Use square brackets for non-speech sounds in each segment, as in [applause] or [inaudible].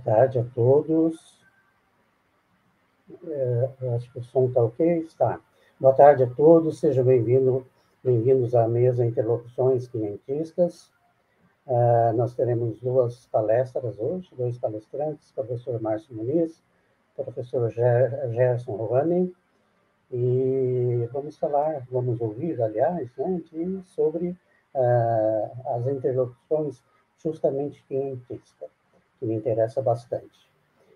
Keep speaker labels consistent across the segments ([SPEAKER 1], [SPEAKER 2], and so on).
[SPEAKER 1] tarde a todos. É, acho que o som está ok? Está. Boa tarde a todos, sejam bem-vindos bem, -vindo, bem -vindos à mesa Interlocuções Clientistas. Uh, é, nós teremos duas palestras hoje, dois palestrantes, professor Márcio Muniz, professor Ger Gerson Rovani, e vamos falar, vamos ouvir, aliás, né, de, sobre uh, as interlocuções justamente clientistas que me interessa bastante.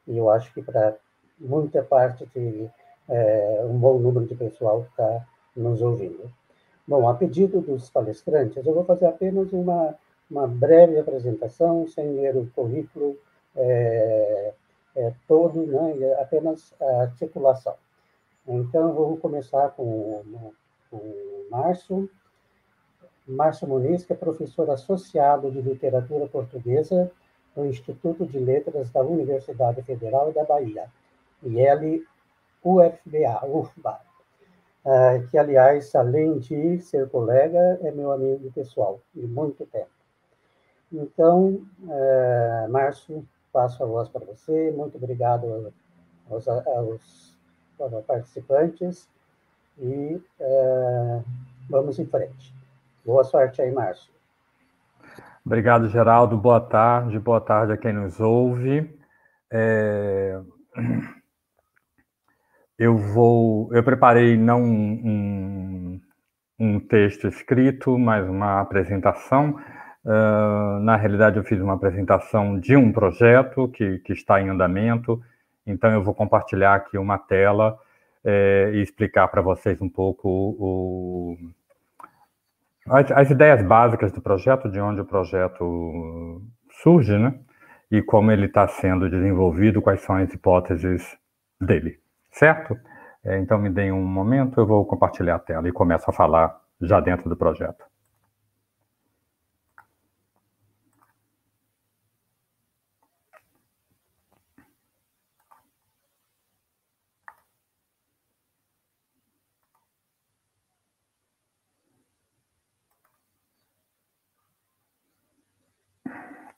[SPEAKER 1] E eu acho que para muita parte de é, um bom número de pessoal ficar está nos ouvindo. Bom, a pedido dos palestrantes, eu vou fazer apenas uma, uma breve apresentação, sem ler o currículo é, é, todo, né, é apenas a articulação. Então, vou começar com, com o Márcio. Márcio Muniz, que é professor associado de literatura portuguesa do Instituto de Letras da Universidade Federal da Bahia, ILUFBA, UFBA, ah, que, aliás, além de ser colega, é meu amigo pessoal de muito tempo. Então, ah, Márcio, passo a voz para você. Muito obrigado aos, aos, aos participantes e ah, vamos em frente. Boa sorte aí, Márcio.
[SPEAKER 2] Obrigado, Geraldo. Boa tarde, boa tarde a quem nos ouve. É... Eu vou. Eu preparei não um, um texto escrito, mas uma apresentação. Uh, na realidade, eu fiz uma apresentação de um projeto que, que está em andamento, então eu vou compartilhar aqui uma tela é, e explicar para vocês um pouco o, as, as ideias básicas do projeto, de onde o projeto surge, né? E como ele está sendo desenvolvido, quais são as hipóteses dele, certo? É, então me deem um momento, eu vou compartilhar a tela e começo a falar já dentro do projeto.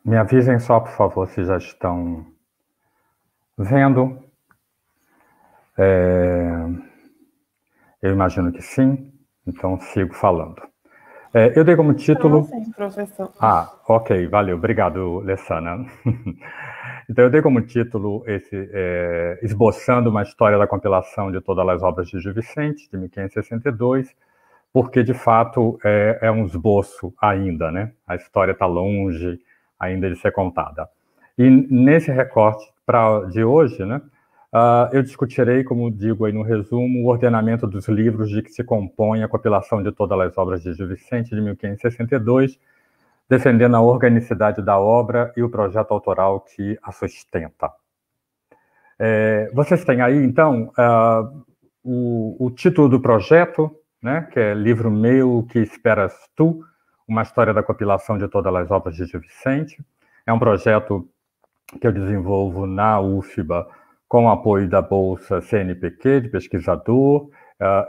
[SPEAKER 2] Me avisem só, por favor, se já estão vendo. É... Eu imagino que sim, então sigo falando. É, eu dei como título.
[SPEAKER 1] professor. Ah,
[SPEAKER 2] ok, valeu, obrigado, Lessana. [laughs] então, eu dei como título esse é, Esboçando uma História da Compilação de Todas as Obras de Gil Vicente, de 1562, porque, de fato, é, é um esboço ainda, né? A história está longe ainda de ser contada. E nesse recorte de hoje, né, uh, eu discutirei, como digo aí no resumo, o ordenamento dos livros de que se compõe a compilação de todas as obras de Gil Vicente, de 1562, defendendo a organicidade da obra e o projeto autoral que a sustenta. É, vocês têm aí, então, uh, o, o, título do projeto, né, que é Livro Meu, Que Esperas Tu?, uma história da compilação de todas as obras de Gil Vicente. É um projeto que eu desenvolvo na UFBA com apoio da Bolsa CNPq de pesquisador, uh,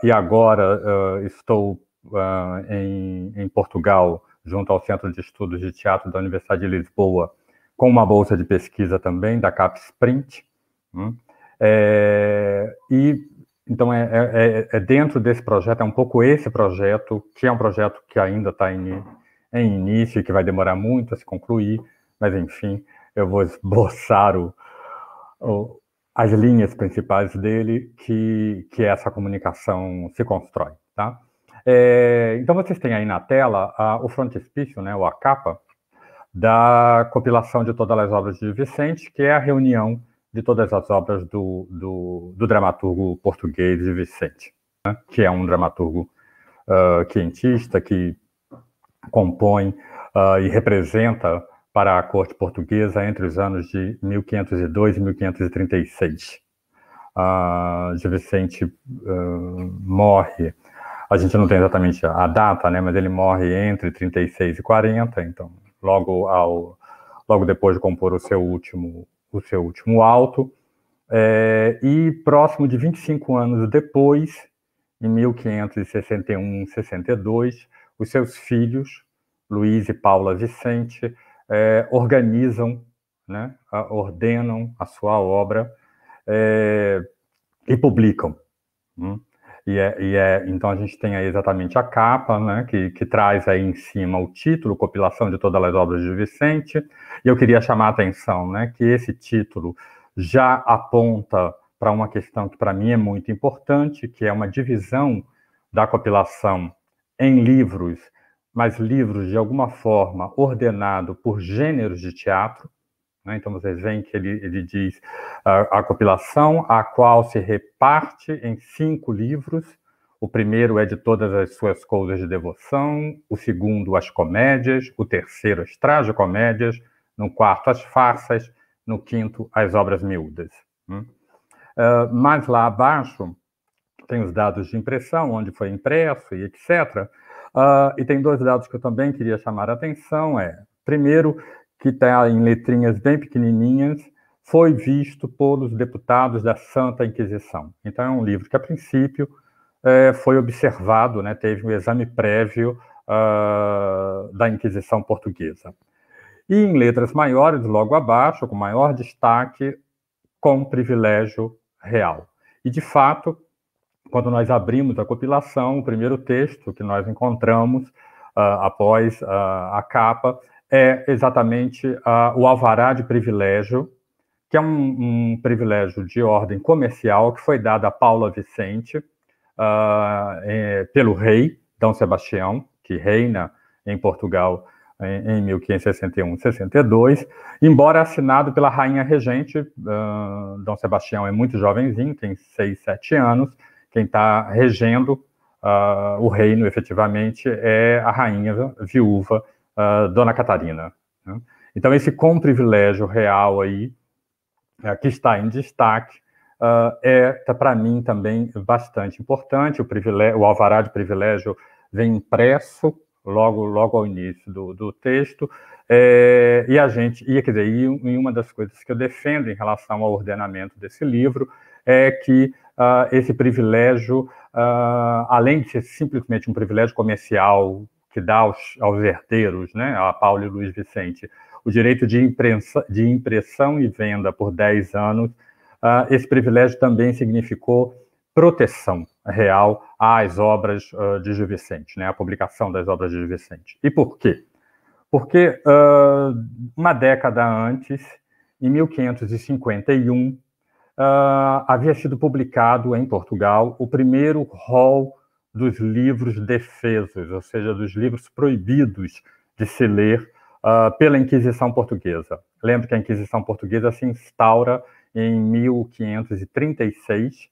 [SPEAKER 2] e agora uh, estou uh, em, em, Portugal, junto ao Centro de Estudos de Teatro da Universidade de Lisboa, com uma bolsa de pesquisa também da CAPES Print. Hum? É, e então, é, é, é, é, dentro desse projeto, é um pouco esse projeto, que é um projeto que ainda está em, em início, que vai demorar muito a se concluir, mas, enfim, eu vou esboçar o, o, as linhas principais dele, que, que essa comunicação se constrói, tá? É, então, vocês têm aí na tela a, o frontispício, né, ou a capa, da compilação de todas as obras de Vicente, que é a reunião de todas as obras do, do, do dramaturgo português Vicente, né? que é um dramaturgo uh, ah, quentista que compõe uh, e representa para a corte portuguesa entre os anos de 1502 e 1536. Uh, ah, de Vicente uh, morre, a gente não tem exatamente a data, né, mas ele morre entre 36 e 40, então logo ao logo depois de compor o seu último o seu último alto, é, e próximo de 25 anos depois, em 1561-62, os seus filhos, Luiz e Paula Vicente, é, organizam, né, ordenam a sua obra é, e publicam. Hum? E é, e é, então a gente tem aí exatamente a capa, né, que, que traz aí em cima o título, copilação de todas as obras de Vicente. E eu queria chamar a atenção, né, que esse título já aponta para uma questão que para mim é muito importante, que é uma divisão da copilação em livros, mas livros de alguma forma ordenado por gêneros de teatro. Né? Então vocês veem que ele, ele diz a, a compilação, a qual se reparte em cinco livros. O primeiro é de todas as suas coisas de devoção, o segundo, as comédias, o terceiro, as tragicomédias, no quarto, as farsas, no quinto, as obras miúdas. Hum? Uh, mais lá abaixo, tem os dados de impressão, onde foi impresso e etc. Uh, ah, e tem dois dados que eu também queria chamar a atenção: é, primeiro, que está em letrinhas bem pequenininhas, foi visto por os deputados da Santa Inquisição. Então, é um livro que, a princípio, é, foi observado, né, teve um exame prévio uh, da Inquisição Portuguesa. E em letras maiores, logo abaixo, com maior destaque, com privilégio real. E, de fato, quando nós abrimos a compilação, o primeiro texto que nós encontramos uh, após uh, a capa é exatamente a, o alvará de privilégio, que é um, um, privilégio de ordem comercial que foi dado a Paula Vicente uh, é, pelo rei Dom Sebastião, que reina em Portugal em, em 1561-62, embora assinado pela rainha regente, uh, Dom Sebastião é muito jovenzinho, tem 6, 7 anos, quem está regendo uh, o reino efetivamente é a rainha viúva uh, Dona Catarina. Né? Então, esse com privilégio real aí, uh, que está em destaque, uh, é, tá, para mim, também bastante importante. O, privilégio, o alvará de privilégio vem impresso logo, logo ao início do, do texto. É, e a gente, e, quer dizer, e uma das coisas que eu defendo em relação ao ordenamento desse livro é que uh, esse privilégio, uh, além de ser simplesmente um privilégio comercial que dá aos, aos herdeiros, né, a Paulo e Luiz Vicente, o direito de, imprensa, de impressão e venda por 10 anos, uh, esse privilégio também significou proteção real às obras uh, de Gil Vicente, né, a publicação das obras de Gil Vicente. E por quê? Porque uh, uma década antes, em 1551, havia sido publicado em Portugal o primeiro rol dos livros defesos, ou seja, dos livros proibidos de se ler uh, pela Inquisição Portuguesa. Lembro que a Inquisição Portuguesa se instaura em 1536,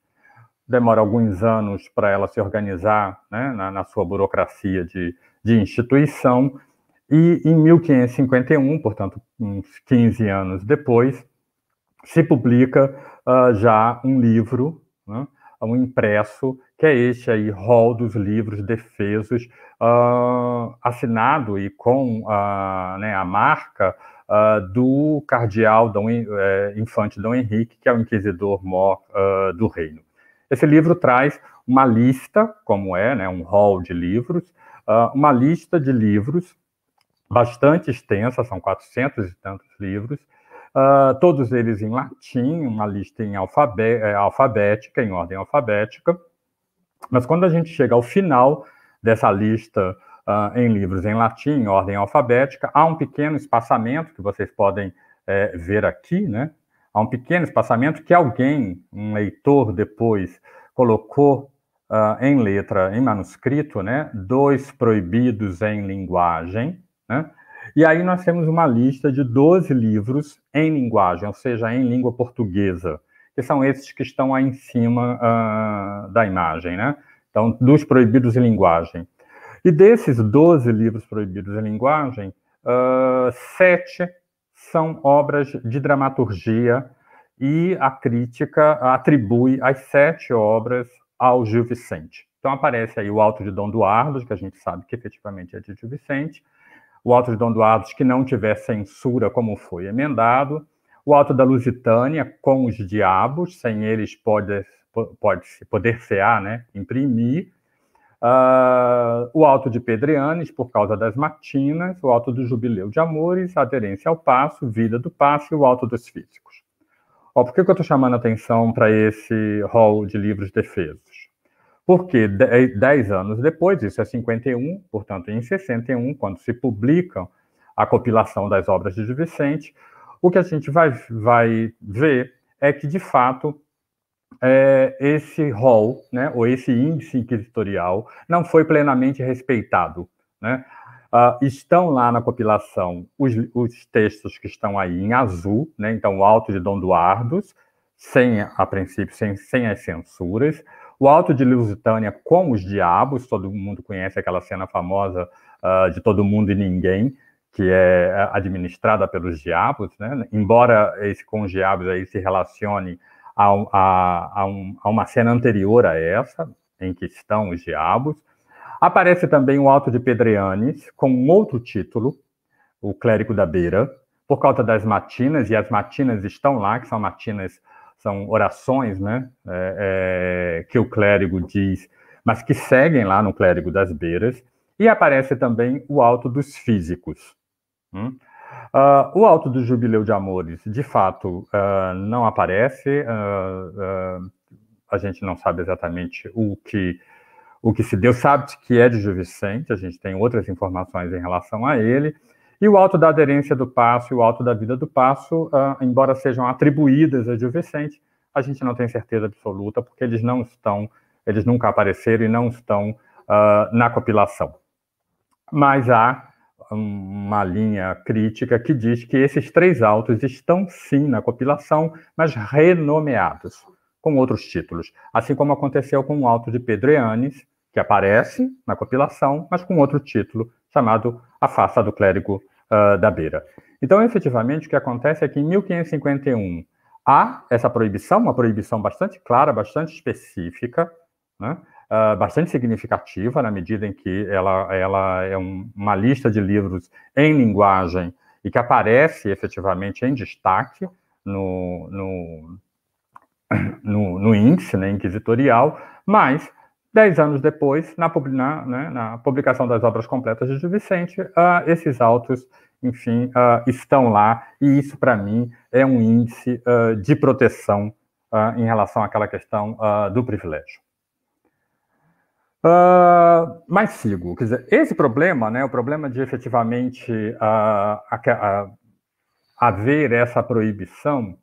[SPEAKER 2] demora alguns anos para ela se organizar né, na, na, sua burocracia de, de instituição, e em 1551, portanto, uns 15 anos depois, se publica uh, já um livro, né, um impresso que é este aí, rol dos livros defesos, uh, assinado e com uh, né, a marca uh, do cardeal Dom, eh, Infante Dom Henrique, que é o inquisidor mor do reino. Esse livro traz uma lista, como é, né, um rol de livros, uma lista de livros bastante extensa, são 400 e tantos livros, Uh, todos eles em latim, uma lista em eh, alfabética, em ordem alfabética, mas quando a gente chega ao final dessa lista uh, em livros em latim, em ordem alfabética, há um pequeno espaçamento que vocês podem é, ver aqui, né? Há um pequeno espaçamento que alguém, um leitor depois, colocou uh, em letra, em manuscrito, né? Dois proibidos em linguagem, né? E aí nós temos uma lista de 12 livros em linguagem, ou seja, em língua portuguesa, que são esses que estão aí em cima uh, da imagem, né? Então, dos proibidos em linguagem. E desses 12 livros proibidos em linguagem, uh, sete são obras de dramaturgia e a crítica atribui as sete obras ao Gil Vicente. Então aparece aí o Alto de Dom Duardo, que a gente sabe que efetivamente é de Gil Vicente, o Alto de Dom Duardo que não tiver censura como foi emendado, o Alto da Lusitânia com os diabos, sem eles pode, pode poder cear, né? imprimir. Uh, o Alto de Pedrianes, por causa das matinas, o Alto do Jubileu de Amores, aderência ao passo, vida do passo e o Alto dos Físicos. Ó, por que, que eu estou chamando a atenção para esse rol de livros defesos? Porque eh, dez anos depois, isso é 51, portanto, em 61, quando se publica a compilação das obras de Vicente, o que a gente vai, vai ver é que, de fato, é, esse rol, né, ou esse índice inquisitorial, não foi plenamente respeitado. Né? Uh, estão lá na compilação os, os, textos que estão aí em azul, né? então o Alto de Dom Duardos, sem, a princípio, sem, sem as censuras, o Alto de Lusitânia com os diabos, todo mundo conhece aquela cena famosa uh, de todo mundo e ninguém, que é, é administrada pelos diabos, né? embora esse com diabos aí se relacione a, a, a, um, a, uma cena anterior a essa, em que estão os diabos. Aparece também o Alto de Pedreanes, com outro título, o Clérigo da Beira, por causa das matinas, e as matinas estão lá, que são matinas, são orações, né? É, é, que o clérigo diz, mas que seguem lá no Clérigo das Beiras. E aparece também o Alto dos Físicos, Hum? Uh, o Alto do Jubileu de Amores, de fato, uh, não aparece. Uh, a gente não sabe exatamente o que o que se deu. Sabe que é de Juvicente, a gente tem outras informações em relação a ele. E o Alto da Aderência do Passo e o Alto da Vida do Passo, embora sejam atribuídas a Juvicente, a gente não tem certeza absoluta, porque eles não estão, eles nunca apareceram e não estão na compilação. Mas há uma linha crítica que diz que esses três autos estão sim na compilação, mas renomeados com outros títulos, assim como aconteceu com o auto de Pedreanes, que aparece na compilação, mas com outro título chamado A Faça do Clérigo uh, da Beira. Então, efetivamente, o que acontece é que em 1551 há essa proibição, uma proibição bastante clara, bastante específica, né? uh, bastante significativa, na medida em que ela, ela é um, uma lista de livros em linguagem e que aparece efetivamente em destaque no, no, no, no índice né, inquisitorial, mas Dez anos depois, na, na, né, na, publicação das obras completas de Vicente, uh, esses autos, enfim, uh, estão lá, e isso, para mim, é um índice uh, de proteção em relação àquela questão do privilégio. Uh, ah, mas sigo. Quer dizer, esse problema, né, o problema de efetivamente uh, haver essa proibição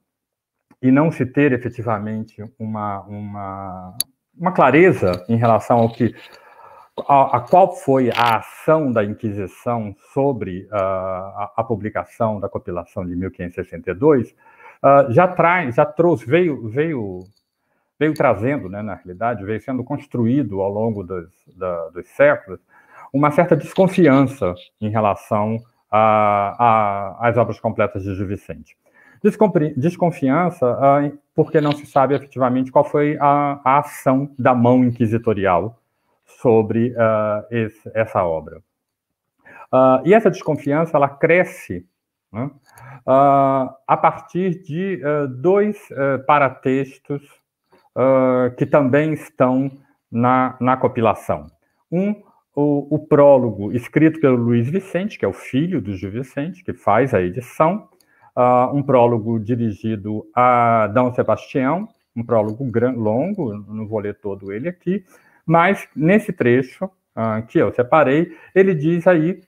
[SPEAKER 2] e não se ter efetivamente uma, uma, uma clareza em relação ao que a, a, qual foi a ação da Inquisição sobre a, a, publicação da compilação de 1562, já traz, já trouxe, veio, veio veio trazendo, né, na realidade, veio sendo construído ao longo dos, da, dos séculos, uma certa desconfiança em relação às obras completas de Gil Vicente. Desconfiança ah, porque não se sabe efetivamente qual foi a, a ação da mão inquisitorial sobre ah, esse, essa obra. Ah, e essa desconfiança ela cresce né, a partir de dois uh, paratextos uh, que também estão na, na compilação. Um, o, o, prólogo escrito pelo Luiz Vicente, que é o filho do Gil Vicente, que faz a edição, uh, um prólogo dirigido a Dom Sebastião, um prólogo gran, longo, não vou ler todo ele aqui, mas nesse trecho uh, que eu separei, ele diz aí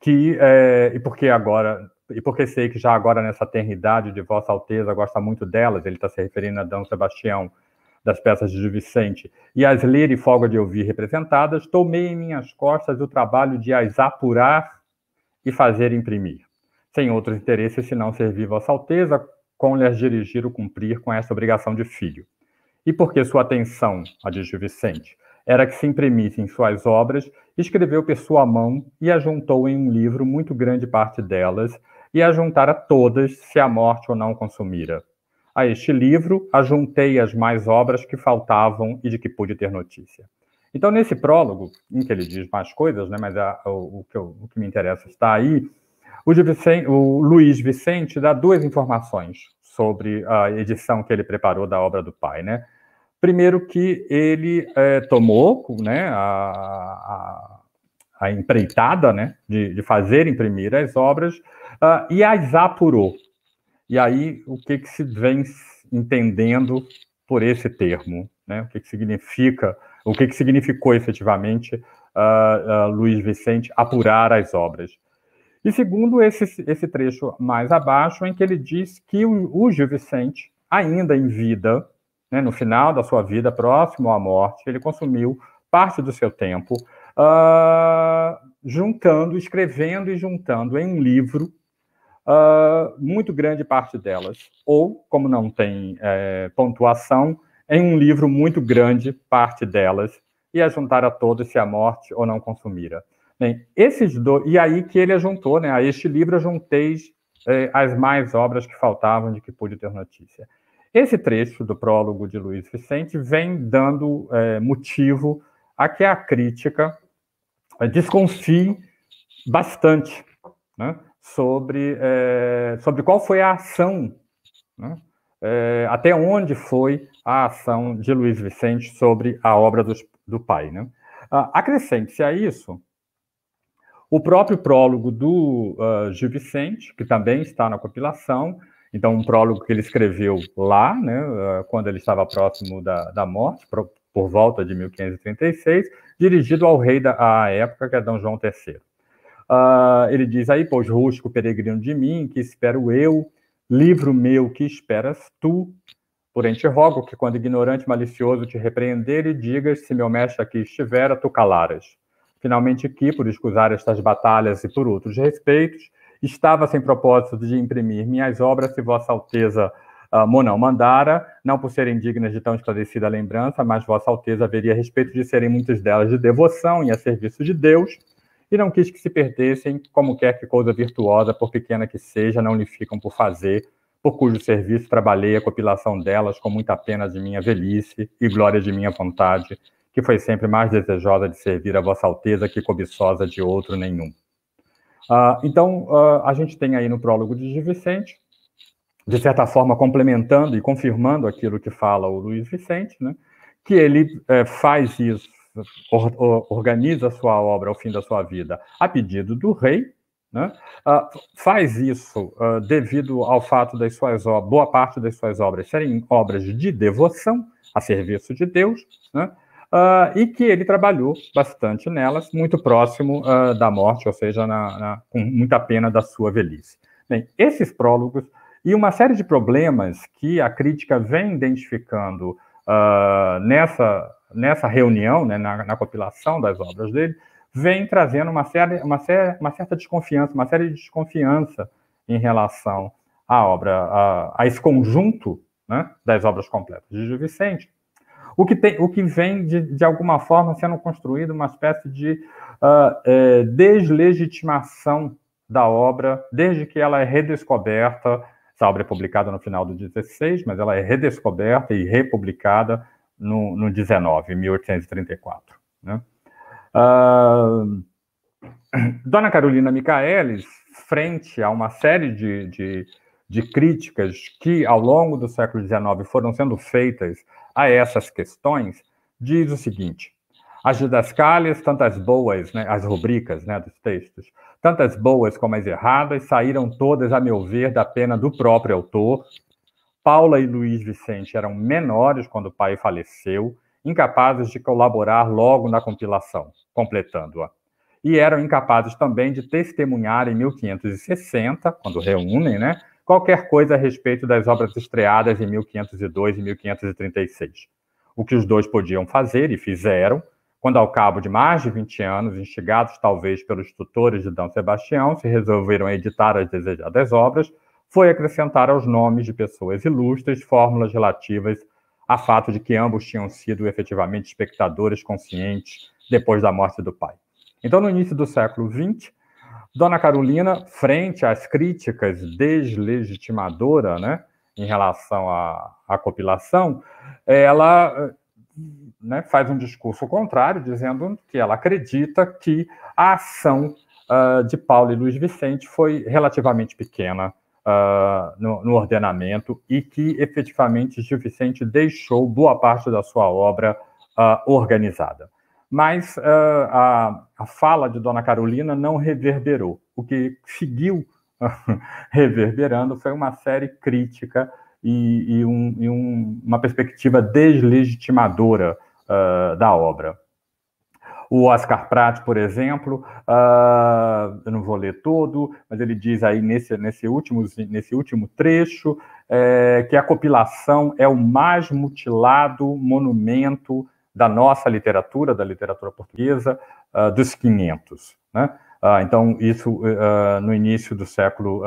[SPEAKER 2] que, é, e porque agora e porque sei que já agora nessa ternidade de Vossa Alteza gosta muito delas, ele está se referindo a D. Sebastião, das peças de Gil Vicente, e as ler e folga de ouvir representadas, tomei em minhas costas o trabalho de as apurar e fazer imprimir, sem outros interesses senão servir Vossa Alteza, com lhes dirigir o cumprir com essa obrigação de filho. E porque sua atenção, a de Vicente, era que se imprimissem suas obras, escreveu por sua mão e ajuntou em um livro muito grande parte delas, e a juntar a todas, se a morte ou não consumira. A este livro, ajuntei as mais obras que faltavam e de que pude ter notícia. Então, nesse prólogo, em que ele diz mais coisas, né, mas a, o, o, que eu, o, que me interessa está aí, o, Vicente, o, Luiz Vicente dá duas informações sobre a edição que ele preparou da obra do pai. Né? Primeiro, que ele é, tomou né, a a empreitada né, de, de fazer imprimir as obras uh, e as apurou. E aí, o que, que se vem entendendo por esse termo? Né? O que, que significa, o que, que significou efetivamente uh, uh, Luiz Vicente apurar as obras? E segundo esse, esse trecho mais abaixo, em que ele diz que o, o Gil Vicente, ainda em vida, né, no final da sua vida, próximo à morte, ele consumiu parte do seu tempo uh, juntando, escrevendo e juntando em um livro uh, muito grande parte delas, ou, como não tem é, pontuação, em um livro muito grande parte delas, e as a todas se a morte ou não consumira. Bem, esses dois, e aí que ele ajuntou, né? A este livro juntei é, as mais obras que faltavam de que pude ter notícia. Esse trecho do prólogo de Luiz Vicente vem dando é, motivo a que a crítica desconfie bastante né, sobre, é, sobre qual foi a ação, né, é, até onde foi a ação de Luiz Vicente sobre a obra do, do pai. Né. Ah, acrescente-se a isso o próprio prólogo do uh, Gil Vicente, que também está na compilação, então um prólogo que ele escreveu lá, né, ah, quando ele estava próximo da, da morte, por volta de 1536, dirigido ao rei da época, que é Dom João III. Uh, ah, ele diz aí, pois, rústico peregrino de mim, que espero eu, livro meu que esperas tu, porém te rogo que quando ignorante malicioso te repreender e digas, se meu mestre aqui estivera, tu calaras. Finalmente que, por escusar estas batalhas e por outros respeitos, estava sem propósito de imprimir minhas obras, se vossa alteza ah, Monão mandara, não por serem dignas de tão esclarecida lembrança, mas Vossa Alteza haveria respeito de serem muitas delas de devoção e a serviço de Deus, e não quis que se perdessem, como quer que coisa virtuosa, por pequena que seja, não lhe ficam por fazer, por cujo serviço trabalhei a compilação delas com muita pena de minha velhice e glória de minha vontade, que foi sempre mais desejosa de servir a Vossa Alteza que cobiçosa de outro nenhum. Uh, então, uh, a gente tem aí no prólogo de Gil Vicente de certa forma, complementando e confirmando aquilo que fala o Luiz Vicente, né? que ele é, faz isso, or, organiza a sua obra ao fim da sua vida a pedido do rei, né? uh, faz isso uh, devido ao fato das suas boa parte das suas obras serem obras de devoção a serviço de Deus, né? uh, e que ele trabalhou bastante nelas, muito próximo da morte, ou seja, na, na, com muita pena da sua velhice. Bem, esses prólogos e uma série de problemas que a crítica vem identificando uh, nessa, nessa reunião, né, na, na, compilação das obras dele, vem trazendo uma, série, uma, série, uma certa desconfiança, uma série de desconfiança em relação à obra, a, a esse conjunto né, das obras completas de Gil Vicente, o que, tem, o que vem, de, de alguma forma, sendo construído uma espécie de uh, deslegitimação da obra, desde que ela é redescoberta essa obra é publicada no final do 16, mas ela é redescoberta e republicada no, no 19, 1834. Né? Uh, [clears throat] Dona Carolina Micaelis, frente a uma série de, de, de, críticas que, ao longo do século XIX, foram sendo feitas a essas questões, diz o seguinte: as didascálias, tantas boas, né, as rubricas né, dos textos, tantas boas como as erradas, saíram todas, a meu ver, da pena do próprio autor. Paula e Luiz Vicente eram menores quando o pai faleceu, incapazes de colaborar logo na compilação, completando-a. E eram incapazes também de testemunhar em 1560, quando reúnem, né, qualquer coisa a respeito das obras estreadas em 1502 e 1536. O que os dois podiam fazer e fizeram quando, ao cabo de mais de 20 anos, instigados talvez pelos tutores de D. Sebastião, se resolveram editar as desejadas obras, foi acrescentar aos nomes de pessoas ilustres fórmulas relativas a fato de que ambos tinham sido efetivamente espectadores conscientes depois da morte do pai. Então, no início do século XX, Dona Carolina, frente às críticas deslegitimadoras né, em relação à, à compilação, ela né, faz um discurso contrário, dizendo que ela acredita que a ação uh, de Paulo e Luiz Vicente foi relativamente pequena uh, no, no, ordenamento e que efetivamente Gil Vicente deixou boa parte da sua obra uh, organizada. Mas a, a, fala de Dona Carolina não reverberou. O que seguiu [laughs] reverberando foi uma série crítica e, e, um, e um, uma perspectiva deslegitimadora uh, da obra. O Oscar Pratt, por exemplo, uh, eu não vou ler todo, mas ele diz aí nesse, nesse, último, nesse último trecho é, que a compilação é o mais mutilado monumento da nossa literatura, da literatura portuguesa, uh, dos 500. Né? Uh, então, isso no início do século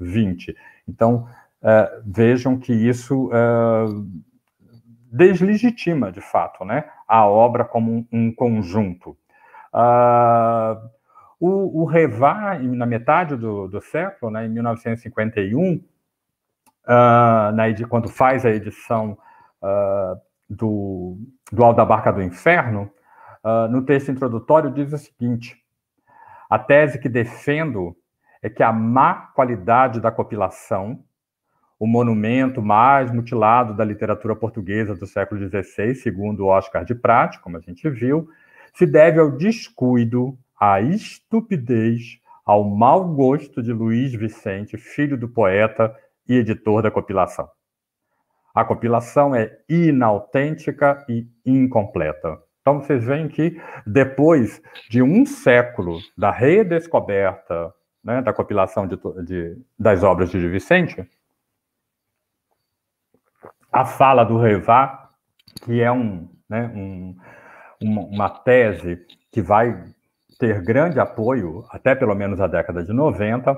[SPEAKER 2] XX. Então, uh, vejam que isso uh, deslegitima, de fato, né, a obra como um, um conjunto. Uh, o, o Revá, na metade do, do século, né, em 1951, ah, na, quando faz a edição ah, do, do Aldabarca do Inferno, no texto introdutório diz o seguinte, a tese que defendo é que a má qualidade da copilação o monumento mais mutilado da literatura portuguesa do século XVI, segundo Oscar de Prat, como a gente viu, se deve ao descuido, à estupidez, ao mau gosto de Luiz Vicente, filho do poeta e editor da compilação. A compilação é inautêntica e incompleta. Então vocês veem que depois de um século da redescoberta né, da compilação de, de, das obras de Vicente, a fala do Revá, que é um, né, um, uma, uma tese que vai ter grande apoio, até pelo menos a década de 90,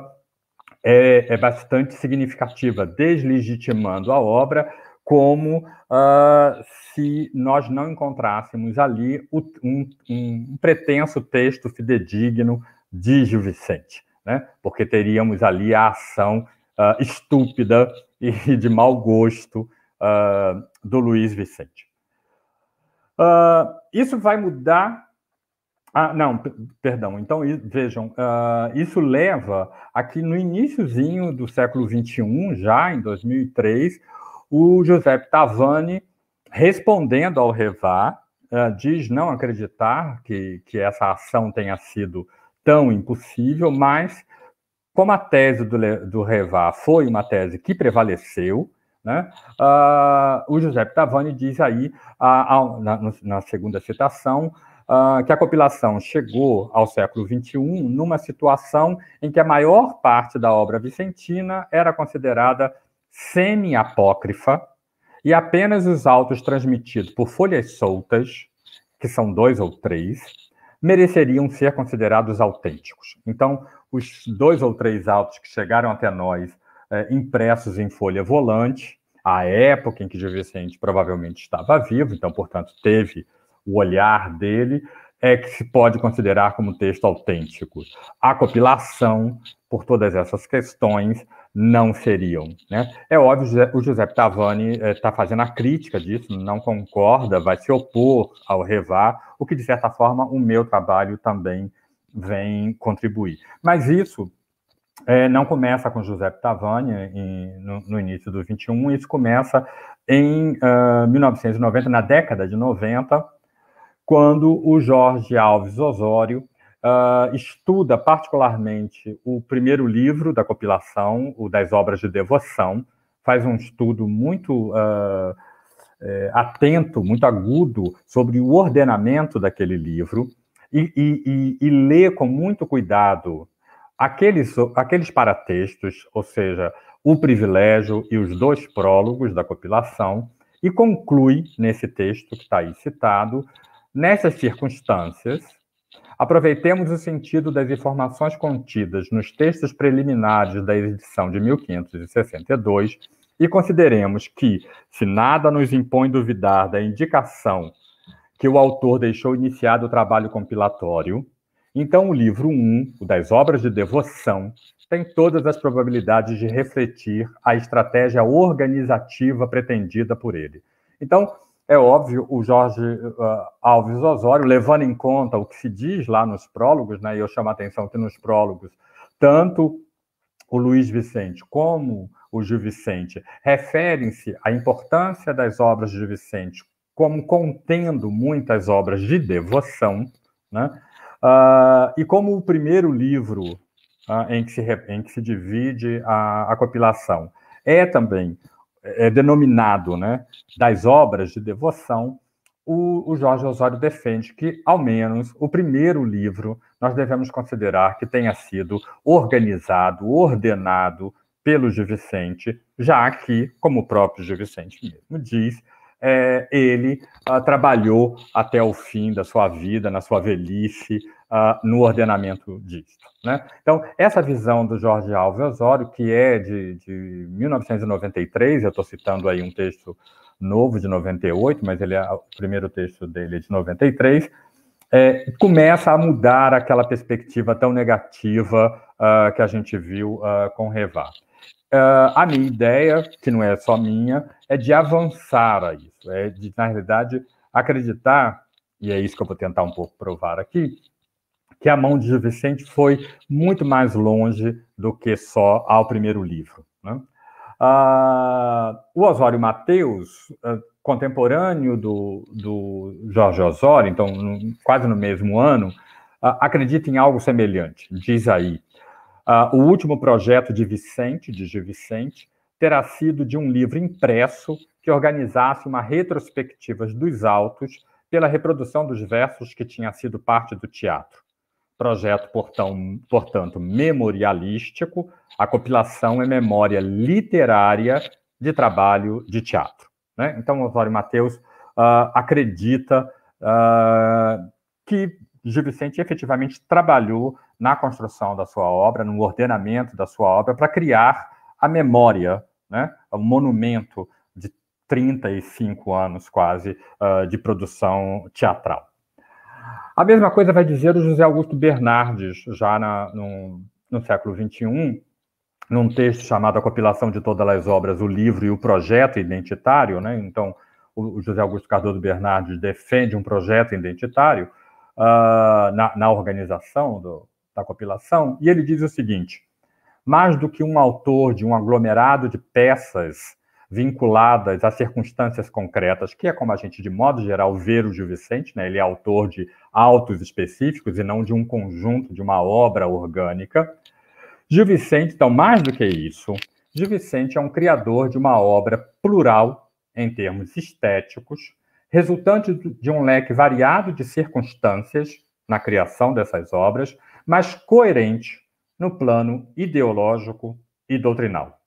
[SPEAKER 2] é, é bastante significativa, deslegitimando a obra como uh, se nós não encontrássemos ali o, um, um, pretenso texto fidedigno de Gil Vicente, né? porque teríamos ali a ação uh, estúpida e de mau gosto uh, do Luiz Vicente. Uh, isso vai mudar. Ah, não, perdão. Então, vejam, uh, isso leva a que no iníciozinho do século XXI, já em 2003, o Giuseppe Tavani, respondendo ao Revá, uh, diz não acreditar que, que essa ação tenha sido tão impossível, mas como a tese do, do Revá foi uma tese que prevaleceu, né? Ah, o José Tavani diz aí, ah, na, na, segunda citação, ah, que a compilação chegou ao século XXI numa situação em que a maior parte da obra vicentina era considerada semi-apócrifa e apenas os autos transmitidos por folhas soltas, que são dois ou três, mereceriam ser considerados autênticos. Então, os dois ou três autos que chegaram até nós é, impressos em folha volante, à época em que Gil Vicente provavelmente estava vivo, então, portanto, teve o olhar dele, é que se pode considerar como texto autêntico. A compilação, por todas essas questões, não seriam. Né? É óbvio, o Giuseppe Tavani está é, fazendo a crítica disso, não concorda, vai se opor ao revar, o que, de certa forma, o meu trabalho também vem contribuir. Mas isso é, não começa com Giuseppe Tavani em, no, no, início do 21, isso começa em uh, ah, 1990, na década de 90, quando o Jorge Alves Osório uh, estuda particularmente o primeiro livro da compilação, o das obras de devoção, faz um estudo muito uh, é, atento, muito agudo sobre o ordenamento daquele livro e, e, e, e lê com muito cuidado aqueles, aqueles paratextos, ou seja, o privilégio e os dois prólogos da compilação, e conclui nesse texto que está aí citado, nessas circunstâncias, aproveitemos o sentido das informações contidas nos textos preliminares da edição de 1562 e consideremos que, se nada nos impõe duvidar da indicação que o autor deixou iniciado o trabalho compilatório, então, o livro 1, um, o das obras de devoção, tem todas as probabilidades de refletir a estratégia organizativa pretendida por ele. Então, é óbvio, o Jorge uh, Alves Osório, levando em conta o que se diz lá nos prólogos, né, e eu chamo a atenção que nos prólogos, tanto o Luiz Vicente como o Gil Vicente referem-se à importância das obras de Vicente como contendo muitas obras de devoção, né? Uh, e como o primeiro livro uh, em, que se, em, que se, divide a, a compilação é também é denominado né, das obras de devoção, o, o Jorge Osório defende que, ao menos, o primeiro livro nós devemos considerar que tenha sido organizado, ordenado pelo Gil Vicente, já que, como o próprio Gil Vicente mesmo diz, é, ele ah, trabalhou até o fim da sua vida, na sua velhice, ah, no ordenamento disto. Né? Então, essa visão do Jorge Alves Osório, que é de, de 1993, eu estou citando aí um texto novo de 98, mas ele é, o primeiro texto dele é de 93, é, começa a mudar aquela perspectiva tão negativa uh, que a gente viu uh, com Revato. Uh, a minha ideia, que não é só minha, é de avançar a isso, é de, na realidade, acreditar, e é isso que eu vou tentar um pouco provar aqui, que a mão de Gil Vicente foi muito mais longe do que só ao primeiro livro. Né? Uh, o Osório Mateus, uh, contemporâneo do, do Jorge Osório, então no, quase no mesmo ano, acredita em algo semelhante, diz aí. Uh, o último projeto de Vicente, de Gil Vicente, terá sido de um livro impresso que organizasse uma retrospectiva dos autos pela reprodução dos versos que tinha sido parte do teatro. Projeto, portão, portanto, memorialístico, a compilação é memória literária de trabalho de teatro. Né? Então, Osório Matheus uh, ah, acredita uh, que Gil Vicente efetivamente trabalhou na construção da sua obra, no ordenamento da sua obra, para criar a memória, né, um monumento de 35 anos quase uh, de produção teatral. A mesma coisa vai dizer o José Augusto Bernardes, já na, no, no século XXI, num texto chamado A Compilação de Todas as Obras, o Livro e o Projeto Identitário, né? Então, o José Augusto Cardoso Bernardes defende um projeto identitário, uh, na, na, organização do, da compilação, e ele diz o seguinte: mais do que um autor de um aglomerado de peças vinculadas a circunstâncias concretas, que é como a gente, de modo geral, vê o Gil Vicente, né? ele é autor de autos específicos e não de um conjunto, de uma obra orgânica. Gil Vicente, então, mais do que isso, Gil Vicente é um criador de uma obra plural em termos estéticos, resultante de um leque variado de circunstâncias na criação dessas obras, mas coerente no plano ideológico e doutrinal.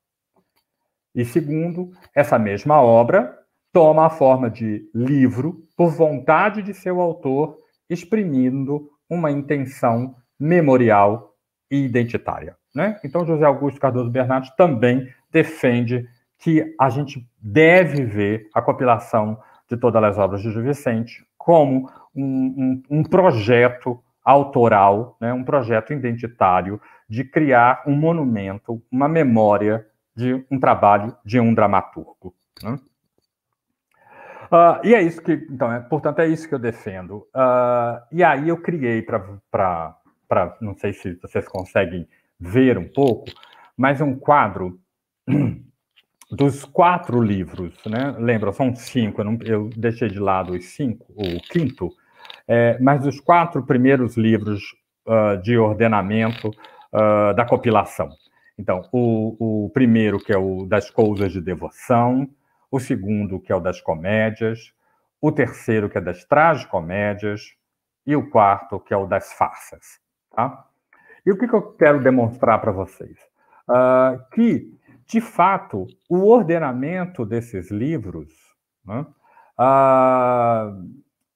[SPEAKER 2] E segundo, essa mesma obra toma a forma de livro por vontade de seu autor, exprimindo uma intenção memorial e identitária. Né? Então, José Augusto Cardoso Bernardes também defende que a gente deve ver a compilação de todas as obras de Gil Vicente, como um, um, um projeto autoral, né, um projeto identitário de criar um monumento, uma memória de um trabalho de um dramaturgo. Né? Uh, e é isso que, então, é, portanto, é isso que eu defendo. Uh, e aí eu criei para, não sei se vocês conseguem ver um pouco, mas um quadro [clears throat] dos quatro livros, né? Lembra, são cinco, eu, não, eu deixei de lado os cinco, o quinto, é, mas os quatro primeiros livros uh, de ordenamento uh, da compilação. Então, o, o, primeiro, que é o das coisas de devoção, o segundo, que é o das comédias, o terceiro, que é das tragicomédias, e o quarto, que é o das farsas. Tá? E o que, que eu quero demonstrar para vocês? Uh, que de fato, o ordenamento desses livros, né? Ah,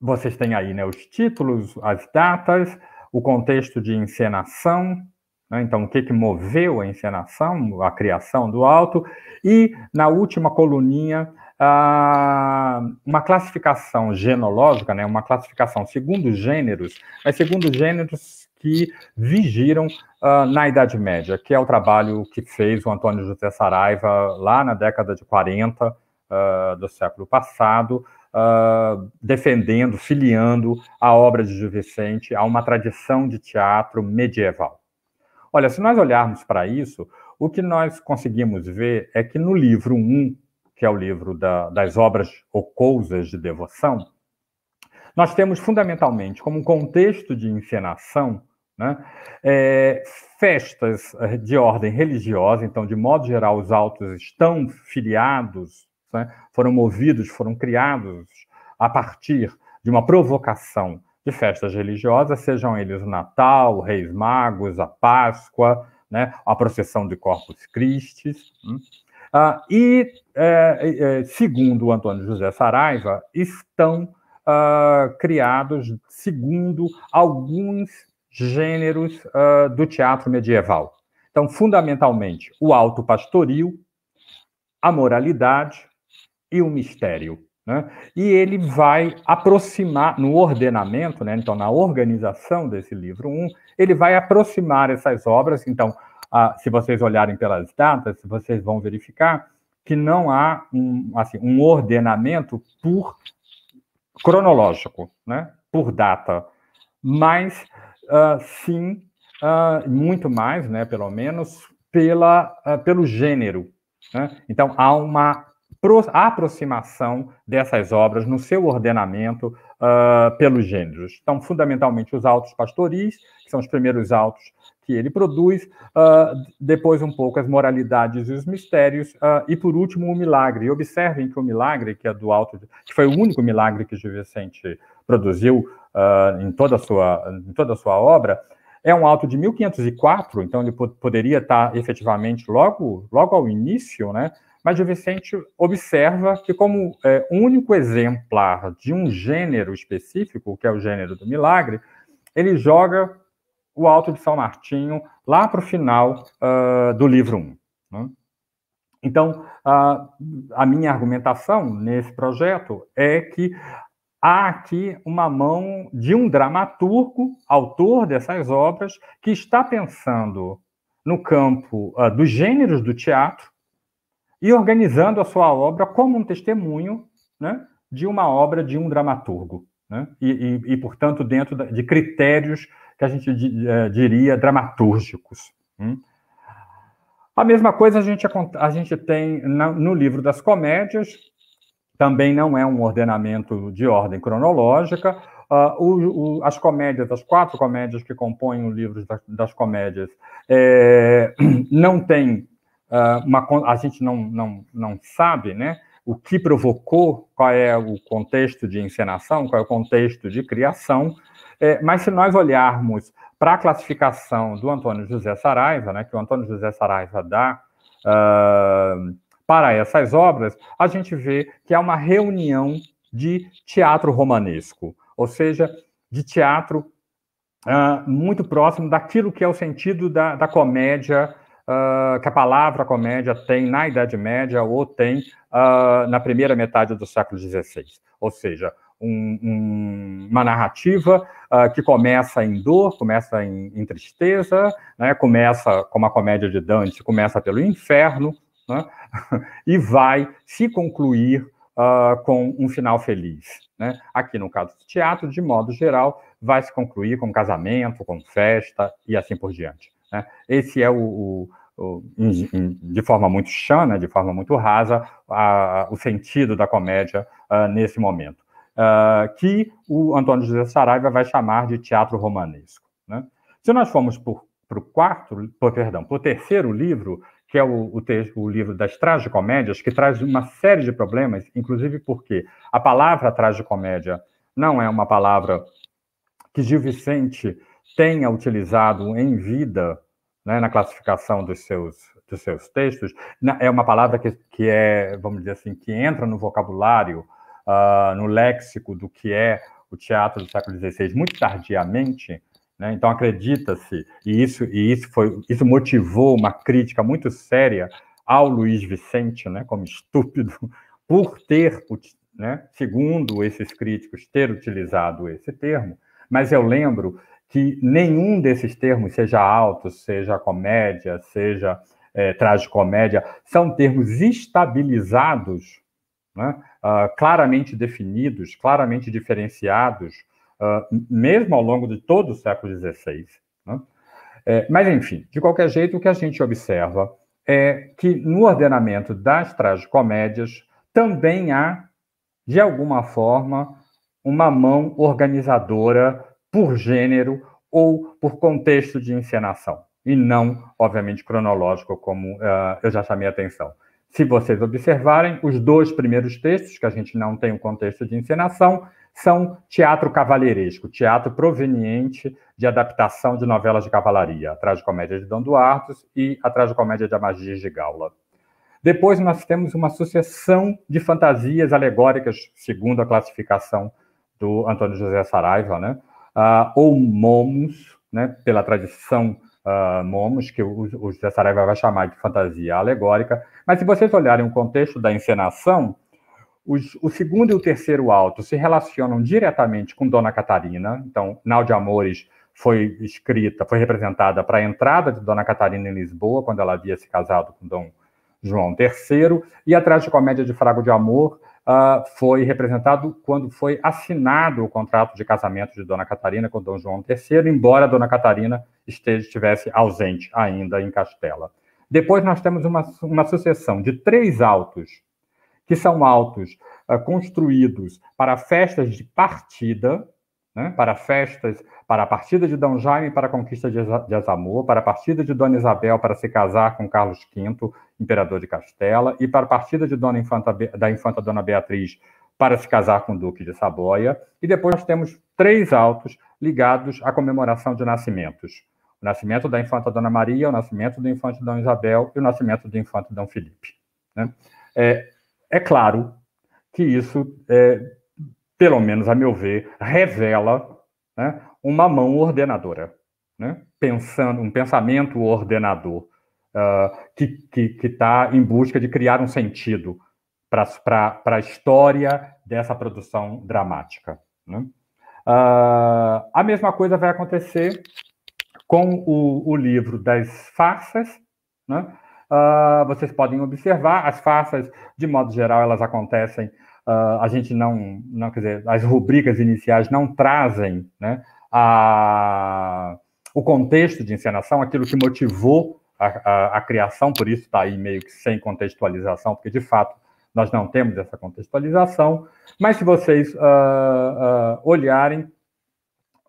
[SPEAKER 2] vocês têm aí né, os títulos, as datas, o contexto de encenação, né? então o que, que moveu a encenação, a criação do alto, e na última coluninha, ah, uma classificação genológica, né, uma classificação segundo gêneros, mas segundo gêneros que vigiram uh, na Idade Média, que é o trabalho que fez o Antônio José Saraiva lá na década de 40 uh, ah, do século passado, uh, defendendo, filiando a obra de Gil Vicente a uma tradição de teatro medieval. Olha, se nós olharmos para isso, o que nós conseguimos ver é que no livro 1, que é o livro da, das obras ou coisas de devoção, nós temos fundamentalmente como um contexto de encenação né, é, festas de ordem religiosa, então, de modo geral, os altos estão filiados, né, foram movidos, foram criados a partir de uma provocação de festas religiosas, sejam eles o Natal, o Reis Magos, a Páscoa, né, a processão de Corpus Christi. Né? e, é, é, segundo o Antônio José Saraiva, estão uh, criados segundo alguns gêneros uh, do teatro medieval. Então, fundamentalmente, o alto pastoril, a moralidade e o mistério. Né? E ele vai aproximar no ordenamento, né? então na organização desse livro 1, um, ele vai aproximar essas obras. Então, ah, se vocês olharem pelas datas, vocês vão verificar que não há um, assim, um ordenamento por cronológico, né? por data, mas uh, sim, uh, muito mais, né, pelo menos, pela, uh, pelo gênero. Né? Então, há uma aproximação dessas obras no seu ordenamento pelos gêneros. Então, fundamentalmente, os autos pastoris, que são os primeiros autos que ele produz, uh, depois um pouco as moralidades e os mistérios, uh, e por último o milagre. E observem que o milagre, que é do alto, que foi o único milagre que Gil Vicente produziu uh, em, toda a sua, em toda a sua obra, é um alto de 1504, então ele poderia estar efetivamente logo, logo ao início, né? Mas Gil Vicente observa que, como é, único exemplar de um gênero específico, que é o gênero do milagre, ele joga o Alto de São Martinho, lá para o final uh, do livro 1. Um, né? Então, a, a minha argumentação nesse projeto é que há aqui uma mão de um dramaturgo, autor dessas obras, que está pensando no campo uh, dos gêneros do teatro e organizando a sua obra como um testemunho né, de uma obra de um dramaturgo. Né? E, e, e, portanto, dentro de critérios que a gente eh, diria dramatúrgicos. Hum? A mesma coisa a gente, a gente tem no livro das comédias, também não é um ordenamento de ordem cronológica. Ah, as comédias, as quatro comédias que compõem o livro das, comédias, eh, [clears throat] não tem ah, uma. A gente não, não, não sabe, né? o que provocou, qual é o contexto de encenação, qual é o contexto de criação, é, mas se nós olharmos para a classificação do Antônio José Saraiva, né, que o Antônio José Saraiva dá uh, para essas obras, a gente vê que é uma reunião de teatro romanesco, ou seja, de teatro uh, muito próximo daquilo que é o sentido da, da comédia, uh, que a palavra comédia tem na Idade Média ou tem na primeira metade do século XVI. Ou seja, um, um, uma narrativa uh, que começa em dor, começa em, em tristeza, né? começa como a comédia de Dante, começa pelo inferno né? [laughs] e vai se concluir uh, com um final feliz. Né? Aqui no caso do teatro, de modo geral, vai se concluir com casamento, com festa e assim por diante. Né. Esse é o, o de forma muito chana, né, de forma muito rasa, a, o sentido da comédia ah, nesse momento uh, que o Antônio José Saraiva vai chamar de teatro romanesco. Né? Se nós formos para o quarto, por, perdão, para o terceiro livro, que é o, o, texto, o livro das tragicomédias, que traz uma série de problemas, inclusive porque a palavra tragicomédia não é uma palavra que Gil Vicente tenha utilizado em vida né, na classificação dos seus, dos seus textos, é uma palavra que, que é, vamos dizer assim, que entra no vocabulário uh, no léxico do que é o teatro do século XVI muito tardiamente, né? então acredita-se, e isso, e isso, foi, isso motivou uma crítica muito séria ao Luiz Vicente, né, como estúpido, [laughs] por ter, né, segundo esses críticos, ter utilizado esse termo, mas eu lembro que nenhum desses termos, seja alto, seja comédia, seja é, tragicomédia, são termos estabilizados né? uh, claramente definidos, claramente diferenciados, uh, mesmo ao longo de todo o século XVI. Né? É, mas, enfim, de qualquer jeito, o que a gente observa é que no ordenamento das tragicomédias também há, de alguma forma, uma mão organizadora por gênero ou por contexto de encenação, e não, obviamente, cronológico, como uh, eu já chamei a atenção se vocês observarem, os dois primeiros textos, que a gente não tem um contexto de encenação, são teatro cavalheiresco, teatro proveniente de adaptação de novelas de cavalaria, a Tragicomédia de Dom Duarte e a Tragicomédia de Amagias de Gaula. Depois nós temos uma sucessão de fantasias alegóricas, segundo a classificação do Antônio José Saraiva, né? Uh, ou momos, né? pela tradição uh, ah, momos, que o, o José Saraiva vai chamar de fantasia alegórica. Mas se vocês olharem o contexto da encenação, os, o segundo e o terceiro alto se relacionam diretamente com Dona Catarina. Então, Nau de Amores foi escrita, foi representada para a entrada de Dona Catarina em Lisboa, quando ela havia se casado com Dom João III. E a tragicomédia de Frago de Amor uh, foi representado quando foi assinado o contrato de casamento de Dona Catarina com Dom João III, embora Dona Catarina estivesse ausente ainda em Castela. Depois nós temos uma, uma sucessão de três autos, que são autos uh, construídos para festas de partida, né, para festas para a partida de Dom Jaime para a conquista de Azamor, para a partida de Dona Isabel para se casar com Carlos V, imperador de Castela, e para a partida de Dona Infanta, da infanta Dona Beatriz para se casar com o Duque de Saboia. E depois nós temos três autos ligados à comemoração de nascimentos. O nascimento da infanta Dona Maria, o nascimento do infante Dom Isabel e o nascimento do infante Dom Felipe. Né? É, é claro que isso, é, pelo menos a meu ver, revela né, uma mão ordenadora, né? pensando um pensamento ordenador uh, que está em busca de criar um sentido para a história dessa produção dramática. Né? Uh, a mesma coisa vai acontecer com o, o livro das farsas. Né? Uh, vocês podem observar, as farsas, de modo geral, elas acontecem. Uh, a gente não, não, quer dizer, as rubricas iniciais não trazem né, a, o contexto de encenação, aquilo que motivou a, a, a criação, por isso está aí meio que sem contextualização, porque de fato nós não temos essa contextualização. Mas se vocês uh, uh, olharem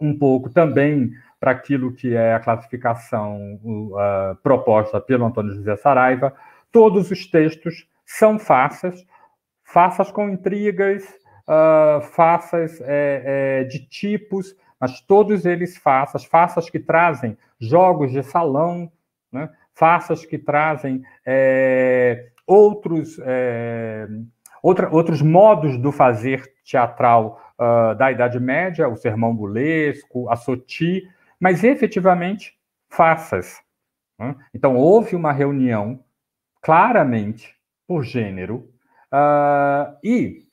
[SPEAKER 2] um pouco também para aquilo que é a classificação uh, proposta pelo Antônio José Saraiva, todos os textos são farsas, farsas com intrigas, farsas é, é, de tipos mas todos eles faças, faças que trazem jogos de salão, né? faças que trazem é, outros, é, outra, outros modos do fazer teatral uh, da Idade Média, o sermão burlesco, a soti, mas efetivamente faças. Né? Então, houve uma reunião claramente por gênero uh, e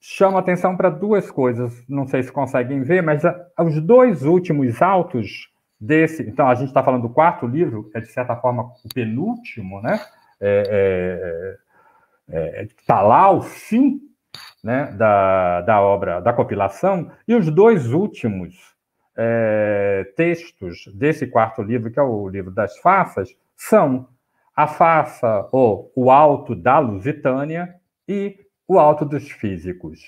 [SPEAKER 2] chama atenção para duas coisas. Não sei se conseguem ver, mas ah, os dois últimos autos desse. Então, a gente está falando do quarto livro, é de certa forma o penúltimo, né? É, é, é, é tá lá o fim né, da, da obra, da compilação, e os dois últimos é, textos desse quarto livro, que é o livro das faças, são a faça ou o alto da Lusitânia e o Alto dos Físicos.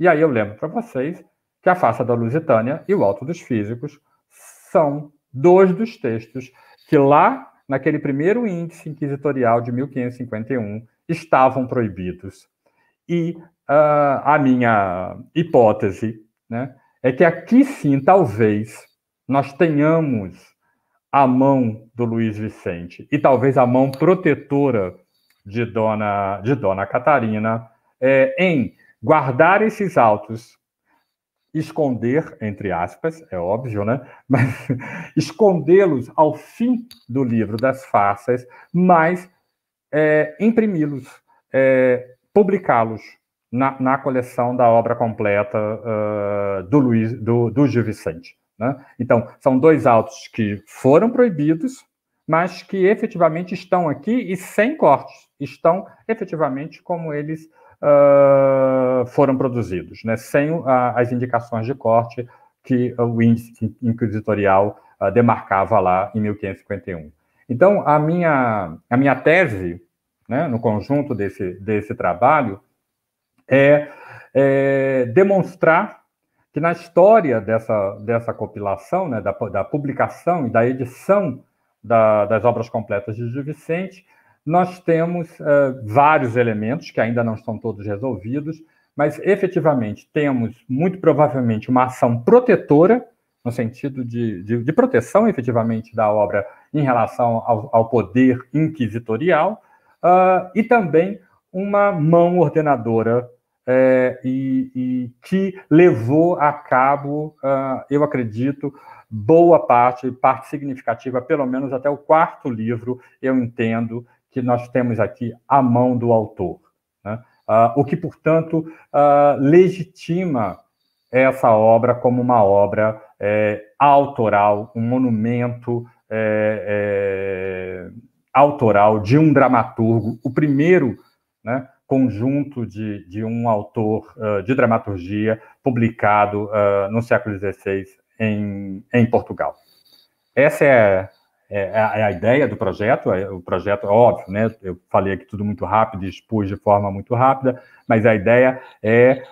[SPEAKER 2] E aí eu lembro para vocês que a faça da Lusitânia e o Alto dos Físicos são dois dos textos que lá naquele primeiro índice inquisitorial de 1551 estavam proibidos. E uh, a minha hipótese né, é que aqui sim, talvez, nós tenhamos a mão do Luiz Vicente e talvez a mão protetora de Dona, de Dona Catarina é, em guardar esses autos, esconder, entre aspas, é óbvio, né? Mas [laughs] escondê-los ao fim do livro das farsas, mas é, imprimi-los, é, publicá-los na, na, coleção da obra completa uh, do Luiz, do, do Gil Vicente. Né? Então, são dois autos que foram proibidos, mas que efetivamente estão aqui e sem cortes, estão efetivamente como eles uh, foram produzidos, né, sem uh, as indicações de corte que o índice inquisitorial uh, demarcava lá em 1551. Então, a minha, a minha tese, né, no conjunto desse, desse trabalho, é, é demonstrar que na história dessa, dessa compilação, né, da, da publicação e da edição da, das obras completas de Gil Vicente, nós temos uh, vários elementos que ainda não estão todos resolvidos, mas efetivamente temos, muito provavelmente, uma ação protetora, no sentido de, de, de proteção efetivamente da obra em relação ao, ao poder inquisitorial, uh, e também uma mão ordenadora é, e, e, que levou a cabo, uh, eu acredito, boa parte, parte significativa, pelo menos até o quarto livro, eu entendo, que nós temos aqui à mão do autor. Né? Ah, o que, portanto, ah, legitima essa obra como uma obra é, autoral, um monumento é, é, autoral de um dramaturgo, o primeiro né, conjunto de, de, um autor uh, de dramaturgia publicado uh, no século XVI em, em Portugal. Essa é é, a, é, é a ideia do projeto, é, o projeto é óbvio, né? Eu falei aqui tudo muito rápido, expus de forma muito rápida, mas a ideia é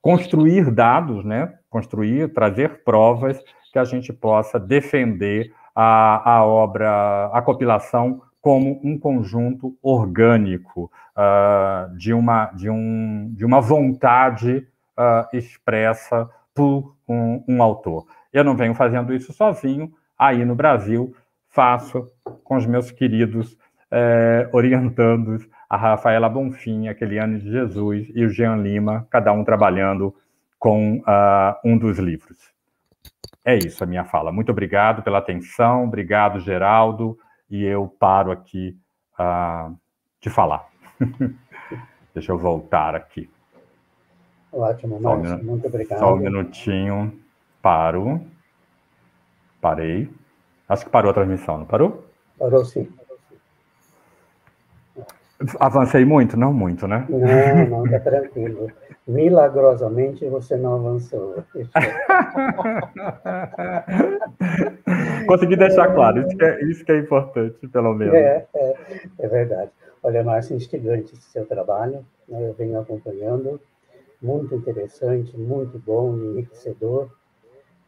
[SPEAKER 2] construir dados, né? Construir, trazer provas que a gente possa defender a, a obra, a compilação como um conjunto orgânico uh, de, uma, de, um, de uma vontade uh, expressa por um, um autor. Eu não venho fazendo isso sozinho. Aí no Brasil faço com os meus queridos é, orientandos, a Rafaela Bonfim, a Keliane de Jesus e o Jean Lima, cada um trabalhando com uh, um dos livros. É isso a minha fala. Muito obrigado pela atenção, obrigado, Geraldo, e eu paro aqui uh, de falar. [laughs] Deixa eu voltar aqui.
[SPEAKER 1] Ótimo, Márcio, um, muito obrigado. Só um
[SPEAKER 2] minutinho, paro, parei. Acho que parou a transmissão, não parou? Parou sim. Avancei
[SPEAKER 1] muito? Não muito, né? Não, não, tá tranquilo. Milagrosamente você não avançou. [laughs] Consegui deixar claro, isso que, é, isso que é importante, pelo menos. É, é, é verdade. Olha, Márcio, instigante esse seu trabalho, né? eu venho acompanhando, muito interessante, muito bom, enriquecedor.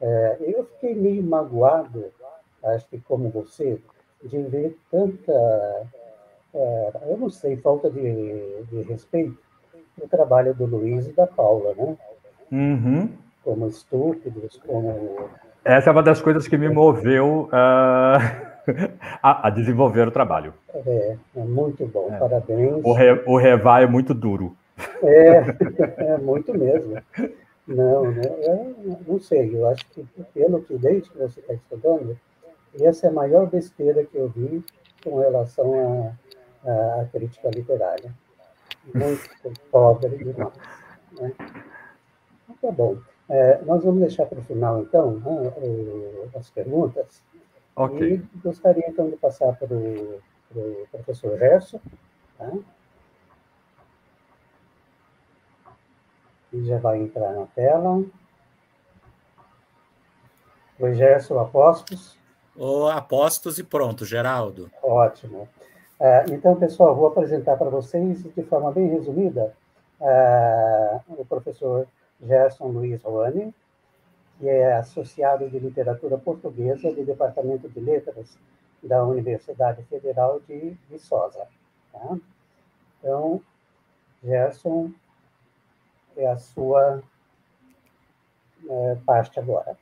[SPEAKER 1] É, eu fiquei meio magoado acho que como você, de ver tanta, é, eu não sei, falta de, de respeito no trabalho do Luiz e da Paula, né? Uhum. Como estúpidos, como.
[SPEAKER 2] Essa é uma das coisas que me moveu uh, [laughs] a, desenvolver o trabalho.
[SPEAKER 1] É, é muito bom, é. parabéns. O, re,
[SPEAKER 2] o é muito duro.
[SPEAKER 1] É, [laughs] é muito mesmo. Não, né? Eu não sei, eu acho que pelo que desde que você está estudando, e essa é a maior besteira que eu vi com relação à crítica literária. Muito [laughs] pobre demais. Né? Então, tá bom. É, nós vamos deixar para o final, então, né, as perguntas. Okay. E gostaria, então, de passar para o, professor Gerson. Tá? já vai entrar na tela. Oi, Gerson Apóstolos ou
[SPEAKER 3] apostos e pronto, Geraldo?
[SPEAKER 1] Ótimo. É, então, pessoal, vou apresentar para vocês de forma bem resumida é, o professor Gerson Luiz Roane, que é associado de literatura portuguesa do Departamento de Letras da Universidade Federal de Viçosa. Tá? Então, Gerson, é a sua é, parte agora.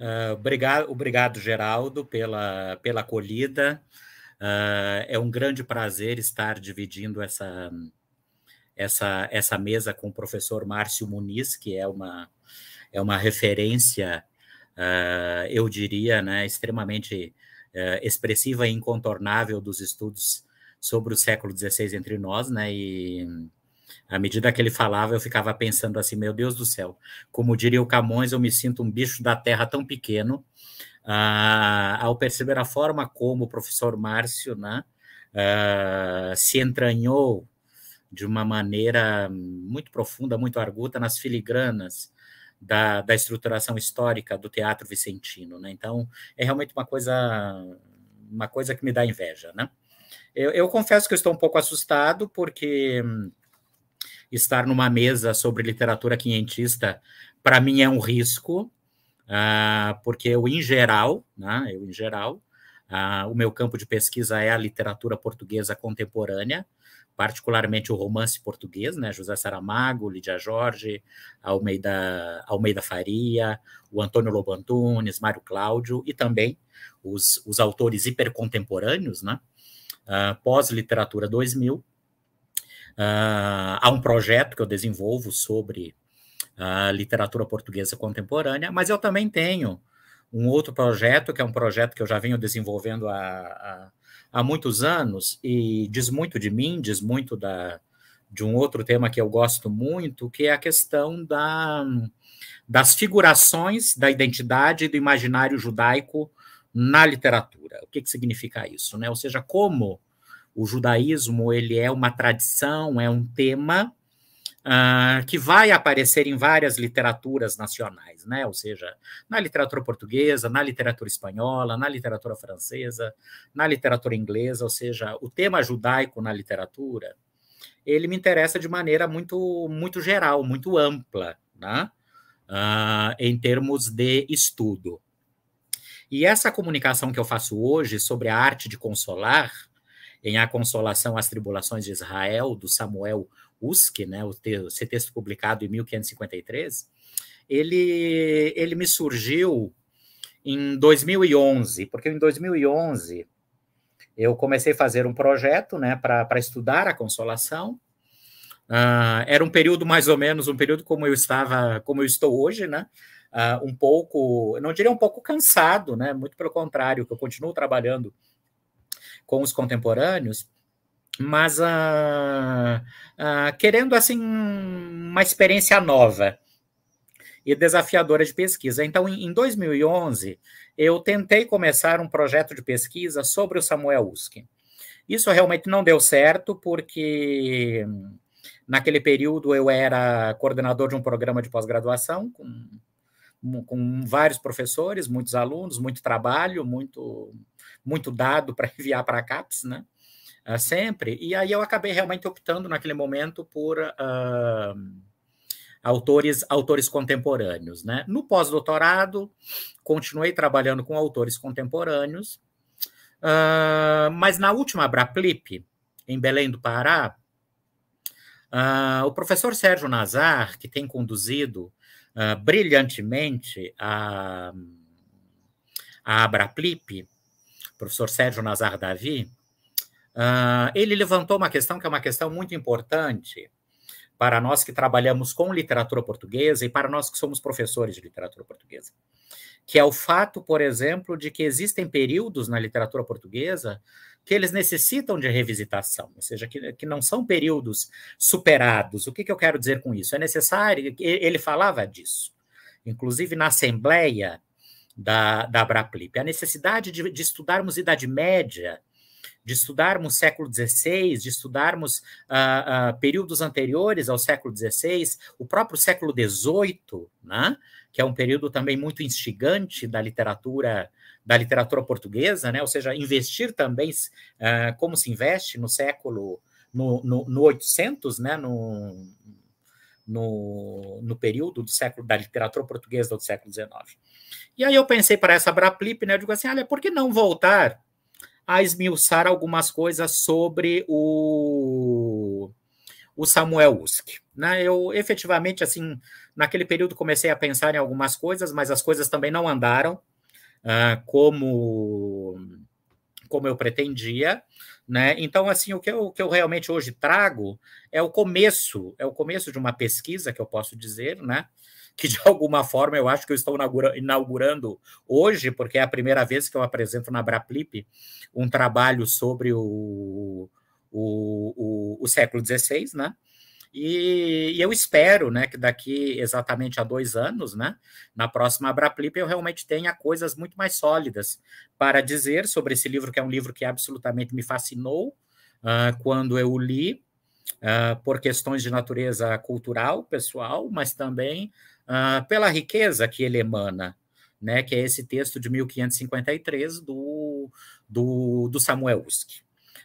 [SPEAKER 3] Uh, ah, obrigado, obrigado, Geraldo, pela, pela acolhida. Uh, é um grande prazer estar dividindo essa, essa, essa mesa com o professor Márcio Muniz, que é uma, é uma referência, uh, eu diria, né, extremamente expressiva e incontornável dos estudos sobre o século XVI entre nós, né, e à medida que ele falava, eu ficava pensando assim: meu Deus do céu, como diria o Camões, eu me sinto um bicho da terra tão pequeno. Ah, ao perceber a forma como o professor Márcio né, ah, se entranhou de uma maneira muito profunda, muito arguta, nas filigranas da, da estruturação histórica do teatro vicentino. Né? Então, é realmente uma coisa, uma coisa que me dá inveja. Né? Eu, eu confesso que estou um pouco assustado, porque hum, estar numa mesa sobre literatura quinhentista, para mim é um risco, uh, porque eu, em geral, né, eu, em geral, uh, o meu campo de pesquisa é a literatura portuguesa contemporânea, particularmente o romance português, né? José Saramago, Lídia Jorge, Almeida, Almeida Faria, o Antônio Lobo Antunes, Mário Cláudio e também os, os autores hipercontemporâneos, né? Uh, Pós-literatura 2000, Uh, há um projeto que eu desenvolvo sobre a literatura portuguesa contemporânea, mas eu também tenho um outro projeto, que é um projeto que eu já venho desenvolvendo há, há, há muitos anos, e diz muito de mim, diz muito da, de um outro tema que eu gosto muito, que é a questão da, das figurações da identidade e do imaginário judaico na literatura. O que, que significa isso? Né? Ou seja, como o judaísmo ele é uma tradição, é um tema uh, que vai aparecer em várias literaturas nacionais, né? Ou seja, na literatura portuguesa, na literatura espanhola, na literatura francesa, na literatura inglesa, ou seja, o tema judaico na literatura ele me interessa de maneira muito muito geral, muito ampla, né? Uh, em termos de estudo. E essa comunicação que eu faço hoje sobre a arte de consolar, em A Consolação às Tribulações de Israel, do Samuel Uski, né, o texto, esse texto publicado em 1553, ele, ele me surgiu em 2011, porque em 2011 eu comecei a fazer um projeto né, para estudar a consolação. Uh, era um período mais ou menos um período como eu estava, como eu estou hoje, né? Uh, um pouco, não diria um pouco cansado, né? Muito pelo contrário, que eu continuo trabalhando com os contemporâneos, mas ah, ah, querendo assim uma experiência nova e desafiadora de pesquisa. Então, em 2011, eu tentei começar um projeto de pesquisa sobre o Samuel Uski. Isso realmente não deu certo, porque naquele período eu era coordenador de um programa de pós-graduação com, com vários professores, muitos alunos, muito trabalho, muito muito dado para [laughs] enviar para a CAPES, né? Uh, sempre. E aí eu acabei realmente optando naquele momento por uh, autores, autores contemporâneos, né? No pós-doutorado, continuei trabalhando com autores contemporâneos, uh, mas na última Abraplip, em Belém do Pará, o professor Sérgio Nazar, que tem conduzido brilhantemente a, a Abraplip, professor Sérgio Nazar Davi, uh, ele levantou uma questão que é uma questão muito importante para nós que trabalhamos com literatura portuguesa e para nós que somos professores de literatura portuguesa, que é o fato, por exemplo, de que existem períodos na literatura portuguesa que eles necessitam de revisitação, ou seja, que, que não são períodos superados. O que, que eu quero dizer com isso? É necessário, ele falava disso, inclusive na Assembleia, da, da Abraplip. A necessidade de, de estudarmos Idade Média, de estudarmos século XVI, de estudarmos ah, ah, períodos anteriores ao século XVI, o próprio século XVIII, né, que é um período também muito instigante da literatura da literatura portuguesa, né, ou seja, investir também ah, como se investe no século no, no, no 800, né, no, no, no período do século da literatura portuguesa do século XIX. E aí eu pensei para essa Braplip, né? Eu digo assim, olha, por que não voltar a esmiuçar algumas coisas sobre o, o Samuel Usk? Né? Eu efetivamente, assim, naquele período comecei a pensar em algumas coisas, mas as coisas também não andaram ah, como como eu pretendia, né? Então, assim, o que, eu, o que eu realmente hoje trago é o começo, é o começo de uma pesquisa que eu posso dizer, né? que de [laughs] alguma forma eu acho que eu estou inaugurando hoje, porque é a primeira vez que eu apresento na Braplip um trabalho sobre o, o, o, o século XVI, né? E, e, eu espero né, que daqui exatamente a dois anos, né, na próxima Abraplip, eu realmente tenha coisas muito mais sólidas para dizer sobre esse livro, que é um livro que absolutamente me fascinou uh, quando eu li, uh, por questões de natureza cultural, pessoal, mas também ah, pela riqueza que ele emana, né, que é esse texto de 1553 do, do, do Samuel Usk. Uh,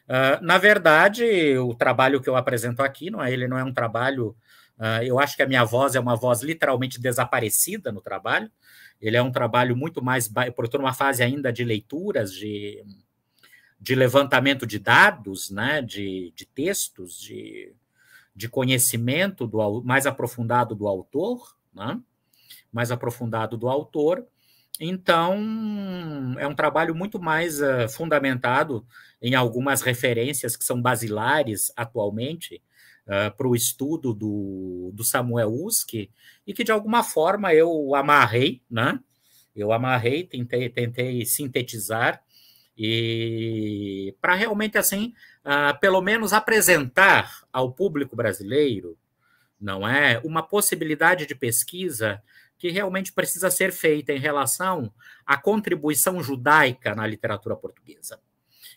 [SPEAKER 3] ah, na verdade, o trabalho que eu apresento aqui, não é, ele não é um trabalho Uh, eu acho que a minha voz é uma voz literalmente desaparecida no trabalho. Ele é um trabalho muito mais. por estou numa fase ainda de leituras, de, de levantamento de dados, né, de, de textos, de, de conhecimento do, mais aprofundado do autor né? mais aprofundado do autor. Então, é um trabalho muito mais uh, fundamentado em algumas referências que são basilares atualmente uh, para o estudo do, do Samuel Uski, e que de alguma forma eu amarrei, né? Eu amarrei, tentei, tentei sintetizar, e para realmente, assim, uh, pelo menos apresentar ao público brasileiro não é? Uma possibilidade de pesquisa que realmente precisa ser feita em relação à contribuição judaica na literatura portuguesa,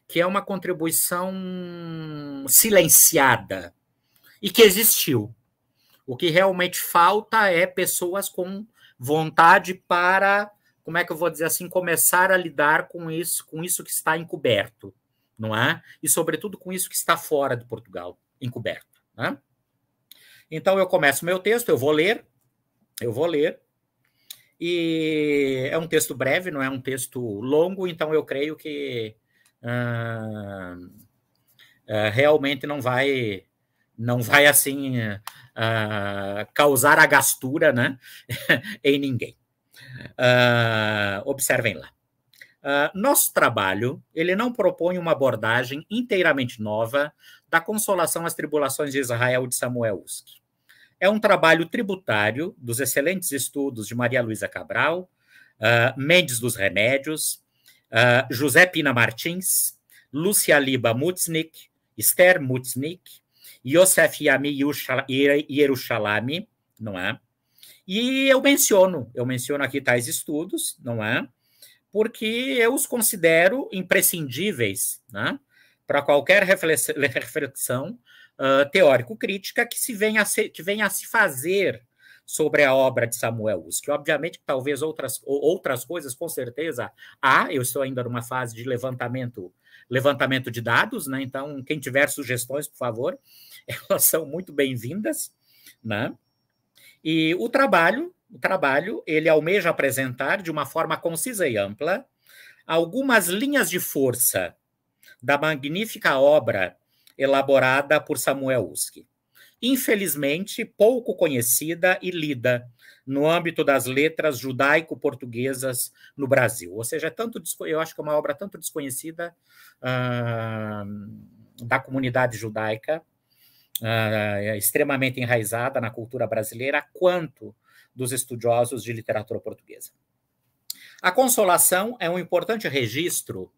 [SPEAKER 3] que é uma contribuição silenciada e que existiu. O que realmente falta é pessoas com vontade para, como é que eu vou dizer assim, começar a lidar com isso, com isso que está encoberto, não é? E sobretudo com isso que está fora de Portugal, encoberto, não é? Então eu começo meu texto, eu vou ler, eu vou ler. E é um texto breve, não é um texto longo, então eu creio que uh, uh, realmente não vai não vai assim uh, causar a gastura né, [laughs] em ninguém. observem lá. nosso trabalho ele não propõe uma abordagem inteiramente nova da Consolação às Tribulações de Israel de Samuel Usk É um trabalho tributário dos excelentes estudos de Maria Luísa Cabral, uh, Mendes dos Remédios, uh, José Pina Martins, Lúcia Liba Mutznik, Esther Mutznik, Yosef Yami Yerushalami, não é? E eu menciono, eu menciono aqui tais estudos, não é? Porque eu os considero imprescindíveis, não é? para qualquer [laughs] reflexão uh, teórico-crítica que, se venha a se, que venha a se fazer sobre a obra de Samuel Usk, Obviamente, talvez outras, outras coisas, com certeza, há. Eu estou ainda numa fase de levantamento levantamento de dados, né? Então, quem tiver sugestões, por favor, [laughs] elas são muito bem-vindas, né? E o trabalho, o trabalho, ele almeja apresentar de uma forma concisa e ampla algumas linhas de força da magnífica obra elaborada por Samuel Uski. Infelizmente, pouco conhecida e lida no âmbito das letras judaico-portuguesas no Brasil. Ou seja, é tanto eu acho que é uma obra tanto desconhecida uh, da comunidade judaica, uh, extremamente enraizada na cultura brasileira, quanto dos estudiosos de literatura portuguesa. A Consolação é um importante registro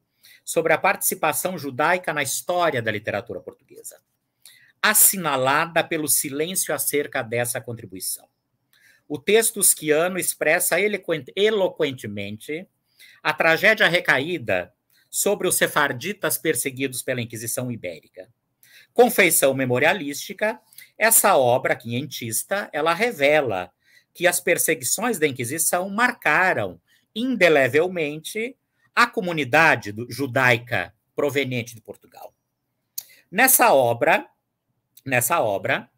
[SPEAKER 3] sobre a participação judaica na história da literatura portuguesa, assinalada pelo silêncio acerca dessa contribuição. O texto Usquiano expressa eloquentemente a tragédia recaída sobre os sefarditas perseguidos pela Inquisição Ibérica. Confeição memorialística, essa obra quinhentista, ela revela que as perseguições da Inquisição marcaram indelevelmente à comunidade judaica proveniente de Portugal. Nessa obra, nessa obra,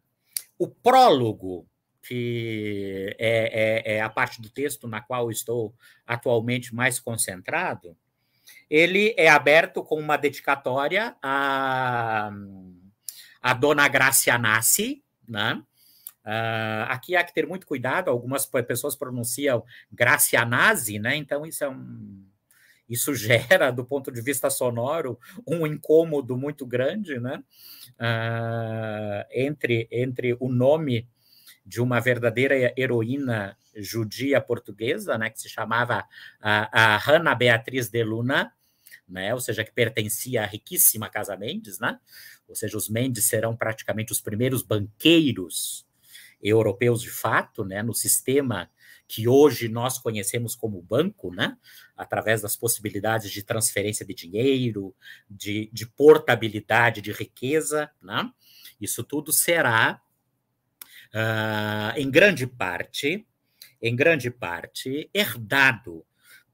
[SPEAKER 3] o prólogo que é, é, é, a parte do texto na qual estou atualmente mais concentrado, ele é aberto com uma dedicatória a, a Dona Gracia Nassi, né? Uh, aqui há que ter muito cuidado, algumas pessoas pronunciam Gracianazzi, né? Então isso é um, isso [laughs] gera, do ponto de vista sonoro, um incômodo muito grande né? Uh, entre, entre o nome de uma verdadeira heroína judia portuguesa, né, que se chamava a Hanna Beatriz de Luna, né, ou seja, que pertencia à riquíssima Casa Mendes, né? Ou seja, os Mendes serão praticamente os primeiros banqueiros europeus de fato, né, no sistema que hoje nós conhecemos como banco, né? através das possibilidades de transferência de dinheiro, de, de portabilidade de riqueza, né? isso tudo será, uh, em grande parte, em grande parte, herdado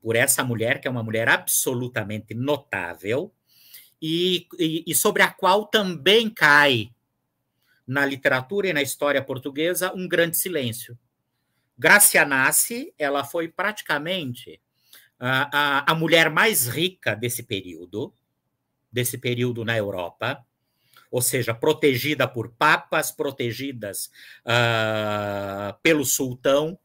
[SPEAKER 3] por essa mulher, que é uma mulher absolutamente notável, e, e, e sobre a qual também cai na literatura e na história portuguesa um grande silêncio Gracia Gracianassi, ela foi praticamente a, a, a mulher mais rica desse período, desse período na Europa, ou seja, protegida por papas, protegidas uh, pelo sultão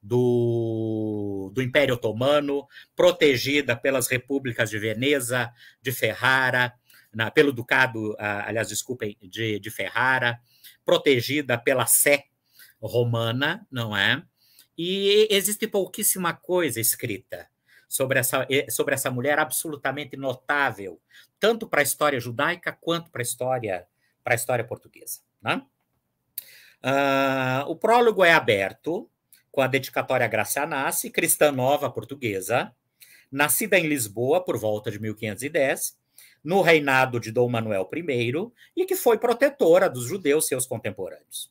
[SPEAKER 3] do, do Império Otomano, protegida pelas repúblicas de Veneza, de Ferrara, na, pelo Ducado, uh, aliás, desculpem, de, de Ferrara, protegida pela Sé romana, não é? E existe pouquíssima coisa escrita sobre essa, eh, sobre essa mulher absolutamente notável, tanto para a história judaica quanto para a história, para a história portuguesa. Né? Uh, o prólogo é aberto com a dedicatória Graça Nasce, cristã nova portuguesa, nascida em Lisboa por volta de 1510, no reinado de Dom Manuel I, e que foi protetora dos judeus seus contemporâneos.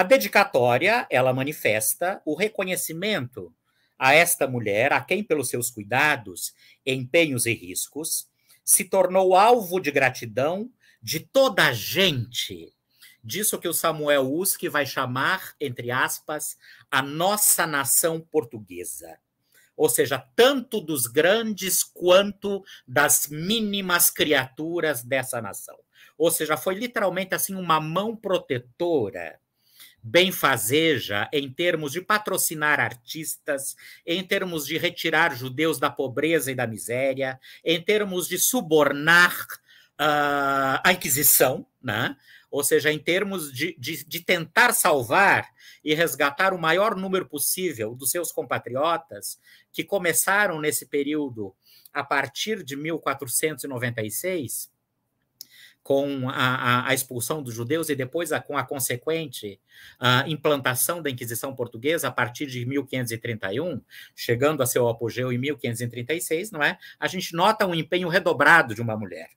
[SPEAKER 3] A dedicatória, ela manifesta o reconhecimento a esta mulher, a quem pelos seus cuidados, empenhos e riscos, se tornou alvo de gratidão de toda a gente. Disso que o Samuel Uski vai chamar, entre aspas, a nossa nação portuguesa. Ou seja, tanto dos grandes quanto das mínimas criaturas dessa nação. Ou seja, foi literalmente assim uma mão protetora benfazeja em termos de patrocinar artistas, em termos de retirar judeus da pobreza e da miséria, em termos de subornar uh, a Inquisição, né? ou seja, em termos de, de, de, tentar salvar e resgatar o maior número possível dos seus compatriotas que começaram nesse período a partir de 1496 com a, a, a, expulsão dos judeus e depois a, com a consequente a implantação da Inquisição Portuguesa a partir de 1531, chegando a seu apogeu em 1536, não é? A gente nota um empenho redobrado de uma mulher,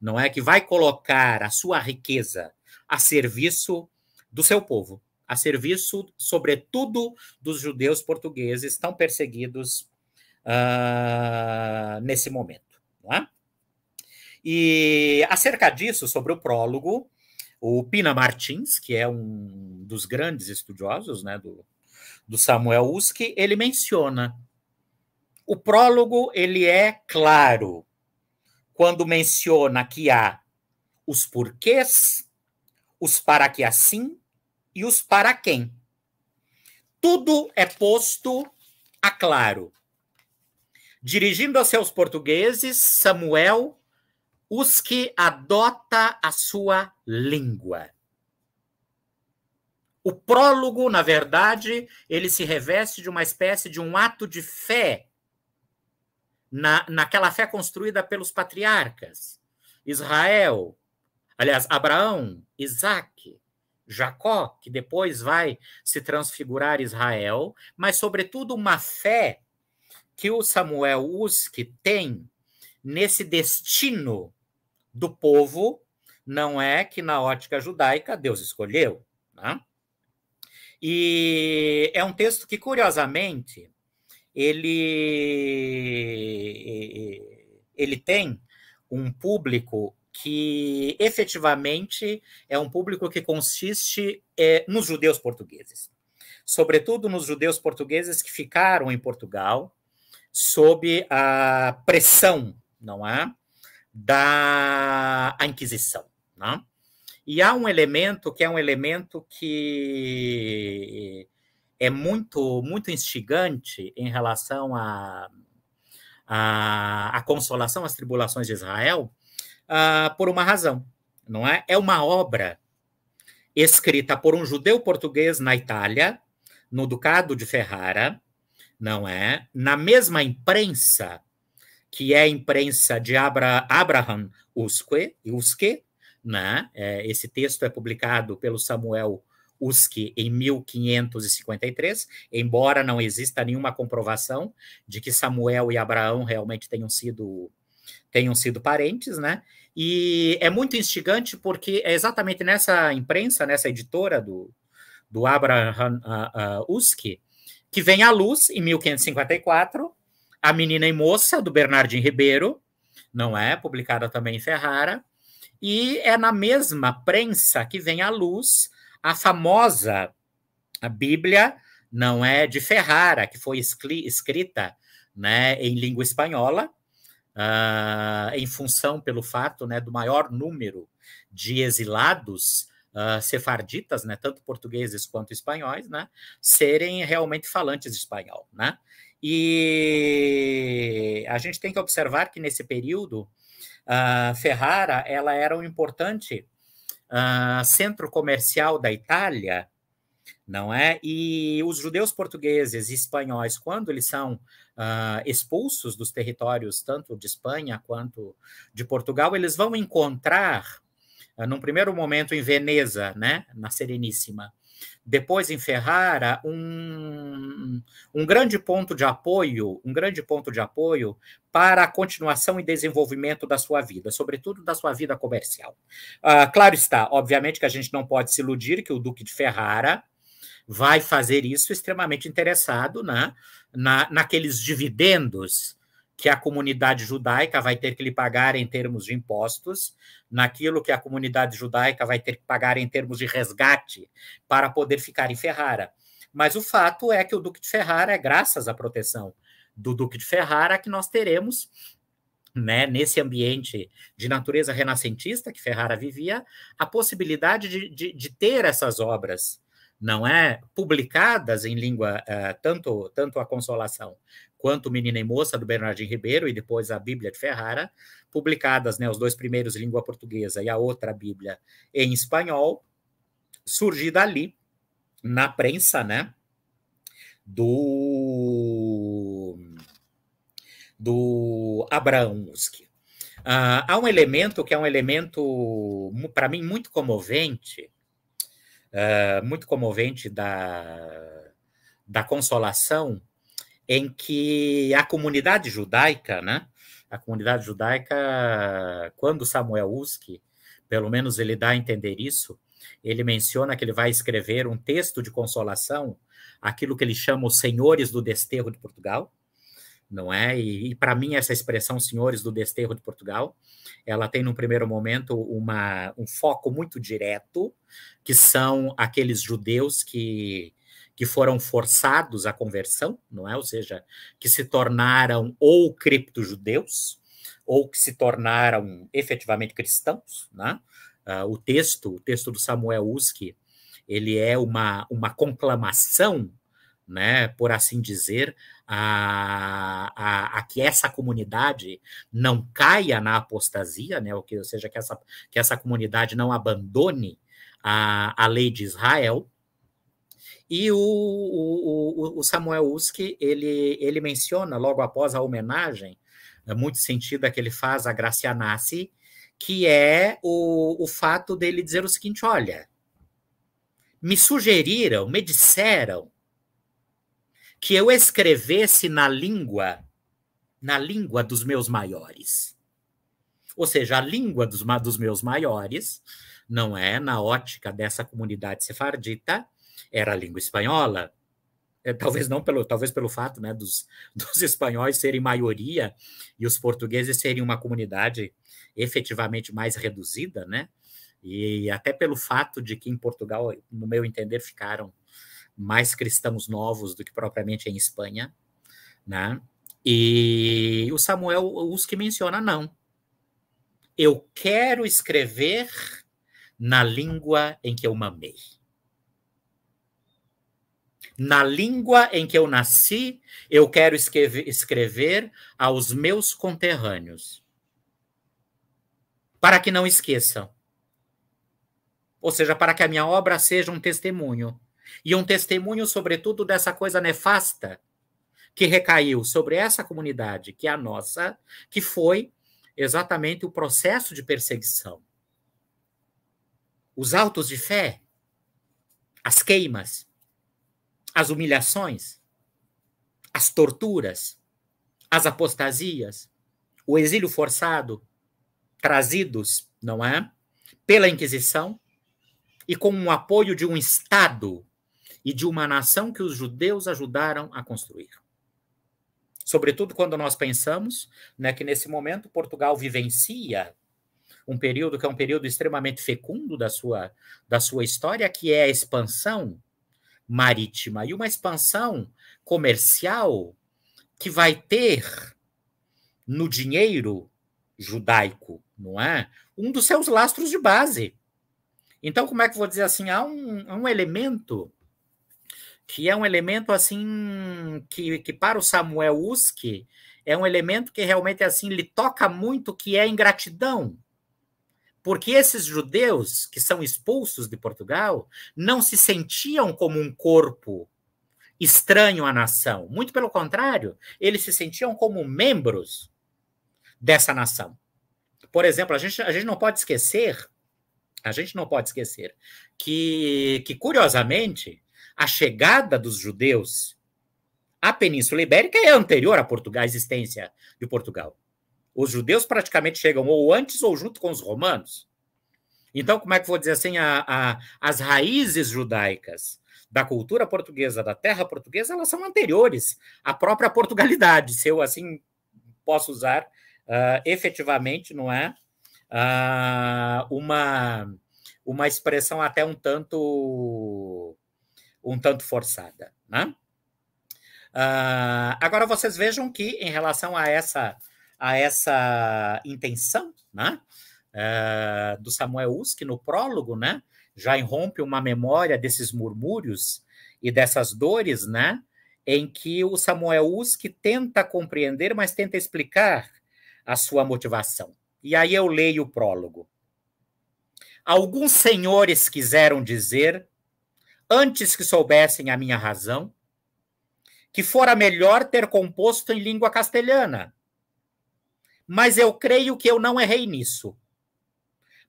[SPEAKER 3] não é? Que vai colocar a sua riqueza a serviço do seu povo, a serviço, sobretudo, dos judeus portugueses tão perseguidos uh, nesse momento, não é? E acerca disso, sobre o prólogo, o Pina Martins, que é um dos grandes estudiosos né, do, do Samuel Uski, ele menciona o prólogo ele é claro quando menciona que há os porquês, os para que assim e os para quem. Tudo é posto a claro. Dirigindo a seus portugueses, Samuel os que adota a sua língua. O prólogo, na verdade, ele se reveste de uma espécie de um ato de fé, na, naquela fé construída pelos patriarcas. Israel, aliás, Abraão, Isaac, Jacó, que depois vai se transfigurar Israel, mas, sobretudo, uma fé que o Samuel Uski tem nesse destino do povo, não é que na ótica judaica Deus escolheu. Né? E é um texto que, curiosamente, ele, ele tem um público que efetivamente é um público que consiste é, nos judeus portugueses, sobretudo nos judeus portugueses que ficaram em Portugal sob a pressão, não é? da Inquisição. Né? E há um elemento que é um elemento que é muito, muito instigante em relação à a, a, a, consolação às tribulações de Israel, uh, por uma razão, não é? É uma obra escrita por um judeu português na Itália, no Ducado de Ferrara, não é? Na mesma imprensa que é a imprensa de Abra, Abraham Uske, Uske né? É, esse texto é publicado pelo Samuel Uski em 1553, embora não exista nenhuma comprovação de que Samuel e Abraão realmente tenham sido tenham sido parentes, né? E é muito instigante porque é exatamente nessa imprensa, nessa editora do, do Abraham uh, uh, que vem à luz em 1554 a Menina e Moça, do Bernardinho Ribeiro, não é? Publicada também em Ferrara. E é na mesma prensa que vem à luz a famosa a Bíblia, não é? De Ferrara, que foi escrita né, em língua espanhola, uh, em função pelo fato né, do maior número de exilados uh, sefarditas, né, tanto portugueses quanto espanhóis, né, serem realmente falantes de espanhol, né? E a gente tem que observar que nesse período, uh, Ferrara ela era um importante uh, centro comercial da Itália, não é? E os judeus portugueses e espanhóis, quando eles são uh, expulsos dos territórios tanto de Espanha quanto de Portugal, eles vão encontrar, num primeiro momento em Veneza, né, na Sereníssima, depois em Ferrara, um, um grande ponto de apoio, um grande ponto de apoio para a continuação e desenvolvimento da sua vida, sobretudo da sua vida comercial. Ah, claro está, obviamente que a gente não pode se iludir que o Duque de Ferrara vai fazer isso extremamente interessado na, na naqueles dividendos que a comunidade judaica vai ter que lhe pagar em termos de impostos, naquilo que a comunidade judaica vai ter que pagar em termos de resgate para poder ficar em Ferrara. Mas o fato é que o Duque de Ferrara é graças à proteção do Duque de Ferrara que nós teremos né, nesse ambiente de natureza renascentista que Ferrara vivia, a possibilidade de, de, de ter essas obras, não é, publicadas em língua uh, tanto tanto a Consolação quanto Menina e Moça, do Bernardinho Ribeiro, e depois a Bíblia de Ferrara, publicadas, né, os dois primeiros em língua portuguesa e a outra Bíblia em espanhol, surgir dali, na prensa, né, do, do Abrahamsky. Uh, ah, há um elemento que é um elemento, para mim, muito comovente, uh, muito comovente da, da consolação em que a comunidade judaica, né? A comunidade judaica, quando Samuel Uski, pelo menos ele dá a entender isso, ele menciona que ele vai escrever um texto de consolação, aquilo que ele chama os senhores do desterro de Portugal, não é? E, e para mim essa expressão senhores do desterro de Portugal, ela tem num primeiro momento uma, um foco muito direto, que são aqueles judeus que que foram forçados à conversão, não é? Ou seja, que se tornaram ou cripto-judeus, ou que se tornaram efetivamente cristãos, né? Uh, o texto, o texto do Samuel Uski, ele é uma, uma conclamação, né, por assim dizer, a, a, a, que essa comunidade não caia na apostasia, né, ou, que, ou seja, que essa, que essa comunidade não abandone a, a lei de Israel, e o, o, o Samuel Uski, ele, ele menciona, logo após a homenagem, é muito sentido é que ele faz a Gracianassi, que é o, o fato dele dizer o seguinte, olha, me sugeriram, me disseram que eu escrevesse na língua, na língua dos meus maiores. Ou seja, a língua dos, dos meus maiores, não é na ótica dessa comunidade sefardita, era a língua espanhola, é, talvez não pelo talvez pelo fato né, dos, [laughs] dos espanhóis serem maioria e os portugueses serem uma comunidade efetivamente mais reduzida, né? E até pelo fato de que em Portugal, no meu entender, ficaram mais cristãos novos do que propriamente em Espanha, né? E o Samuel os que menciona não. Eu quero escrever na língua em que eu mamei. Na língua em que eu nasci, eu quero escrever aos meus conterrâneos. Para que não esqueçam. Ou seja, para que a minha obra seja um testemunho. E um testemunho, sobretudo, dessa coisa nefasta que recaiu sobre essa comunidade, que é a nossa, que foi exatamente o processo de perseguição. Os autos de fé, as queimas, as humilhações, as torturas, as apostasias, o exílio forçado, trazidos, não é? Pela Inquisição e com o apoio de um Estado e de uma nação que os judeus ajudaram a construir. Sobretudo quando nós pensamos né, que nesse momento Portugal vivencia um período que é um período extremamente fecundo da sua, da sua história, que é a expansão marítima e uma expansão comercial que vai ter no dinheiro judaico, não é? Um dos seus lastros de base. Então, como é que vou dizer assim? Há um, um elemento que é um elemento assim que, que para o Samuel Uski é um elemento que realmente assim lhe toca muito, que é ingratidão porque esses judeus que são expulsos de Portugal não se sentiam como um corpo estranho à nação. Muito pelo contrário, eles se sentiam como membros dessa nação. Por exemplo, a gente, a gente não pode esquecer, a gente não pode esquecer que, que curiosamente, a chegada dos judeus à Península Ibérica é anterior à Portugal, à existência de Portugal. Os judeus praticamente chegam ou antes ou junto com os romanos. Então, como é que vou dizer assim? A, a, as raízes judaicas da cultura portuguesa, da terra portuguesa, elas são anteriores à própria Portugalidade, se eu assim posso usar uh, efetivamente, não é? Uh, uma, uma expressão até um tanto um tanto forçada, né? Uh, agora vocês vejam que em relação a essa a essa intenção né, uh, do Samuel Uski no prólogo, né, já irrompe uma memória desses murmúrios e dessas dores, né, em que o Samuel Uski tenta compreender, mas tenta explicar a sua motivação. E aí eu leio o prólogo. Alguns senhores quiseram dizer, antes que soubessem a minha razão, que fora melhor ter composto em língua castelhana, mas eu creio que eu não errei nisso.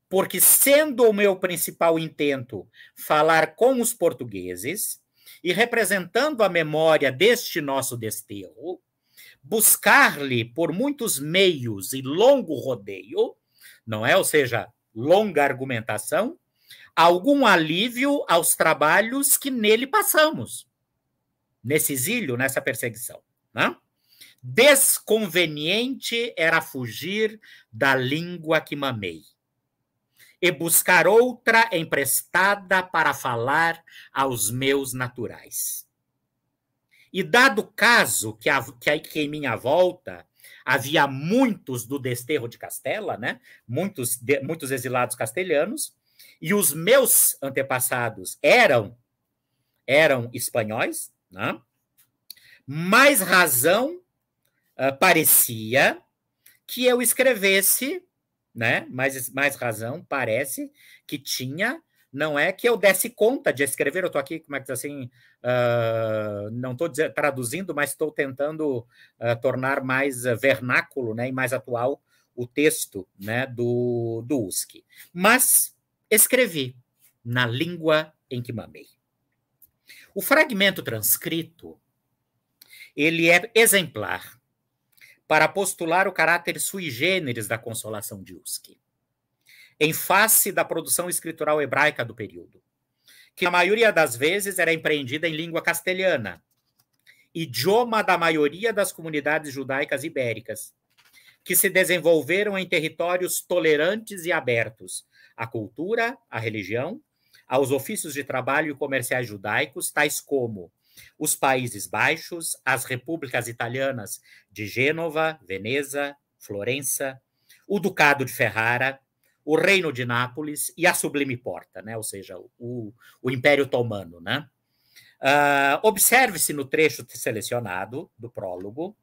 [SPEAKER 3] Porque, sendo o meu principal intento falar com os portugueses e representando a memória deste nosso desterro, buscar-lhe por muitos meios e longo rodeio, não é? Ou seja, longa argumentação, algum alívio aos trabalhos que nele passamos, nesse exílio, nessa perseguição. Não? Né? Desconveniente era fugir da língua que mamei e buscar outra emprestada para falar aos meus naturais. E dado caso que, a, que, que em minha volta havia muitos do desterro de Castela, né? muitos, de, muitos exilados castelhanos, e os meus antepassados eram eram espanhóis, né? mais razão uh, parecia que eu escrevesse, né? Mais, mais razão, parece que tinha. Não é que eu desse conta de escrever, eu estou aqui, como é que diz assim, uh, não estou traduzindo, mas estou tentando uh, tornar mais vernáculo né, e mais atual o texto né, do, do USC. Mas escrevi na língua em que mamei. O fragmento transcrito ele é exemplar para postular o caráter sui generis da consolação de Uski, em face da produção escritural hebraica do período, que a maioria das vezes era empreendida em língua castelhana, idioma da maioria das comunidades judaicas ibéricas, que se desenvolveram em territórios tolerantes e abertos à cultura, à religião, aos ofícios de trabalho e comerciais judaicos, tais como os Países Baixos, as repúblicas italianas de Gênova, Veneza, Florença, o Ducado de Ferrara, o Reino de Nápoles e a Sublime Porta, né? ou seja, o, o Império Otomano. Né? Uh, Observe-se no trecho selecionado do prólogo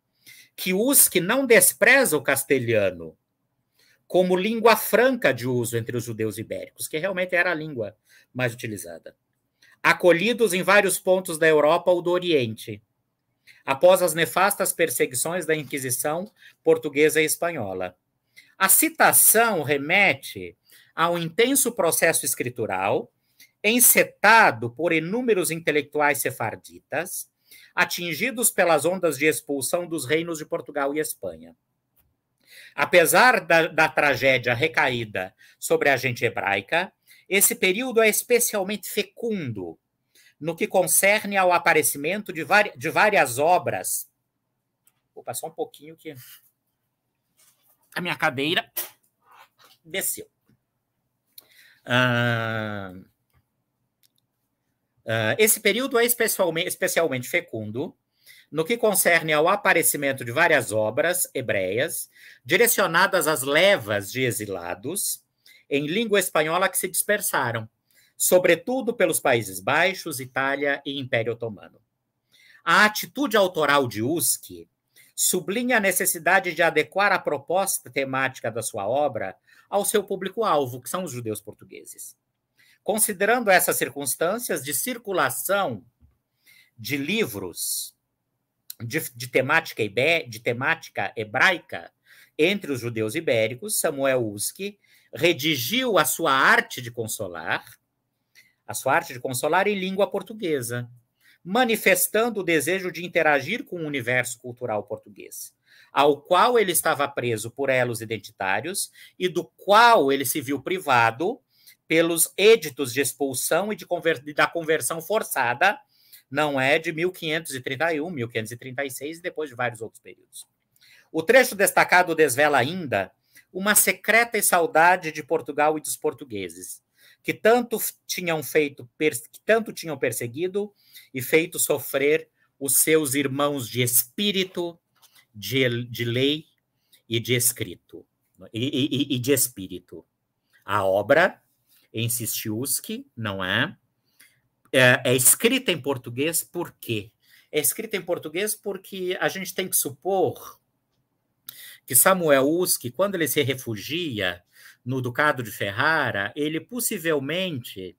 [SPEAKER 3] que os que não despreza o castelhano como língua franca de uso entre os judeus ibéricos, que realmente era a língua mais utilizada, acolhidos em vários pontos da Europa ou do Oriente, após as nefastas perseguições da Inquisição portuguesa e espanhola. A citação remete a um intenso processo escritural encetado por inúmeros intelectuais sefarditas, atingidos pelas ondas de expulsão dos reinos de Portugal e Espanha. Apesar da, da tragédia recaída sobre a gente hebraica, esse período é especialmente fecundo no que concerne ao aparecimento de, de várias obras. Vou passar um pouquinho que a minha cadeira desceu. Ah, ah esse período é especialmente, especialmente fecundo no que concerne ao aparecimento de várias obras hebreias direcionadas às levas de exilados em língua espanhola que se dispersaram, sobretudo pelos Países Baixos, Itália e Império Otomano. A atitude autoral de Uski sublinha a necessidade de adequar a proposta temática da sua obra ao seu público-alvo, que são os judeus portugueses. Considerando essas circunstâncias de circulação de livros de, de, temática, ibé, de temática hebraica entre os judeus ibéricos, Samuel Uski redigiu a sua arte de consolar, a sua arte de consolar em língua portuguesa, manifestando o desejo de interagir com o universo cultural português, ao qual ele estava preso por elos identitários e do qual ele se viu privado pelos editos de expulsão e de conver da conversão forçada, não é de 1531, 1536 e depois de vários outros períodos. O trecho destacado desvela ainda uma secreta saudade de Portugal e dos portugueses, que tanto tinham feito, que tanto tinham perseguido e feito sofrer os seus irmãos de espírito, de, de lei e de escrito e, e, e de espírito. A obra insistiu que não é? é? é? escrita em português por quê? É escrita em português porque a gente tem que supor que Samuel Uski, quando ele se refugia no Ducado de Ferrara, ele possivelmente